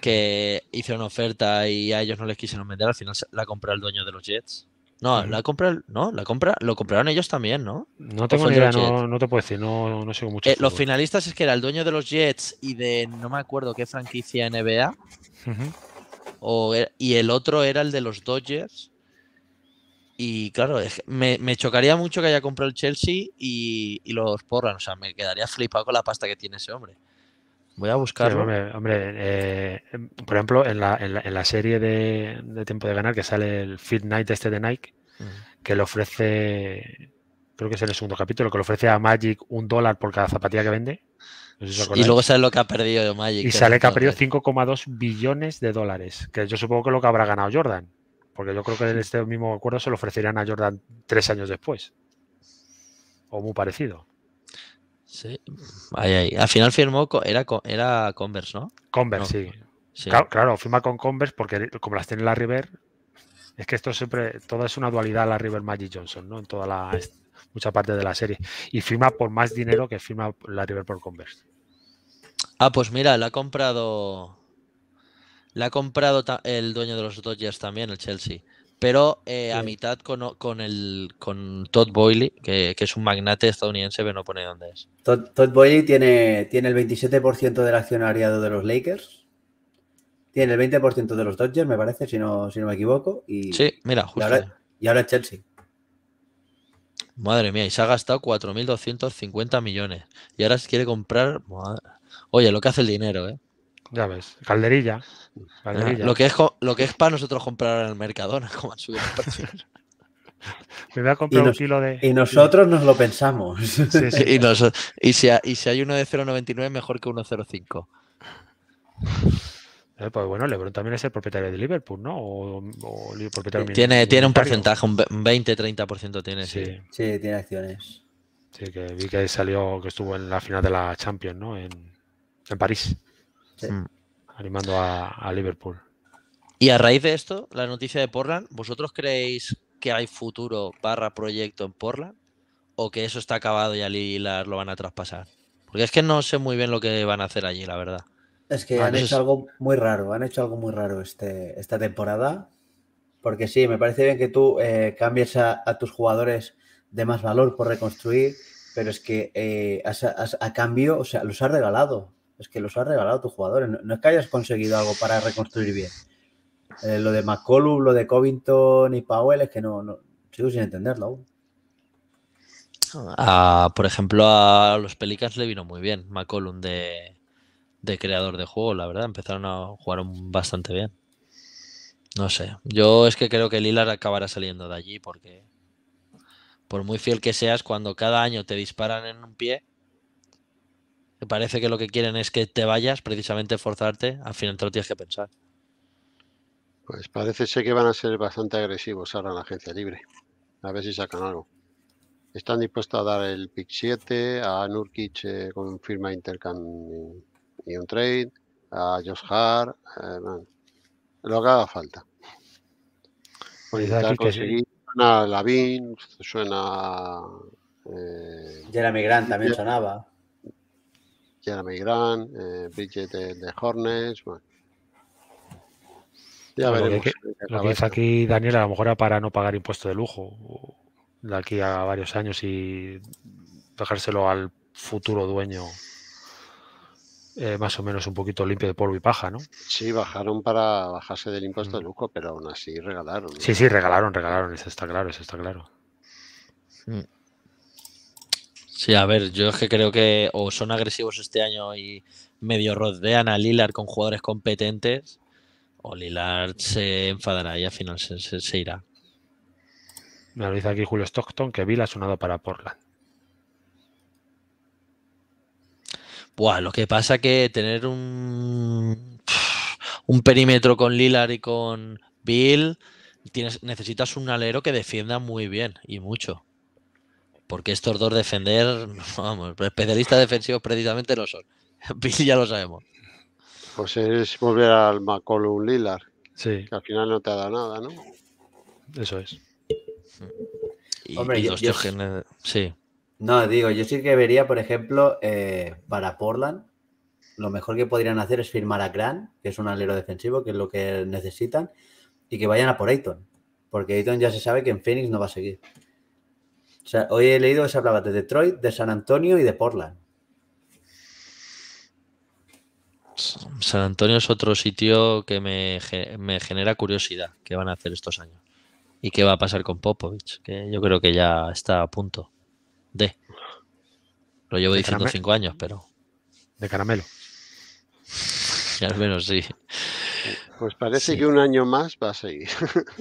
que hizo una oferta y a ellos no les quisieron vender, al final la compró el dueño de los Jets. No, la compra, no, la compra, lo compraron ellos también, ¿no? No tengo no, te puedo decir, no, no sé mucho. Eh, los finalistas es que era el dueño de los Jets y de no me acuerdo qué franquicia NBA. E, y el otro era el de los Dodgers y claro, me, chocaría mucho que haya comprado el Chelsea y, los porran. O sea, me quedaría flipado con la pasta que tiene ese hombre. Voy a buscarlo. hombre, eh, em, por ejemplo, en la, serie de, Tiempo de Ganar que sale el Fit Night este de Nike, que le ofrece, creo que es en el segundo capítulo, que le ofrece a Magic un dólar por cada zapatilla que vende. y luego sale lo que ha perdido Magic. Y sale que ha perdido 5,2 billones de dólares, que yo supongo que es lo que habrá ganado Jordan. Porque yo creo que este mismo acuerdo se lo ofrecerían a Jordan tres años después. O muy parecido. Sí, ahí, Al final firmó, era, era Converse, ¿no? Converse, sí. Claro, firma con Converse porque como las tiene la River, es que esto siempre, toda es una dualidad la River Magic Johnson, ¿no? En toda la mucha parte de la serie. Y firma por más dinero que firma la River por Converse. Ah, pues mira, la ha comprado la ha comprado el dueño de los Dodgers también, el Chelsea. Pero eh, a mitad con, el, con Todd Boyle, que, es un magnate estadounidense, pero no pone dónde es. Todd, Boiley tiene, tiene el 27% del accionariado de los Lakers. Tiene el 20% de los Dodgers, me parece, si no, si no me equivoco. Y, sí, mira, justo. Y ahora, y Chelsea. Madre mía, y se ha gastado 4.250 millones. Y ahora se quiere comprar. Oye, lo que hace el dinero, ¿eh? Ya ves, calderilla. Lo, que es, lo que es para nosotros comprar en el Mercadona, *laughs* como han subido los Me voy a comprar un de. Y nosotros nos lo pensamos. *laughs* y, si, hay uno de 0,99, mejor que 1,05. Eh, pues bueno, Lebron también es el propietario de Liverpool, ¿no? O, eh, tiene, un, tiene un porcentaje, un 20-30% tiene, sí. sí. tiene acciones. Sí, que vi que salió, que estuvo en la final de la Champions, ¿no? en París. Mm. animando a, Liverpool. Y a raíz de esto, la noticia de Portland, ¿vosotros creéis que hay futuro barra proyecto en Portland? ¿O que eso está acabado y a Lillard lo van a traspasar? Porque es que no sé muy bien lo que van a hacer allí, la verdad. Es que ah, han hecho algo muy raro, han hecho algo muy raro este, esta temporada. Porque sí, me parece bien que tú eh, cambies a, tus jugadores de más valor por reconstruir, pero es que eh, a, a cambio, o sea, los has regalado es que los has regalado a tus jugadores. ¿eh? No, es que hayas conseguido algo para reconstruir bien. Eh, lo de McCollum, lo de Covington y Powell es que no, no sigo sin entenderlo aún. por ejemplo, a los Pelicans le vino muy bien McCollum de, de, creador de juego, la verdad. Empezaron a jugar bastante bien. No sé. Yo es que creo que Lilar acabará saliendo de allí porque, por muy fiel que seas, cuando cada año te disparan en un pie, me parece que lo que quieren es que te vayas, precisamente forzarte, al final te lo tienes que pensar. Pues parece ser que van a ser bastante agresivos ahora en la agencia libre. A ver si sacan algo. Están dispuestos a dar el pick 7, a Nurkic eh, con firma Intercam y un trade, a Josh Hart, eh, lo que haga falta. Pues suena Lavín, suena... Eh, Jeremy Grant también sonaba. Jeremy Grant, eh, Bridget de, Hornets. Bueno. Lo aquí Daniel, a lo mejor era para no pagar impuesto de lujo de aquí a varios años y dejárselo al futuro dueño. Eh, más o menos un poquito limpio de polvo y paja, ¿no? Sí, bajaron para bajarse del impuesto de mm. lujo, pero aún así regalaron. Sí, sí, regalaron, regalaron, eso está claro, eso está claro. Mm. Sí, a ver, yo es que creo que o son agresivos este año y medio rodean a Lilar con jugadores competentes, o Lillard se enfadará y al final se, irá. Me avisa aquí Julio Stockton que Bill ha sonado para Portland. Buah, lo que pasa que tener un, un perímetro con Lillard y con Bill, tienes, necesitas un alero que defienda muy bien y mucho porque estos dos defender, *laughs* vamos, especialistas defensivos precisamente no son. *laughs* ya lo sabemos. Pues es volver al McCollum Lillard, sí. que al final no te ha dado nada, ¿no? Eso es. Y, Hombre, los sí. No, digo, yo sí que vería, por ejemplo, eh, para Portland, lo mejor que podrían hacer es firmar a Grant, que es un alero defensivo, que es lo que necesitan, y que vayan a por Ayton, porque Ayton ya se sabe que en Phoenix no va a seguir hoy he leído que se hablaba de Detroit, de San Antonio y de Portland. San Antonio es otro sitio que me, genera curiosidad qué van a hacer estos años y qué va a pasar con Popovich, que yo creo que ya está a punto de. Lo llevo diciendo cinco años, pero. De caramelo. *laughs* al menos sí. Pues parece que un año más va a seguir.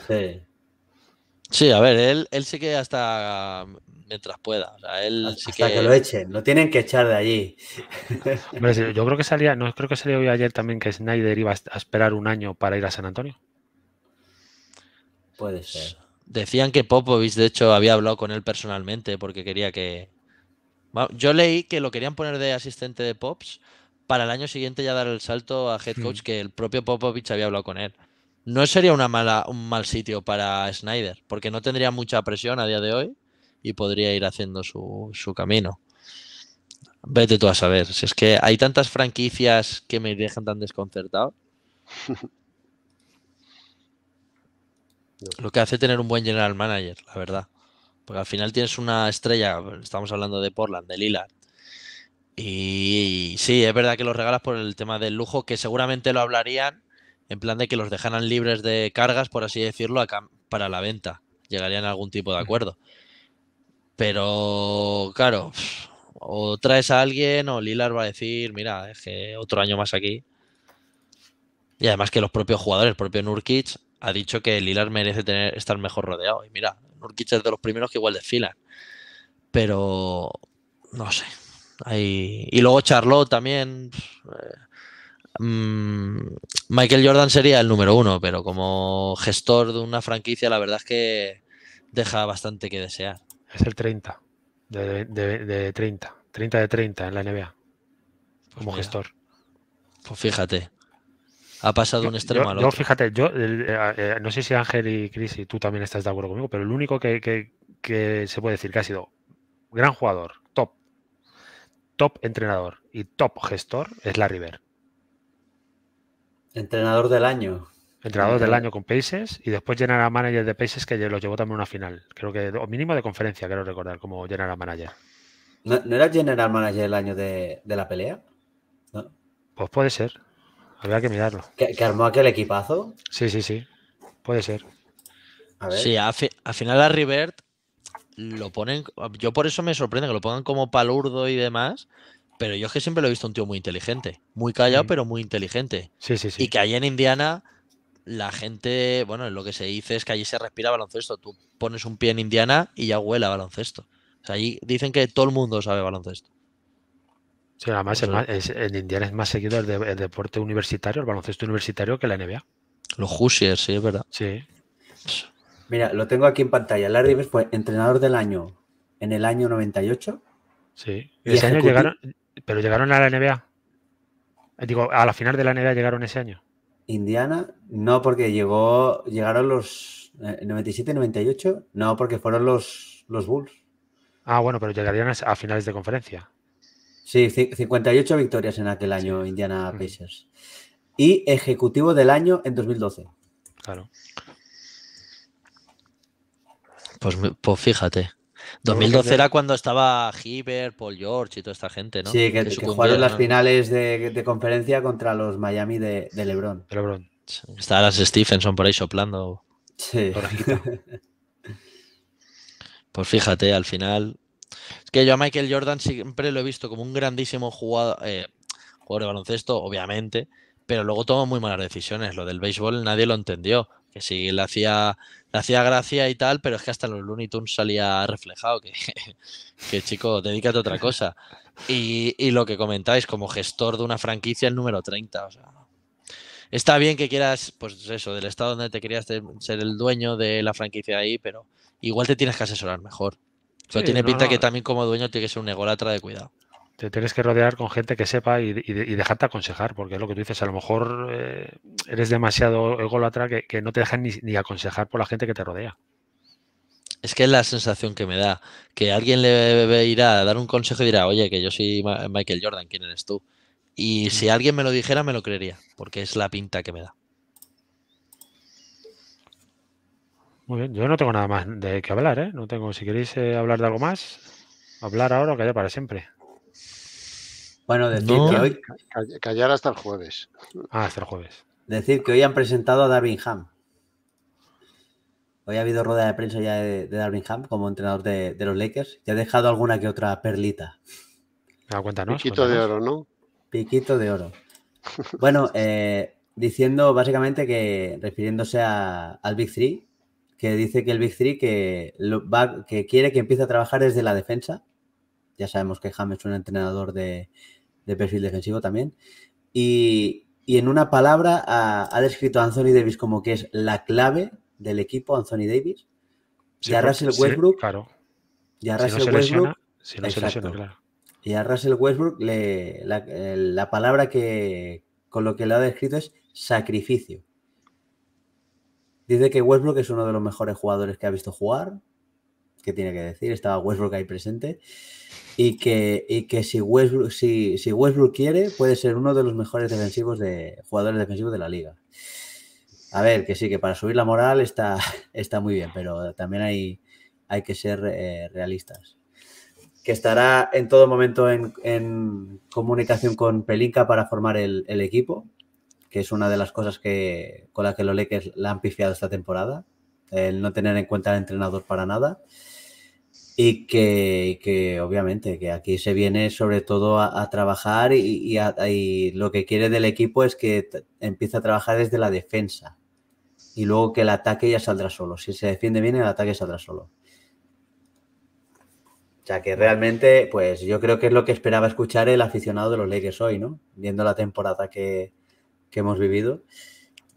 Sí. Sí, a ver, él, él sí que hasta mientras pueda. O sea, él hasta, que... lo echen, lo tienen que echar de allí. *laughs* yo creo que salía, no creo que salió ayer también que Snyder iba a esperar un año para ir a San Antonio. Puede ser. Decían que Popovich, de hecho, había hablado con él personalmente porque quería que. Yo leí que lo querían poner de asistente de Pops para el año siguiente ya dar el salto a head hmm. coach que el propio Popovich había hablado con él no sería una mala, un mal sitio para Snyder, porque no tendría mucha presión a día de hoy y podría ir haciendo su, su camino. Vete tú a saber, si es que hay tantas franquicias que me dejan tan desconcertado. *laughs* Lo que hace tener un buen general manager, la verdad. Porque al final tienes una estrella, estamos hablando de Portland, de Lila Y, sí, es verdad que lo regalas por el tema del lujo, que seguramente lo hablarían en plan de que los dejaran libres de cargas, por así decirlo, para la venta. Llegarían a algún tipo de acuerdo. Pero, claro, o traes a alguien o Lilar va a decir, mira, es que otro año más aquí. Y además que los propios jugadores, el propio Nurkic ha dicho que Lilar merece tener, estar mejor rodeado. Y mira, Nurkic es de los primeros que igual desfilan. Pero, no sé. Y luego Charlotte también. Eh, Mm, Michael Jordan sería el número uno, pero como gestor de una franquicia, la verdad es que deja bastante que desear. Es el 30, de, 30, 30 de 30 en la NBA, como pues gestor. Pues fíjate, ha pasado un extremo fíjate, yo eh, eh, no sé si Ángel y Chris y tú también estás de acuerdo conmigo, pero el único que, se puede decir que ha sido gran jugador, top, top entrenador y top gestor es la Bird Entrenador del año. Entrenador del año con Paces y después General Manager de Paces que lo llevó también a una final. Creo que, o mínimo de conferencia, quiero recordar, como General Manager. ¿No, era General Manager el año de, la pelea? ¿No? Pues puede ser. habría que mirarlo. ¿Que, armó aquel equipazo? Sí, sí, sí. Puede ser. Sí, al final a Rivert lo ponen. Yo por eso me sorprende que lo pongan como palurdo y demás. Pero yo es que siempre lo he visto un tío muy inteligente, muy callado, pero muy inteligente. Sí, sí, sí. Y que allí en Indiana, la gente, bueno, lo que se dice es que allí se respira baloncesto. Tú pones un pie en Indiana y ya huele baloncesto. O sea, allí dicen que todo el mundo sabe baloncesto. Sí, además en Indiana es más seguido el, deporte universitario, el baloncesto universitario que la NBA. Los Hoosiers, sí, es verdad. Sí. Mira, lo tengo aquí en pantalla. Larry Rivers fue entrenador del año en el año 98. Sí. Ese año llegaron, pero llegaron a la NBA. Digo, a la final de la NBA llegaron ese año. Indiana, no, porque llegó, llegaron los 97 eh, 97-98, no, porque fueron los, los Bulls. Ah, bueno, pero llegarían a finales de conferencia. Sí, 58 victorias en aquel año, Indiana mm. Pacers. Y ejecutivo del año en 2012. Claro. Pues, pues fíjate. 2012 era cuando estaba Heber, Paul George y toda esta gente, ¿no? Sí, que, jugaron las finales de, conferencia contra los Miami de, LeBron. LeBron. Estaba las Stephenson por ahí soplando. Sí. *laughs* pues fíjate, al final. Es que yo a Michael Jordan siempre lo he visto como un grandísimo jugador, eh, jugador de baloncesto, obviamente, pero luego tomó muy malas decisiones. Lo del béisbol nadie lo entendió. Que si le hacía hacía gracia y tal, pero es que hasta los Looney Tunes salía reflejado que, *laughs* que chico, dedícate a otra cosa. Y, lo que comentáis, como gestor de una franquicia, el número 30, Está bien que quieras, pues eso, del estado donde te querías ser el dueño de la franquicia ahí, pero igual te tienes que asesorar mejor. Pero tiene pinta que también como dueño tiene que ser un ególatra de cuidado. Te tienes que rodear con gente que sepa y, dejarte aconsejar, porque es lo que tú dices, a lo mejor eh, eres demasiado ególatra que, no te dejan ni, aconsejar por la gente que te rodea. Es que es la sensación que me da, que alguien le irá a dar un consejo y dirá, oye, que yo soy Michael Jordan, ¿quién eres tú? Y si alguien me lo dijera, me lo creería, porque es la pinta que me da. Muy bien, yo no tengo nada más de qué hablar, ¿eh? No tengo, si queréis eh, hablar de algo más, hablar ahora o haya para siempre. Bueno, decir que hoy. Callar hasta el jueves. Ah, hasta el jueves. Decir que hoy han presentado a Darwin Ham. Hoy ha habido rueda de prensa ya de, de Darwin Ham como entrenador de, los Lakers y ha dejado alguna que otra perlita. Ah, Piquito de oro, ¿no? Piquito de oro. Bueno, *laughs* eh, diciendo básicamente que, refiriéndose al Big Three, que dice que el Big Three que, que quiere que empiece a trabajar desde la defensa. Ya sabemos que Ham es un entrenador de, de perfil defensivo también. Y, en una palabra ha, descrito a Anthony Davis como que es la clave del equipo, Anthony Davis. y a Russell Westbrook. claro. Y Russell Westbrook. Y a Russell Westbrook la, palabra que con lo que le ha descrito es sacrificio. Dice que Westbrook es uno de los mejores jugadores que ha visto jugar. ¿Qué tiene que decir? Estaba Westbrook ahí presente y que, que si, Westbrook, si, si, Westbrook quiere, puede ser uno de los mejores defensivos de, jugadores defensivos de la liga. A ver, que sí, que para subir la moral está, *laughs* está muy bien, pero también hay, hay que ser eh, realistas. Que estará en todo momento en, comunicación con Pelinka para formar el, equipo, que es una de las cosas que, con la que los que la han pifiado esta temporada, el no tener en cuenta al entrenador para nada. Y que, obviamente que aquí se viene sobre todo a, trabajar y, lo que quiere del equipo es que empiece a trabajar desde la defensa y luego que el ataque ya saldrá solo. Si se defiende bien, el ataque saldrá solo. O sea que realmente, pues yo creo que es lo que esperaba escuchar el aficionado de los Lakers hoy, ¿no? Viendo la temporada que, hemos vivido,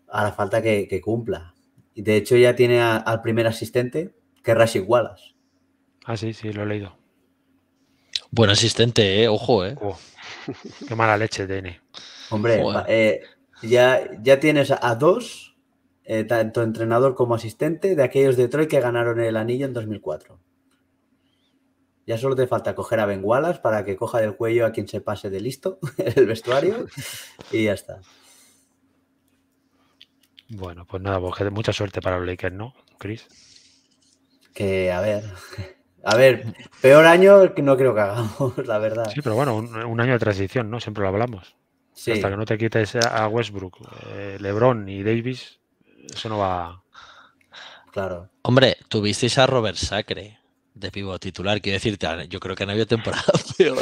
A la falta que, cumpla. Y de hecho ya tiene al primer asistente, que es Rashid Wallace Ah, sí, sí, lo he leído. Buen asistente, eh, ojo, eh. qué mala leche D.N. Hombre, eh, ya, ya tienes a dos, eh, tanto entrenador como asistente, de aquellos de Troy que ganaron el anillo en 2004. Ya solo te falta coger a Ben Wallace para que coja del cuello a quien se pase de listo *laughs* el vestuario *laughs* y ya está. Bueno, pues nada, pues mucha suerte para Lakers, ¿no, Chris? Que a ver. A ver, peor año que no creo que hagamos, *laughs* la verdad. Sí, pero bueno, un, año de transición, ¿no? Siempre lo hablamos. Hasta que no te quites a Westbrook, eh, LeBron y Davis, eso no va. Claro. Hombre, tuvisteis a Robert Sacre de pivo titular, quiero decirte, yo creo que no había temporada *laughs* ¿eh?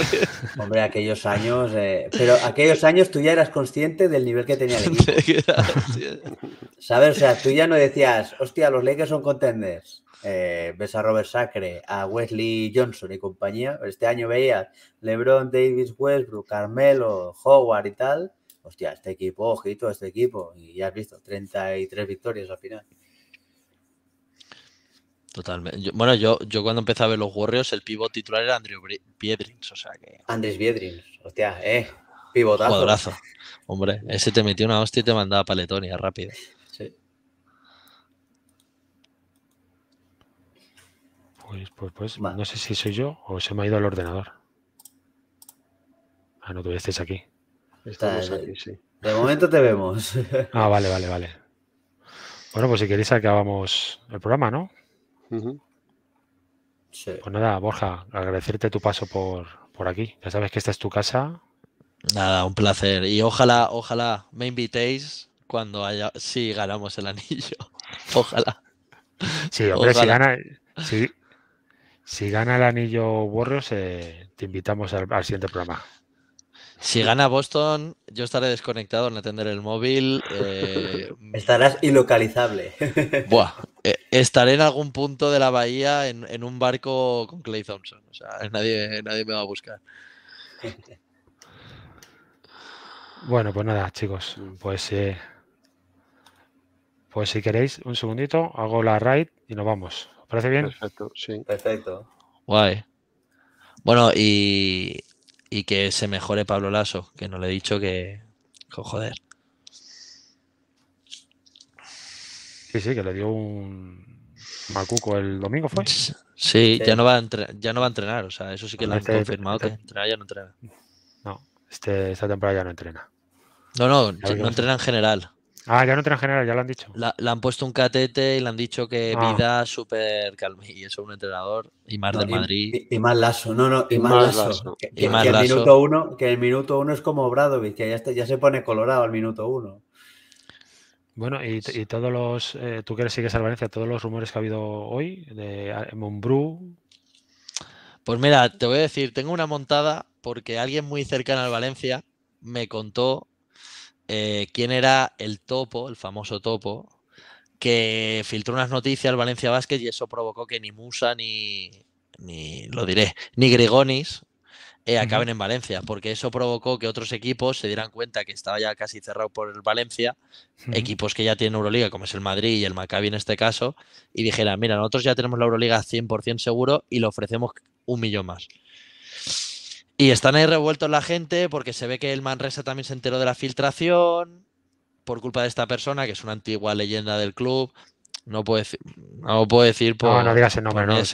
Hombre, aquellos años, eh, pero aquellos años tú ya eras consciente del nivel que tenía el *laughs* equipo. ¿Sabes? O sea, tú ya no decías, hostia, los Lakers son contenders. Eh, ves a Robert Sacre, a Wesley Johnson y compañía. Este año veías LeBron, Davis, Westbrook, Carmelo, Howard y tal. Hostia, este equipo, ojito, este equipo. Y ya has visto, 33 victorias al final. Totalmente. bueno, yo, yo cuando empecé a ver los Warriors, el pivot titular era Andrew Biedrins, o sea que. Andrés Biedrins, hostia, eh. Pivotazo. Hombre, ese te metió una hostia y te mandaba paletonia rápido. Pues, pues, pues no sé si soy yo o se me ha ido el ordenador. Ah, no, tú estés aquí. Estamos aquí, sí. De momento te vemos. *laughs* Ah, vale, vale, vale. Bueno, pues si queréis acabamos el programa, ¿no? Pues nada, Borja, agradecerte tu paso por, aquí. Ya sabes que esta es tu casa. Nada, un placer. Y ojalá, ojalá me invitéis cuando haya, si ganamos el anillo. *laughs* Ojalá. Sí, hombre, si gana, si gana el anillo Borros, eh, te invitamos al, siguiente programa. Si gana Boston, yo estaré desconectado, en atender el móvil. *laughs* Eh, Estarás ilocalizable. *laughs* Buah, eh, estaré en algún punto de la bahía en, un barco con Clay Thompson. O sea, nadie, nadie me va a buscar. Bueno, pues nada, chicos. Pues, pues si queréis, un segundito, hago la ride y nos vamos. ¿Parece bien? Perfecto, sí. Perfecto. Guay. Bueno, y, y que se mejore Pablo Lasso, que no le he dicho que. Joder. Sí, sí, que le dio un macuco el domingo, ¿fue? Sí, Ya, no va a ya no va a entrenar, o sea, eso sí que lo han este confirmado, que este entrenar ya no entrena. No, este, esta temporada ya no entrena. No, no, no entrena en general. Ah, ya no tiene general, ya lo han dicho. le han puesto un catete y le han dicho que ah. vida súper calma. Y eso un entrenador. Y más de Madrid. Y, más lazo, no, no, y más, laso. lazo. Que, El minuto uno, que el minuto uno es como Bradovic, que ya, se pone colorado al minuto uno. Bueno, y, todos los, eh, tú que sigues al Valencia, todos los rumores que ha habido hoy de eh, Monbrú. Pues mira, te voy a decir, tengo una montada porque alguien muy cercano al Valencia me contó eh, quién era el topo, el famoso topo, que filtró unas noticias al Valencia Vázquez y eso provocó que ni Musa ni, ni lo diré, ni Grigonis eh, acaben en Valencia, porque eso provocó que otros equipos se dieran cuenta que estaba ya casi cerrado por el Valencia, equipos que ya tienen Euroliga, como es el Madrid y el Maccabi en este caso, y dijeran, mira, nosotros ya tenemos la Euroliga 100% seguro y le ofrecemos un millón más. Y están ahí revueltos la gente porque se ve que el Manresa también se enteró de la filtración por culpa de esta persona, que es una antigua leyenda del club. No puedo decir, no puedo decir por, No, no digas el nombre, no. Se,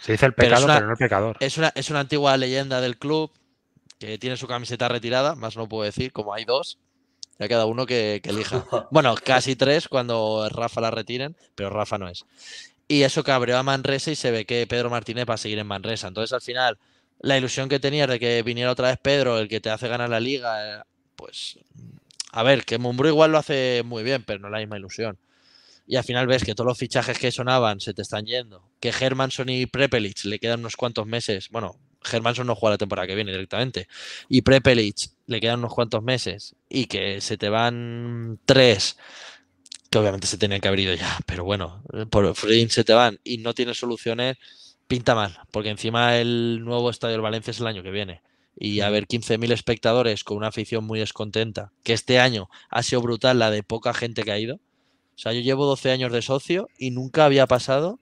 se, dice el pecado, pero, no el pecador. Es una, antigua leyenda del club que tiene su camiseta retirada, más no puedo decir, como hay dos. Ya cada uno que, que, elija. *laughs* Bueno, casi tres cuando Rafa la retiren, pero Rafa no es. Y eso cabreó a Manresa y se ve que Pedro Martínez va a seguir en Manresa. Entonces al final la ilusión que tenías de que viniera otra vez Pedro, el que te hace ganar la liga, eh, pues a ver, que Mumbrú igual lo hace muy bien, pero no la misma ilusión. Y al final ves que todos los fichajes que sonaban se te están yendo, que Hermanson y Prepelic le quedan unos cuantos meses, bueno, Hermanson no juega la temporada que viene directamente, y Prepelic le quedan unos cuantos meses y que se te van tres que obviamente se tenían que haber ido ya, pero bueno, por Fredin se te van y no tienes soluciones pinta mal, porque encima el nuevo estadio del Valencia es el año que viene. Y a ver 15.000 espectadores con una afición muy descontenta, que este año ha sido brutal la de poca gente que ha ido. O sea, yo llevo 12 años de socio y nunca había pasado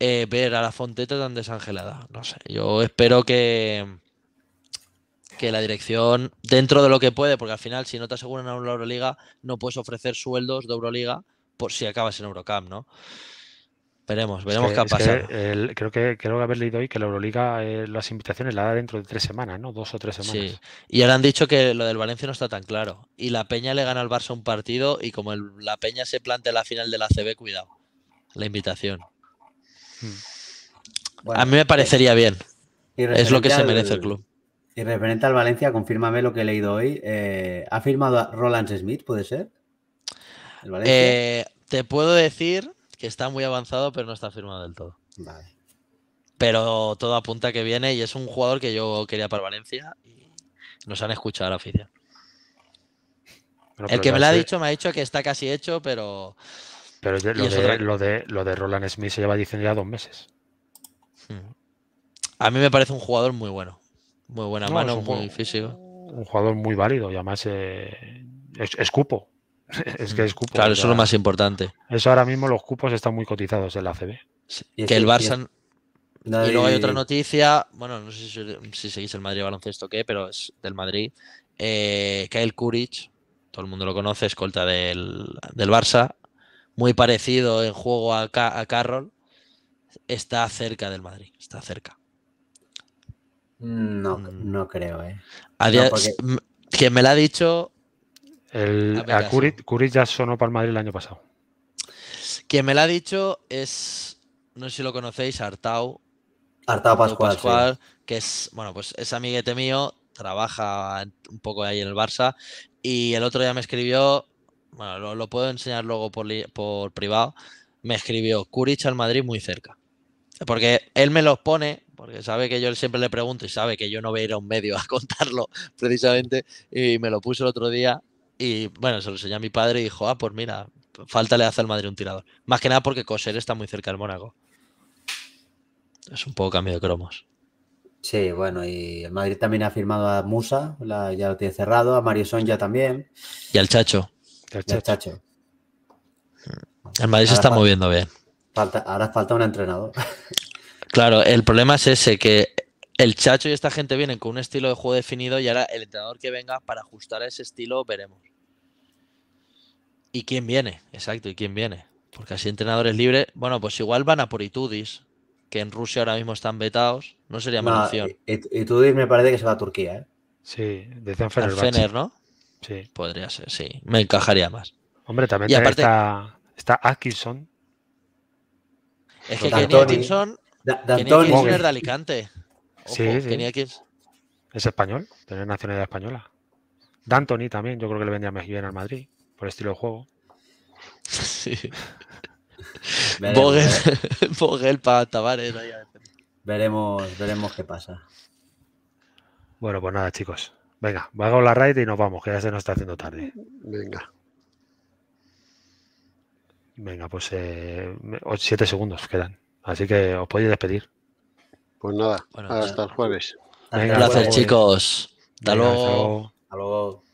eh, ver a la Fonteta tan desangelada. No sé, yo espero que, que la dirección, dentro de lo que puede, porque al final, si no te aseguran a una Euroliga, no puedes ofrecer sueldos de Euroliga por si acabas en Eurocamp, ¿no? Veremos, veremos qué pasa. Es creo que creo que haber leído hoy que la Euroliga eh, las invitaciones la da dentro de tres semanas, ¿no? Dos o tres semanas. Sí. Y ahora han dicho que lo del Valencia no está tan claro. Y la Peña le gana al Barça un partido y como la Peña se plantea la final de la CB, cuidado. La invitación. Mm. A mí me parecería eh, bien. Es lo que se merece el, club. Y referente al Valencia, confírmame lo que he leído hoy. Eh, ¿Ha firmado Roland Smith, puede ser? te puedo decir está muy avanzado, pero no está firmado del todo. Pero todo apunta que viene y es un jugador que yo quería para Valencia y nos han escuchado a la afición. el que me lo ha dicho me ha dicho que está casi hecho, pero. Pero lo, de, lo, de, Roland Smith se lleva diciendo ya dos meses. A mí me parece un jugador muy bueno. Muy buena mano, muy físico. Un jugador muy válido y además eh, es, cupo es que es mm. cupo. Claro, eso es lo más importante. Eso ahora mismo los cupos están muy cotizados en la CB. que el Barça. Y luego hay otra noticia, bueno, no sé si, seguís el Madrid baloncesto o qué, pero es del Madrid. Eh, Kyle Kuric, todo el mundo lo conoce, escolta del, del Barça, muy parecido en juego a, Carroll, está cerca del Madrid, está cerca. No, mm. no creo, ¿eh? Quien me lo ha dicho el, a, ya sonó para el Madrid el año pasado. Quien me lo ha dicho es, no sé si lo conocéis, Artau. Artau Pascual. Que es, bueno, pues es amiguete mío, trabaja un poco ahí en el Barça. Y el otro día me escribió, bueno, lo, puedo enseñar luego por, privado, me escribió Curit al Madrid muy cerca. Porque él me lo pone, porque sabe que yo siempre le pregunto y sabe que yo no voy a ir a un medio a *laughs* contarlo precisamente, y me lo puso el otro día y bueno, se lo enseñó a mi padre y dijo, ah, pues mira, falta le hace al Madrid un tirador. Más que nada porque Coser está muy cerca del Mónaco. Es un poco cambio de cromos. Sí, bueno, y el Madrid también ha firmado a Musa, ya lo tiene cerrado, a Mario ya también. Y al Chacho. Y al Chacho. El Madrid se está moviendo bien. Falta, ahora falta un entrenador. *laughs* Claro, el problema es ese, que el Chacho y esta gente vienen con un estilo de juego definido y ahora el entrenador que venga para ajustar a ese estilo veremos. ¿Y quién viene? Exacto, ¿y quién viene? Porque así entrenadores libres, bueno, pues igual van a por Itudis, que en Rusia ahora mismo están vetados, no sería mala no, opción. E-, e-, Itudis me parece que se va a Turquía, ¿eh? Sí, decían Fenerbahce. ¿no? Sí. Podría ser, sí. Me encajaría más. Hombre, también y aparte, está, Atkinson. Es que Kenny Atkinson, es de Alicante. sí, sí. Es español, tiene nacionalidad española. D'Antoni también, yo creo que le vendría mejor bien al Madrid por estilo de juego. Sí. *laughs* Vogel, ¿eh? *laughs* para Tavares. Veremos, veremos qué pasa. Bueno, pues nada, chicos. Venga, vamos la raid y nos vamos, que ya se nos está haciendo tarde. Venga. Venga, pues eh, siete segundos quedan. Así que os podéis despedir. Pues nada, hasta el jueves. Un placer, pues, chicos. Hasta luego. Hasta luego.